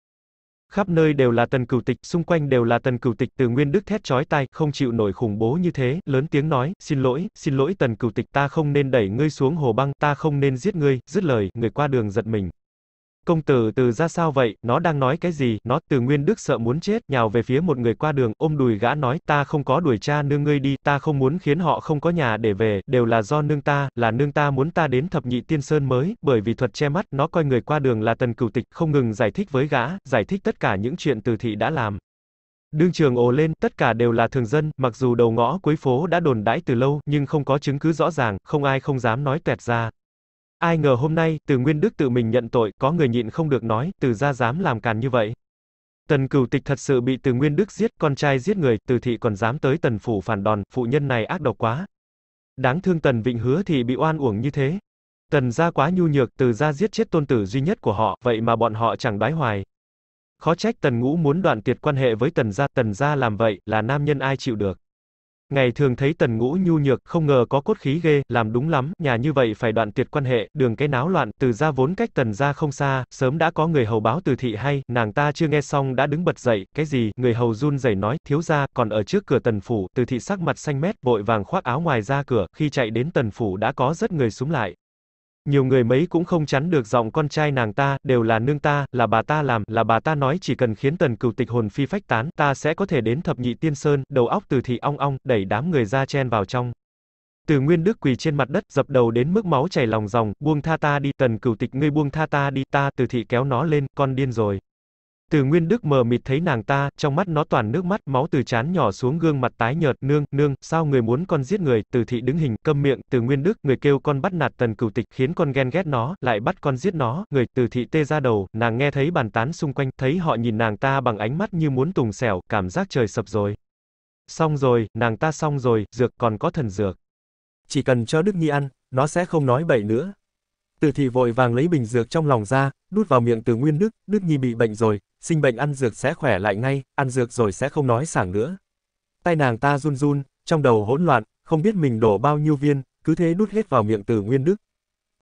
Khắp nơi đều là Tần Cửu Tịch, xung quanh đều là Tần Cửu Tịch, Từ Nguyên Đức thét chói tai, không chịu nổi khủng bố như thế, lớn tiếng nói, "Xin lỗi, xin lỗi Tần Cửu Tịch, ta không nên đẩy ngươi xuống hồ băng, ta không nên giết ngươi." Dứt lời, người qua đường giật mình. Công tử từ ra sao vậy, nó đang nói cái gì, nó, từ nguyên đức sợ muốn chết, nhào về phía một người qua đường, ôm đùi gã nói, ta không có đuổi cha nương ngươi đi, ta không muốn khiến họ không có nhà để về, đều là do nương ta, là nương ta muốn ta đến thập nhị tiên sơn mới, bởi vì thuật che mắt, nó coi người qua đường là tần cửu tịch, không ngừng giải thích với gã, giải thích tất cả những chuyện từ thị đã làm. Đương trường ồ lên, tất cả đều là thường dân, mặc dù đầu ngõ cuối phố đã đồn đãi từ lâu, nhưng không có chứng cứ rõ ràng, không ai không dám nói tuẹt ra, Ai ngờ hôm nay, Từ Nguyên Đức tự mình nhận tội, có người nhịn không được nói, từ ra dám làm càn như vậy. Tần Cửu Tịch thật sự bị Từ Nguyên Đức giết, con trai giết người, Từ thị còn dám tới Tần phủ phản đòn, phụ nhân này ác độc quá. Đáng thương Tần Vịnh Hứa thì bị oan uổng như thế. Tần gia quá nhu nhược, Từ gia giết chết tôn tử duy nhất của họ, vậy mà bọn họ chẳng đoái hoài. Khó trách Tần Ngũ muốn đoạn tuyệt quan hệ với Tần gia, Tần gia làm vậy, là nam nhân ai chịu được. Ngày thường thấy Tần Ngũ nhu nhược, không ngờ có cốt khí ghê, làm đúng lắm, nhà như vậy phải đoạn tuyệt quan hệ, đường cái náo loạn, từ ra vốn cách Tần ra không xa, sớm đã có người hầu báo từ thị hay, nàng ta chưa nghe xong đã đứng bật dậy, cái gì, người hầu run rẩy nói, thiếu ra, còn ở trước cửa Tần Phủ, từ thị sắc mặt xanh mét, vội vàng khoác áo ngoài ra cửa, khi chạy đến Tần Phủ đã có rất người súng lại. Nhiều người mấy cũng không chắn được giọng con trai nàng ta, đều là nương ta, là bà ta làm, là bà ta nói chỉ cần khiến tần cửu tịch hồn phi phách tán, ta sẽ có thể đến thập nhị tiên sơn, đầu óc từ thị ong ong, đẩy đám người ra chen vào trong. Từ Nguyên Đức quỳ trên mặt đất, dập đầu đến mức máu chảy lòng ròng, buông tha ta đi, tần cửu tịch ngươi buông tha ta đi, ta từ thị kéo nó lên, con điên rồi. Từ Nguyên Đức mờ mịt thấy nàng ta, trong mắt nó toàn nước mắt, máu từ chán nhỏ xuống gương mặt tái nhợt, nương, nương, sao người muốn con giết người, từ thị đứng hình, câm miệng, từ Nguyên Đức, người kêu con bắt nạt tần cửu tịch, khiến con ghen ghét nó, lại bắt con giết nó, người, từ thị tê ra đầu, nàng nghe thấy bàn tán xung quanh, thấy họ nhìn nàng ta bằng ánh mắt như muốn tùng xẻo, cảm giác trời sập rồi. Xong rồi, nàng ta xong rồi, dược còn có thần dược. Chỉ cần cho Đức Nhi ăn, nó sẽ không nói bậy nữa, từ thị vội vàng lấy bình dược trong lòng ra, đút vào miệng từ nguyên đức, đức nhi bị bệnh rồi, sinh bệnh ăn dược sẽ khỏe lại ngay, ăn dược rồi sẽ không nói sảng nữa. Tay nàng ta run run, trong đầu hỗn loạn, không biết mình đổ bao nhiêu viên, cứ thế đút hết vào miệng từ nguyên đức.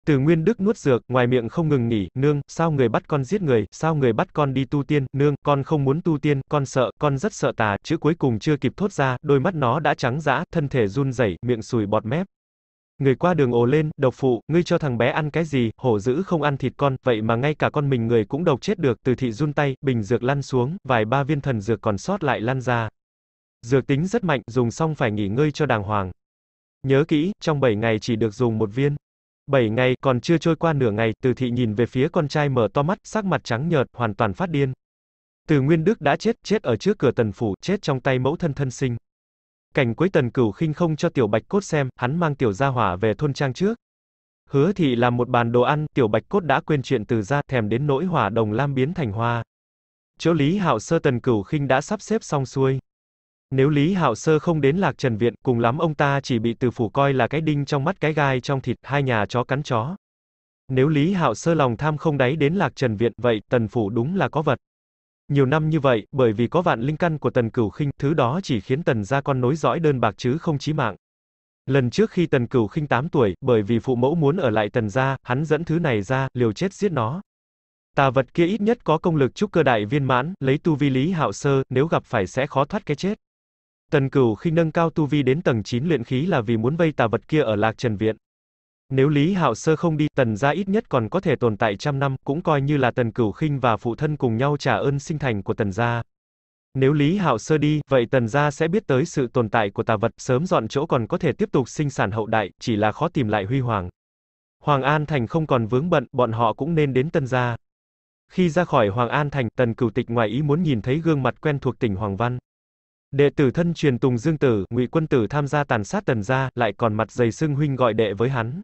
Từ Nguyên Đức nuốt dược, ngoài miệng không ngừng nghỉ, nương, sao người bắt con giết người, sao người bắt con đi tu tiên, nương, con không muốn tu tiên, con sợ, con rất sợ tà, chữ cuối cùng chưa kịp thốt ra, đôi mắt nó đã trắng dã, thân thể run rẩy, miệng sùi bọt mép. Người qua đường ồ lên, độc phụ, ngươi cho thằng bé ăn cái gì, hổ dữ không ăn thịt con, vậy mà ngay cả con mình người cũng độc chết được, từ thị run tay, bình dược lăn xuống, vài ba viên thần dược còn sót lại lăn ra. Dược tính rất mạnh, dùng xong phải nghỉ ngơi cho đàng hoàng. Nhớ kỹ, trong 7 ngày chỉ được dùng một viên. 7 ngày, còn chưa trôi qua nửa ngày, từ thị nhìn về phía con trai mở to mắt, sắc mặt trắng nhợt, hoàn toàn phát điên. Từ Nguyên Đức đã chết, chết ở trước cửa tần phủ, chết trong tay mẫu thân thân sinh. Cảnh cuối tần cửu khinh không cho tiểu bạch cốt xem, hắn mang tiểu gia hỏa về thôn trang trước. Hứa thị làm một bàn đồ ăn, tiểu bạch cốt đã quên chuyện từ ra, thèm đến nỗi hỏa đồng lam biến thành hoa. Chỗ Lý Hạo Sơ tần cửu khinh đã sắp xếp xong xuôi. Nếu Lý Hạo Sơ không đến Lạc Trần Viện, cùng lắm ông ta chỉ bị từ phủ coi là cái đinh trong mắt cái gai trong thịt, hai nhà chó cắn chó. Nếu Lý Hạo Sơ lòng tham không đáy đến Lạc Trần Viện, vậy tần phủ đúng là có vật nhiều năm như vậy, bởi vì có vạn linh căn của Tần Cửu Khinh, thứ đó chỉ khiến Tần gia con nối dõi đơn bạc chứ không chí mạng. Lần trước khi Tần Cửu Khinh 8 tuổi, bởi vì phụ mẫu muốn ở lại Tần gia, hắn dẫn thứ này ra, liều chết giết nó. Tà vật kia ít nhất có công lực trúc cơ đại viên mãn, lấy tu vi lý hạo sơ, nếu gặp phải sẽ khó thoát cái chết. Tần Cửu Khinh nâng cao tu vi đến tầng 9 luyện khí là vì muốn vây tà vật kia ở Lạc Trần viện. Nếu Lý Hạo Sơ không đi, Tần gia ít nhất còn có thể tồn tại trăm năm, cũng coi như là Tần Cửu Khinh và phụ thân cùng nhau trả ơn sinh thành của Tần gia. Nếu Lý Hạo Sơ đi, vậy Tần gia sẽ biết tới sự tồn tại của tà vật, sớm dọn chỗ còn có thể tiếp tục sinh sản hậu đại, chỉ là khó tìm lại huy hoàng. Hoàng An Thành không còn vướng bận, bọn họ cũng nên đến Tần gia. Khi ra khỏi Hoàng An Thành, Tần Cửu Tịch ngoài ý muốn nhìn thấy gương mặt quen thuộc tỉnh Hoàng Văn. Đệ tử thân truyền Tùng Dương Tử, Ngụy Quân Tử tham gia tàn sát Tần gia, lại còn mặt dày sưng huynh gọi đệ với hắn.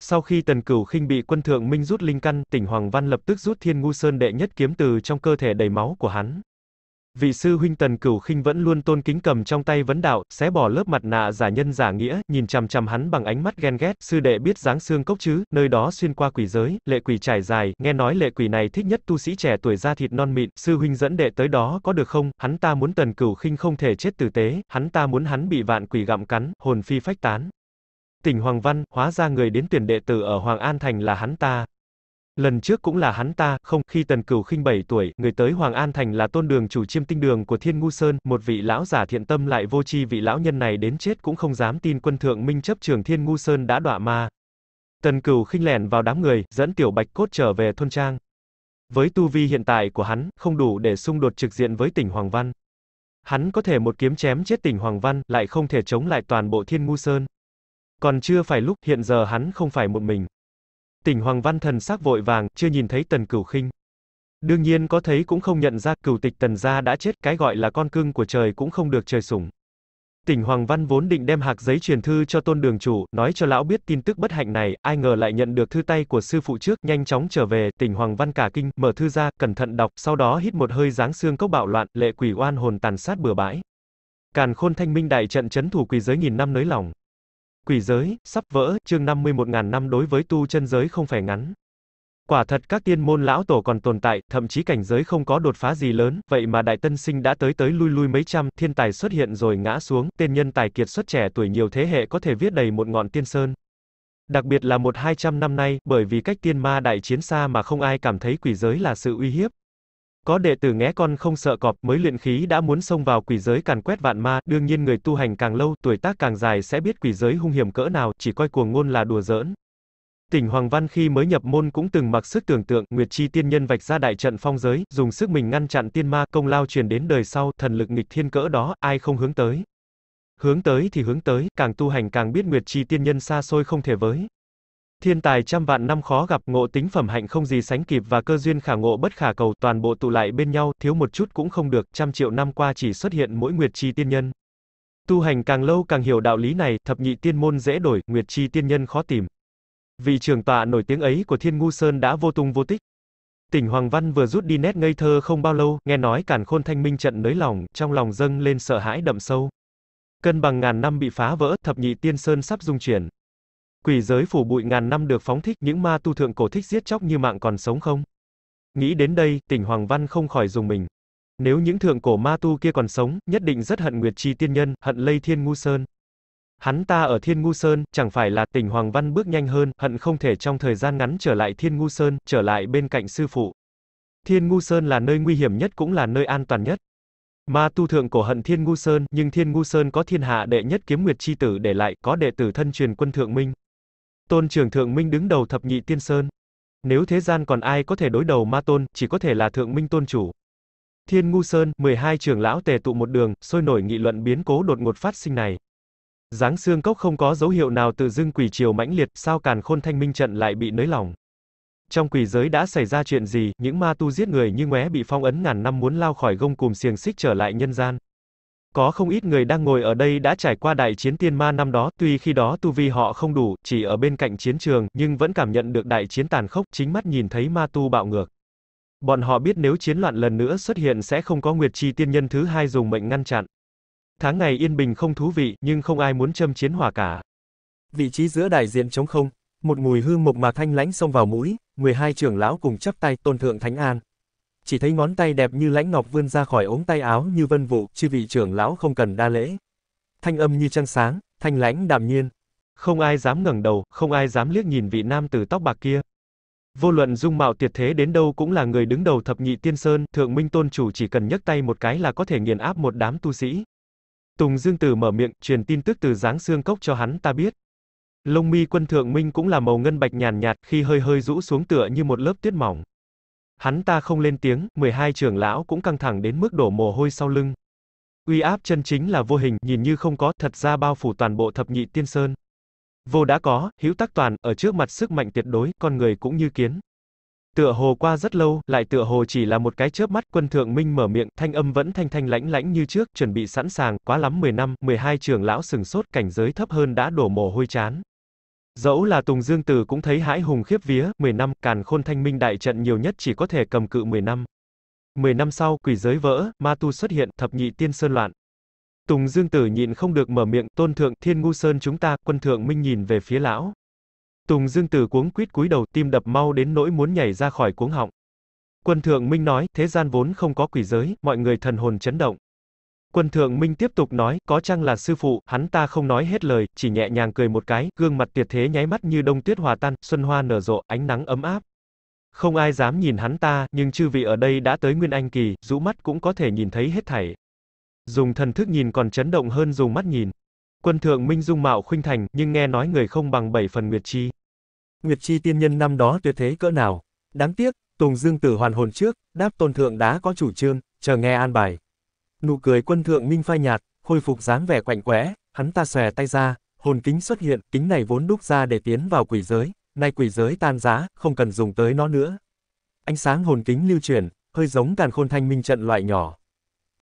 Sau khi Tần Cửu khinh bị quân thượng Minh rút linh căn, Tỉnh Hoàng Văn lập tức rút Thiên Ngu Sơn đệ nhất kiếm từ trong cơ thể đầy máu của hắn. Vị sư huynh Tần Cửu khinh vẫn luôn tôn kính cầm trong tay vấn đạo, xé bỏ lớp mặt nạ giả nhân giả nghĩa, nhìn chằm chằm hắn bằng ánh mắt ghen ghét, sư đệ biết dáng xương cốc chứ, nơi đó xuyên qua quỷ giới, lệ quỷ trải dài, nghe nói lệ quỷ này thích nhất tu sĩ trẻ tuổi da thịt non mịn, sư huynh dẫn đệ tới đó có được không? Hắn ta muốn Tần Cửu khinh không thể chết tử tế, hắn ta muốn hắn bị vạn quỷ gặm cắn, hồn phi phách tán. Tỉnh Hoàng Văn, hóa ra người đến tuyển đệ tử ở Hoàng An Thành là hắn ta. Lần trước cũng là hắn ta, không, khi Tần Cửu khinh 7 tuổi, người tới Hoàng An Thành là tôn đường chủ chiêm tinh đường của Thiên Ngu Sơn, một vị lão giả thiện tâm lại vô chi vị lão nhân này đến chết cũng không dám tin quân thượng minh chấp trường Thiên Ngu Sơn đã đọa ma. Tần Cửu khinh lẻn vào đám người, dẫn Tiểu Bạch Cốt trở về thôn trang. Với tu vi hiện tại của hắn, không đủ để xung đột trực diện với tỉnh Hoàng Văn. Hắn có thể một kiếm chém chết tỉnh Hoàng Văn, lại không thể chống lại toàn bộ Thiên Ngu Sơn. Còn chưa phải lúc, hiện giờ hắn không phải một mình. Tỉnh Hoàng Văn Thần sắc vội vàng, chưa nhìn thấy Tần Cửu Khinh. Đương nhiên có thấy cũng không nhận ra, cửu tịch Tần gia đã chết, cái gọi là con cưng của trời cũng không được trời sủng. Tỉnh Hoàng Văn vốn định đem hạc giấy truyền thư cho Tôn Đường chủ, nói cho lão biết tin tức bất hạnh này, ai ngờ lại nhận được thư tay của sư phụ trước, nhanh chóng trở về, Tỉnh Hoàng Văn cả kinh, mở thư ra, cẩn thận đọc, sau đó hít một hơi dáng xương cốc bạo loạn, lệ quỷ oan hồn tàn sát bừa bãi. Càn Khôn Thanh Minh đại trận chấn thủ quỷ giới nghìn năm nới lỏng quỷ giới, sắp vỡ, chương 51 ngàn năm đối với tu chân giới không phải ngắn. Quả thật các tiên môn lão tổ còn tồn tại, thậm chí cảnh giới không có đột phá gì lớn, vậy mà đại tân sinh đã tới tới lui lui mấy trăm, thiên tài xuất hiện rồi ngã xuống, tên nhân tài kiệt xuất trẻ tuổi nhiều thế hệ có thể viết đầy một ngọn tiên sơn. Đặc biệt là một hai trăm năm nay, bởi vì cách tiên ma đại chiến xa mà không ai cảm thấy quỷ giới là sự uy hiếp. Có đệ tử nghe con không sợ cọp, mới luyện khí đã muốn xông vào quỷ giới càn quét vạn ma, đương nhiên người tu hành càng lâu, tuổi tác càng dài sẽ biết quỷ giới hung hiểm cỡ nào, chỉ coi cuồng ngôn là đùa giỡn. Tỉnh Hoàng Văn khi mới nhập môn cũng từng mặc sức tưởng tượng, Nguyệt Chi tiên nhân vạch ra đại trận phong giới, dùng sức mình ngăn chặn tiên ma, công lao truyền đến đời sau, thần lực nghịch thiên cỡ đó, ai không hướng tới. Hướng tới thì hướng tới, càng tu hành càng biết Nguyệt Chi tiên nhân xa xôi không thể với. Thiên tài trăm vạn năm khó gặp, ngộ tính phẩm hạnh không gì sánh kịp và cơ duyên khả ngộ bất khả cầu, toàn bộ tụ lại bên nhau, thiếu một chút cũng không được, trăm triệu năm qua chỉ xuất hiện mỗi Nguyệt Chi Tiên Nhân. Tu hành càng lâu càng hiểu đạo lý này, thập nhị tiên môn dễ đổi, Nguyệt Chi Tiên Nhân khó tìm. Vị trưởng tọa nổi tiếng ấy của Thiên Ngu Sơn đã vô tung vô tích. Tỉnh Hoàng Văn vừa rút đi nét ngây thơ không bao lâu, nghe nói cản khôn thanh minh trận nới lòng, trong lòng dâng lên sợ hãi đậm sâu. Cân bằng ngàn năm bị phá vỡ, thập nhị tiên sơn sắp dung chuyển. Quỷ giới phủ bụi ngàn năm được phóng thích, những ma tu thượng cổ thích giết chóc như mạng còn sống không? Nghĩ đến đây, tỉnh Hoàng Văn không khỏi dùng mình. Nếu những thượng cổ ma tu kia còn sống, nhất định rất hận Nguyệt Chi Tiên Nhân, hận Lây Thiên Ngu Sơn. Hắn ta ở Thiên Ngu Sơn, chẳng phải là tỉnh Hoàng Văn bước nhanh hơn, hận không thể trong thời gian ngắn trở lại Thiên Ngu Sơn, trở lại bên cạnh sư phụ. Thiên Ngu Sơn là nơi nguy hiểm nhất cũng là nơi an toàn nhất. Ma tu thượng cổ hận Thiên Ngu Sơn, nhưng Thiên Ngu Sơn có thiên hạ đệ nhất kiếm nguyệt chi tử để lại, có đệ tử thân truyền quân thượng minh. Tôn Trường Thượng Minh đứng đầu thập nhị tiên sơn. Nếu thế gian còn ai có thể đối đầu ma tôn, chỉ có thể là Thượng Minh Tôn Chủ. Thiên Ngu Sơn, 12 trưởng lão tề tụ một đường, sôi nổi nghị luận biến cố đột ngột phát sinh này. Giáng xương cốc không có dấu hiệu nào tự dưng quỷ triều mãnh liệt, sao càn khôn thanh minh trận lại bị nới lỏng. Trong quỷ giới đã xảy ra chuyện gì, những ma tu giết người như ngóe bị phong ấn ngàn năm muốn lao khỏi gông cùm xiềng xích trở lại nhân gian. Có không ít người đang ngồi ở đây đã trải qua đại chiến tiên ma năm đó, tuy khi đó tu vi họ không đủ, chỉ ở bên cạnh chiến trường, nhưng vẫn cảm nhận được đại chiến tàn khốc, chính mắt nhìn thấy ma tu bạo ngược. Bọn họ biết nếu chiến loạn lần nữa xuất hiện sẽ không có Nguyệt Chi tiên nhân thứ hai dùng mệnh ngăn chặn. Tháng ngày yên bình không thú vị, nhưng không ai muốn châm chiến hỏa cả. Vị trí giữa đại diện trống không, một mùi hương mộc mạc thanh lãnh xông vào mũi, 12 trưởng lão cùng chắp tay tôn thượng thánh an chỉ thấy ngón tay đẹp như lãnh ngọc vươn ra khỏi ống tay áo như vân vụ, chư vị trưởng lão không cần đa lễ. Thanh âm như trăng sáng, thanh lãnh đạm nhiên. Không ai dám ngẩng đầu, không ai dám liếc nhìn vị nam tử tóc bạc kia. Vô luận dung mạo tuyệt thế đến đâu cũng là người đứng đầu thập nhị tiên sơn, thượng minh tôn chủ chỉ cần nhấc tay một cái là có thể nghiền áp một đám tu sĩ. Tùng Dương Tử mở miệng, truyền tin tức từ dáng xương cốc cho hắn ta biết. Lông mi quân thượng minh cũng là màu ngân bạch nhàn nhạt, khi hơi hơi rũ xuống tựa như một lớp tuyết mỏng. Hắn ta không lên tiếng, 12 trưởng lão cũng căng thẳng đến mức đổ mồ hôi sau lưng. Uy áp chân chính là vô hình, nhìn như không có, thật ra bao phủ toàn bộ thập nhị tiên sơn. Vô đã có, hữu tác toàn, ở trước mặt sức mạnh tuyệt đối, con người cũng như kiến. Tựa hồ qua rất lâu, lại tựa hồ chỉ là một cái chớp mắt, quân thượng minh mở miệng, thanh âm vẫn thanh thanh lãnh lãnh như trước, chuẩn bị sẵn sàng, quá lắm 10 năm, 12 trưởng lão sừng sốt, cảnh giới thấp hơn đã đổ mồ hôi chán. Dẫu là Tùng Dương Tử cũng thấy hãi hùng khiếp vía, 10 năm, càn khôn thanh minh đại trận nhiều nhất chỉ có thể cầm cự 10 năm. 10 năm sau, quỷ giới vỡ, ma tu xuất hiện, thập nhị tiên sơn loạn. Tùng Dương Tử nhịn không được mở miệng, tôn thượng, thiên ngu sơn chúng ta, quân thượng minh nhìn về phía lão. Tùng Dương Tử cuống quýt cúi đầu, tim đập mau đến nỗi muốn nhảy ra khỏi cuống họng. Quân thượng minh nói, thế gian vốn không có quỷ giới, mọi người thần hồn chấn động. Quân Thượng Minh tiếp tục nói, có chăng là sư phụ, hắn ta không nói hết lời, chỉ nhẹ nhàng cười một cái, gương mặt tuyệt thế nháy mắt như đông tuyết hòa tan, xuân hoa nở rộ, ánh nắng ấm áp. Không ai dám nhìn hắn ta, nhưng chư vị ở đây đã tới Nguyên Anh kỳ, rũ mắt cũng có thể nhìn thấy hết thảy. Dùng thần thức nhìn còn chấn động hơn dùng mắt nhìn. Quân Thượng Minh dung mạo khuynh thành, nhưng nghe nói người không bằng bảy phần Nguyệt Chi. Nguyệt Chi tiên nhân năm đó tuyệt thế cỡ nào. Đáng tiếc, Tùng Dương Tử hoàn hồn trước, đáp tôn thượng đã có chủ trương, chờ nghe an bài. Nụ cười quân thượng minh phai nhạt, khôi phục dáng vẻ quạnh quẽ, hắn ta xòe tay ra, hồn kính xuất hiện, kính này vốn đúc ra để tiến vào quỷ giới, nay quỷ giới tan giá, không cần dùng tới nó nữa. Ánh sáng hồn kính lưu chuyển, hơi giống càn khôn thanh minh trận loại nhỏ.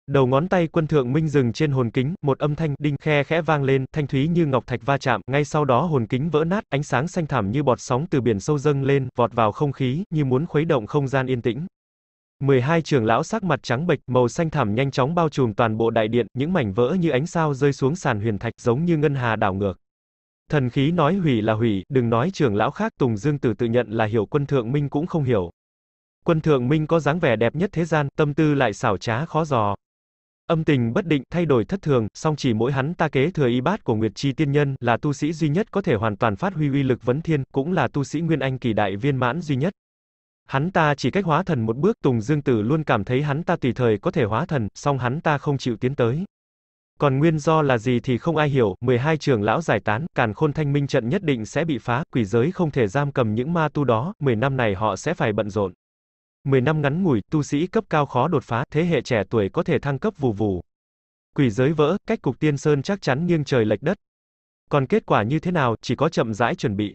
Đầu ngón tay quân thượng minh dừng trên hồn kính, một âm thanh đinh khe khẽ vang lên, thanh thúy như ngọc thạch va chạm, ngay sau đó hồn kính vỡ nát, ánh sáng xanh thẳm như bọt sóng từ biển sâu dâng lên, vọt vào không khí, như muốn khuấy động không gian yên tĩnh. 12 trưởng lão sắc mặt trắng bệch, màu xanh thẳm nhanh chóng bao trùm toàn bộ đại điện, những mảnh vỡ như ánh sao rơi xuống sàn huyền thạch giống như ngân hà đảo ngược. Thần khí nói hủy là hủy, đừng nói trưởng lão khác, Tùng Dương Tử tự nhận là hiểu quân thượng minh cũng không hiểu. Quân thượng minh có dáng vẻ đẹp nhất thế gian, tâm tư lại xảo trá khó dò. Âm tình bất định, thay đổi thất thường, song chỉ mỗi hắn ta kế thừa y bát của Nguyệt Chi Tiên Nhân, là tu sĩ duy nhất có thể hoàn toàn phát huy uy lực vấn thiên, cũng là tu sĩ Nguyên Anh kỳ đại viên mãn duy nhất. Hắn ta chỉ cách hóa thần một bước, Tùng Dương Tử luôn cảm thấy hắn ta tùy thời có thể hóa thần, song hắn ta không chịu tiến tới. Còn nguyên do là gì thì không ai hiểu, 12 trưởng lão giải tán, càn khôn thanh minh trận nhất định sẽ bị phá, quỷ giới không thể giam cầm những ma tu đó, 10 năm này họ sẽ phải bận rộn. 10 năm ngắn ngủi, tu sĩ cấp cao khó đột phá, thế hệ trẻ tuổi có thể thăng cấp vù vù. Quỷ giới vỡ, cách cục tiên sơn chắc chắn nghiêng trời lệch đất. Còn kết quả như thế nào, chỉ có chậm rãi chuẩn bị.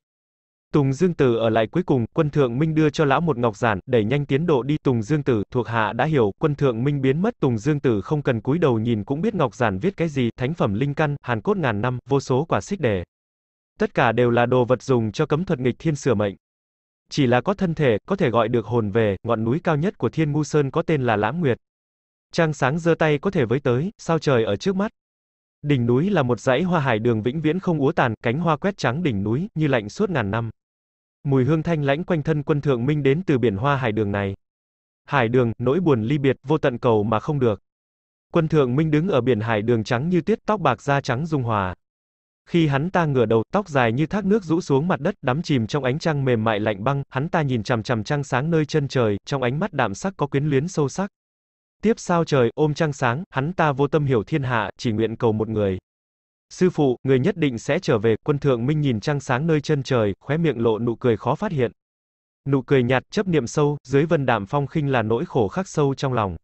Tùng Dương Tử ở lại cuối cùng, quân thượng Minh đưa cho lão một ngọc giản, đẩy nhanh tiến độ đi, Tùng Dương Tử, thuộc hạ đã hiểu, quân thượng Minh biến mất, Tùng Dương Tử không cần cúi đầu nhìn cũng biết ngọc giản viết cái gì, thánh phẩm linh căn, hàn cốt ngàn năm, vô số quả xích đề. Tất cả đều là đồ vật dùng cho cấm thuật nghịch thiên sửa mệnh. Chỉ là có thân thể, có thể gọi được hồn về, ngọn núi cao nhất của Thiên Ngu Sơn có tên là Lãm Nguyệt. Trang sáng giơ tay có thể với tới, sao trời ở trước mắt. Đỉnh núi là một dãy hoa hải đường vĩnh viễn không úa tàn, cánh hoa quét trắng đỉnh núi, như lạnh suốt ngàn năm. Mùi hương thanh lãnh quanh thân quân thượng minh đến từ biển hoa hải đường này. Hải đường, nỗi buồn ly biệt, vô tận cầu mà không được. Quân thượng minh đứng ở biển hải đường trắng như tuyết, tóc bạc da trắng dung hòa. Khi hắn ta ngửa đầu, tóc dài như thác nước rũ xuống mặt đất, đắm chìm trong ánh trăng mềm mại lạnh băng, hắn ta nhìn chằm chằm trăng sáng nơi chân trời, trong ánh mắt đạm sắc có quyến luyến sâu sắc. Tiếp sao trời, ôm trăng sáng, hắn ta vô tâm hiểu thiên hạ, chỉ nguyện cầu một người. Sư phụ, người nhất định sẽ trở về, quân thượng minh nhìn trăng sáng nơi chân trời, khóe miệng lộ nụ cười khó phát hiện. Nụ cười nhạt, chấp niệm sâu, dưới vân đạm phong khinh là nỗi khổ khắc sâu trong lòng.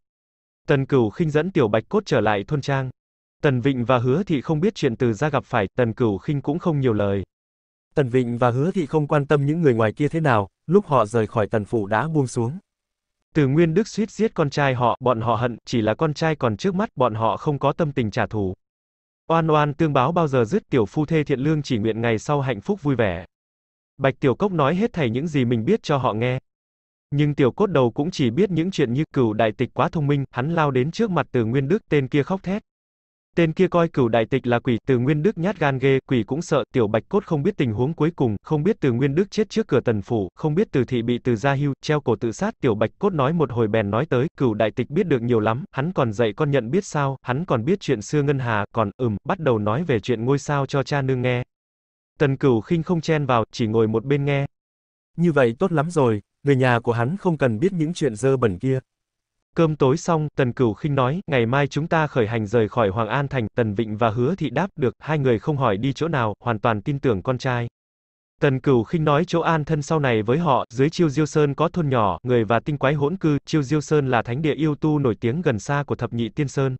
Tần Cửu khinh dẫn Tiểu Bạch Cốt trở lại thôn trang. Tần Vịnh và Hứa Thị không biết chuyện từ ra gặp phải, Tần Cửu khinh cũng không nhiều lời. Tần Vịnh và Hứa Thị không quan tâm những người ngoài kia thế nào, lúc họ rời khỏi Tần Phủ đã buông xuống. Từ Nguyên Đức suýt giết con trai họ, bọn họ hận, chỉ là con trai còn trước mắt, bọn họ không có tâm tình trả thù. Oan oan tương báo bao giờ dứt tiểu phu thê thiện lương chỉ nguyện ngày sau hạnh phúc vui vẻ. Bạch Tiểu Cốc nói hết thảy những gì mình biết cho họ nghe. Nhưng Tiểu Cốt đầu cũng chỉ biết những chuyện như cửu đại tịch quá thông minh, hắn lao đến trước mặt Từ Nguyên Đức tên kia khóc thét. Tên kia coi cửu đại tịch là quỷ, Từ Nguyên Đức nhát gan ghê, quỷ cũng sợ, Tiểu Bạch Cốt không biết tình huống cuối cùng, không biết Từ Nguyên Đức chết trước cửa tần phủ, không biết Từ thị bị Từ gia hưu treo cổ tự sát, Tiểu Bạch Cốt nói một hồi bèn nói tới, cửu đại tịch biết được nhiều lắm, hắn còn dạy con nhận biết sao, hắn còn biết chuyện xưa ngân hà, còn ừm, bắt đầu nói về chuyện ngôi sao cho cha nương nghe. Tần Cửu khinh không chen vào, chỉ ngồi một bên nghe. Như vậy tốt lắm rồi, người nhà của hắn không cần biết những chuyện dơ bẩn kia, Cơm tối xong, Tần Cửu khinh nói, ngày mai chúng ta khởi hành rời khỏi Hoàng An Thành, Tần Vịnh và Hứa Thị đáp, được, hai người không hỏi đi chỗ nào, hoàn toàn tin tưởng con trai. Tần Cửu khinh nói chỗ an thân sau này với họ, dưới Chiêu Diêu Sơn có thôn nhỏ, người và tinh quái hỗn cư, Chiêu Diêu Sơn là thánh địa yêu tu nổi tiếng gần xa của thập nhị tiên sơn.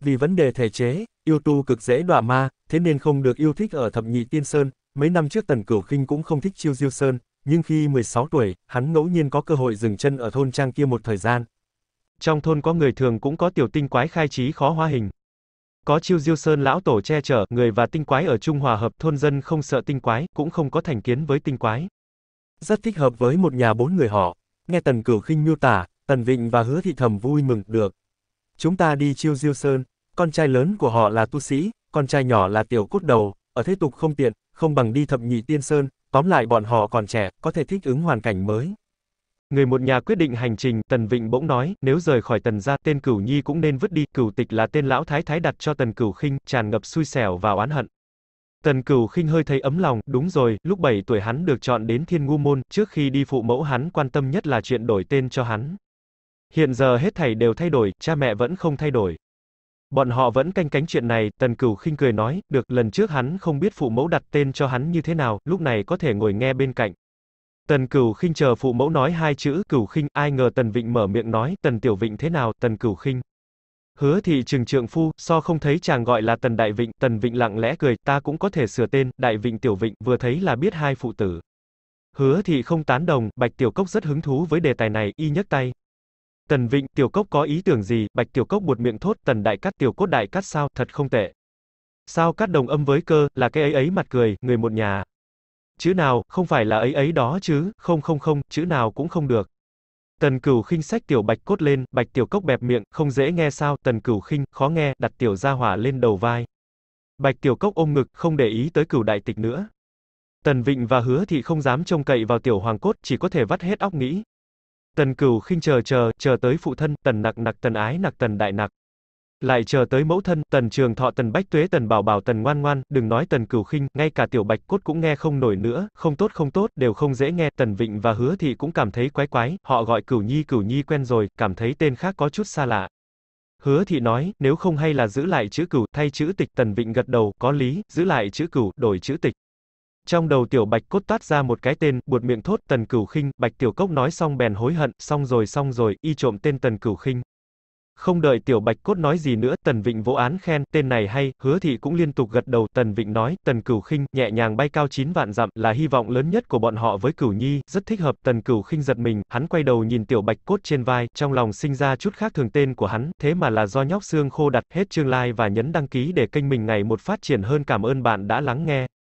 Vì vấn đề thể chế, yêu tu cực dễ đọa ma, thế nên không được yêu thích ở thập nhị tiên sơn, mấy năm trước Tần Cửu khinh cũng không thích Chiêu Diêu Sơn, nhưng khi 16 tuổi, hắn ngẫu nhiên có cơ hội dừng chân ở thôn trang kia một thời gian, trong thôn có người thường cũng có tiểu tinh quái khai trí khó hóa hình. Có chiêu diêu sơn lão tổ che chở, người và tinh quái ở Trung Hòa Hợp thôn dân không sợ tinh quái, cũng không có thành kiến với tinh quái. Rất thích hợp với một nhà bốn người họ. Nghe Tần Cửu khinh miêu tả, Tần Vịnh và Hứa Thị Thầm vui mừng được. Chúng ta đi chiêu diêu sơn, con trai lớn của họ là tu sĩ, con trai nhỏ là tiểu cốt đầu, ở thế tục không tiện, không bằng đi thập nhị tiên sơn, tóm lại bọn họ còn trẻ, có thể thích ứng hoàn cảnh mới. Người một nhà quyết định hành trình, Tần Vịnh bỗng nói, nếu rời khỏi Tần gia, tên Cửu Nhi cũng nên vứt đi, Cửu Tịch là tên lão thái thái đặt cho Tần Cửu Khinh, tràn ngập xui xẻo và oán hận. Tần Cửu Khinh hơi thấy ấm lòng, đúng rồi, lúc 7 tuổi hắn được chọn đến Thiên Ngu môn, trước khi đi phụ mẫu hắn quan tâm nhất là chuyện đổi tên cho hắn. Hiện giờ hết thảy đều thay đổi, cha mẹ vẫn không thay đổi. Bọn họ vẫn canh cánh chuyện này, Tần Cửu khinh cười nói, được, lần trước hắn không biết phụ mẫu đặt tên cho hắn như thế nào, lúc này có thể ngồi nghe bên cạnh. Tần Cửu Khinh chờ phụ mẫu nói hai chữ Cửu Khinh, ai ngờ Tần Vịnh mở miệng nói, Tần Tiểu Vịnh thế nào, Tần Cửu Khinh. Hứa thị trừng trượng phu, so không thấy chàng gọi là Tần Đại Vịnh, Tần Vịnh lặng lẽ cười, ta cũng có thể sửa tên, Đại Vịnh Tiểu Vịnh, vừa thấy là biết hai phụ tử. Hứa thị không tán đồng, Bạch Tiểu Cốc rất hứng thú với đề tài này, y nhấc tay. Tần Vịnh, Tiểu Cốc có ý tưởng gì, Bạch Tiểu Cốc buột miệng thốt, Tần Đại cắt Tiểu Cốt Đại Cắt sao, thật không tệ. Sao cắt đồng âm với cơ, là cái ấy ấy mặt cười, người một nhà. Chữ nào, không phải là ấy ấy đó chứ, không không không, chữ nào cũng không được. Tần Cửu khinh sách tiểu Bạch cốt lên, Bạch tiểu cốc bẹp miệng, không dễ nghe sao, Tần Cửu khinh, khó nghe, đặt tiểu gia hỏa lên đầu vai. Bạch tiểu cốc ôm ngực, không để ý tới Cửu đại tịch nữa. Tần Vịnh và Hứa thì không dám trông cậy vào tiểu hoàng cốt, chỉ có thể vắt hết óc nghĩ. Tần Cửu khinh chờ chờ, chờ tới phụ thân, Tần Nặc Nặc Tần Ái Nặc Tần Đại Nặc. Lại chờ tới mẫu thân, tần trường thọ tần bách tuế tần bảo bảo tần ngoan ngoan, đừng nói tần cửu khinh, ngay cả tiểu bạch cốt cũng nghe không nổi nữa, không tốt không tốt, đều không dễ nghe, tần vịnh và hứa thị cũng cảm thấy quái quái, họ gọi cửu nhi cửu nhi quen rồi, cảm thấy tên khác có chút xa lạ. Hứa thị nói, nếu không hay là giữ lại chữ cửu, thay chữ tịch, tần vịnh gật đầu, có lý, giữ lại chữ cửu, đổi chữ tịch. Trong đầu tiểu bạch cốt toát ra một cái tên, buột miệng thốt, tần cửu khinh, bạch tiểu cốc nói xong bèn hối hận, xong rồi xong rồi, y trộm tên tần cửu khinh. Không đợi Tiểu Bạch Cốt nói gì nữa, Tần Vịnh vỗ án khen, tên này hay, hứa thị cũng liên tục gật đầu, Tần Vịnh nói, Tần Cửu Khinh nhẹ nhàng bay cao chín vạn dặm là hy vọng lớn nhất của bọn họ với Cửu Nhi, rất thích hợp, Tần Cửu Khinh giật mình, hắn quay đầu nhìn Tiểu Bạch Cốt trên vai, trong lòng sinh ra chút khác thường tên của hắn, thế mà là do nhóc xương khô đặt hết chương like và nhấn đăng ký để kênh mình ngày một phát triển hơn cảm ơn bạn đã lắng nghe.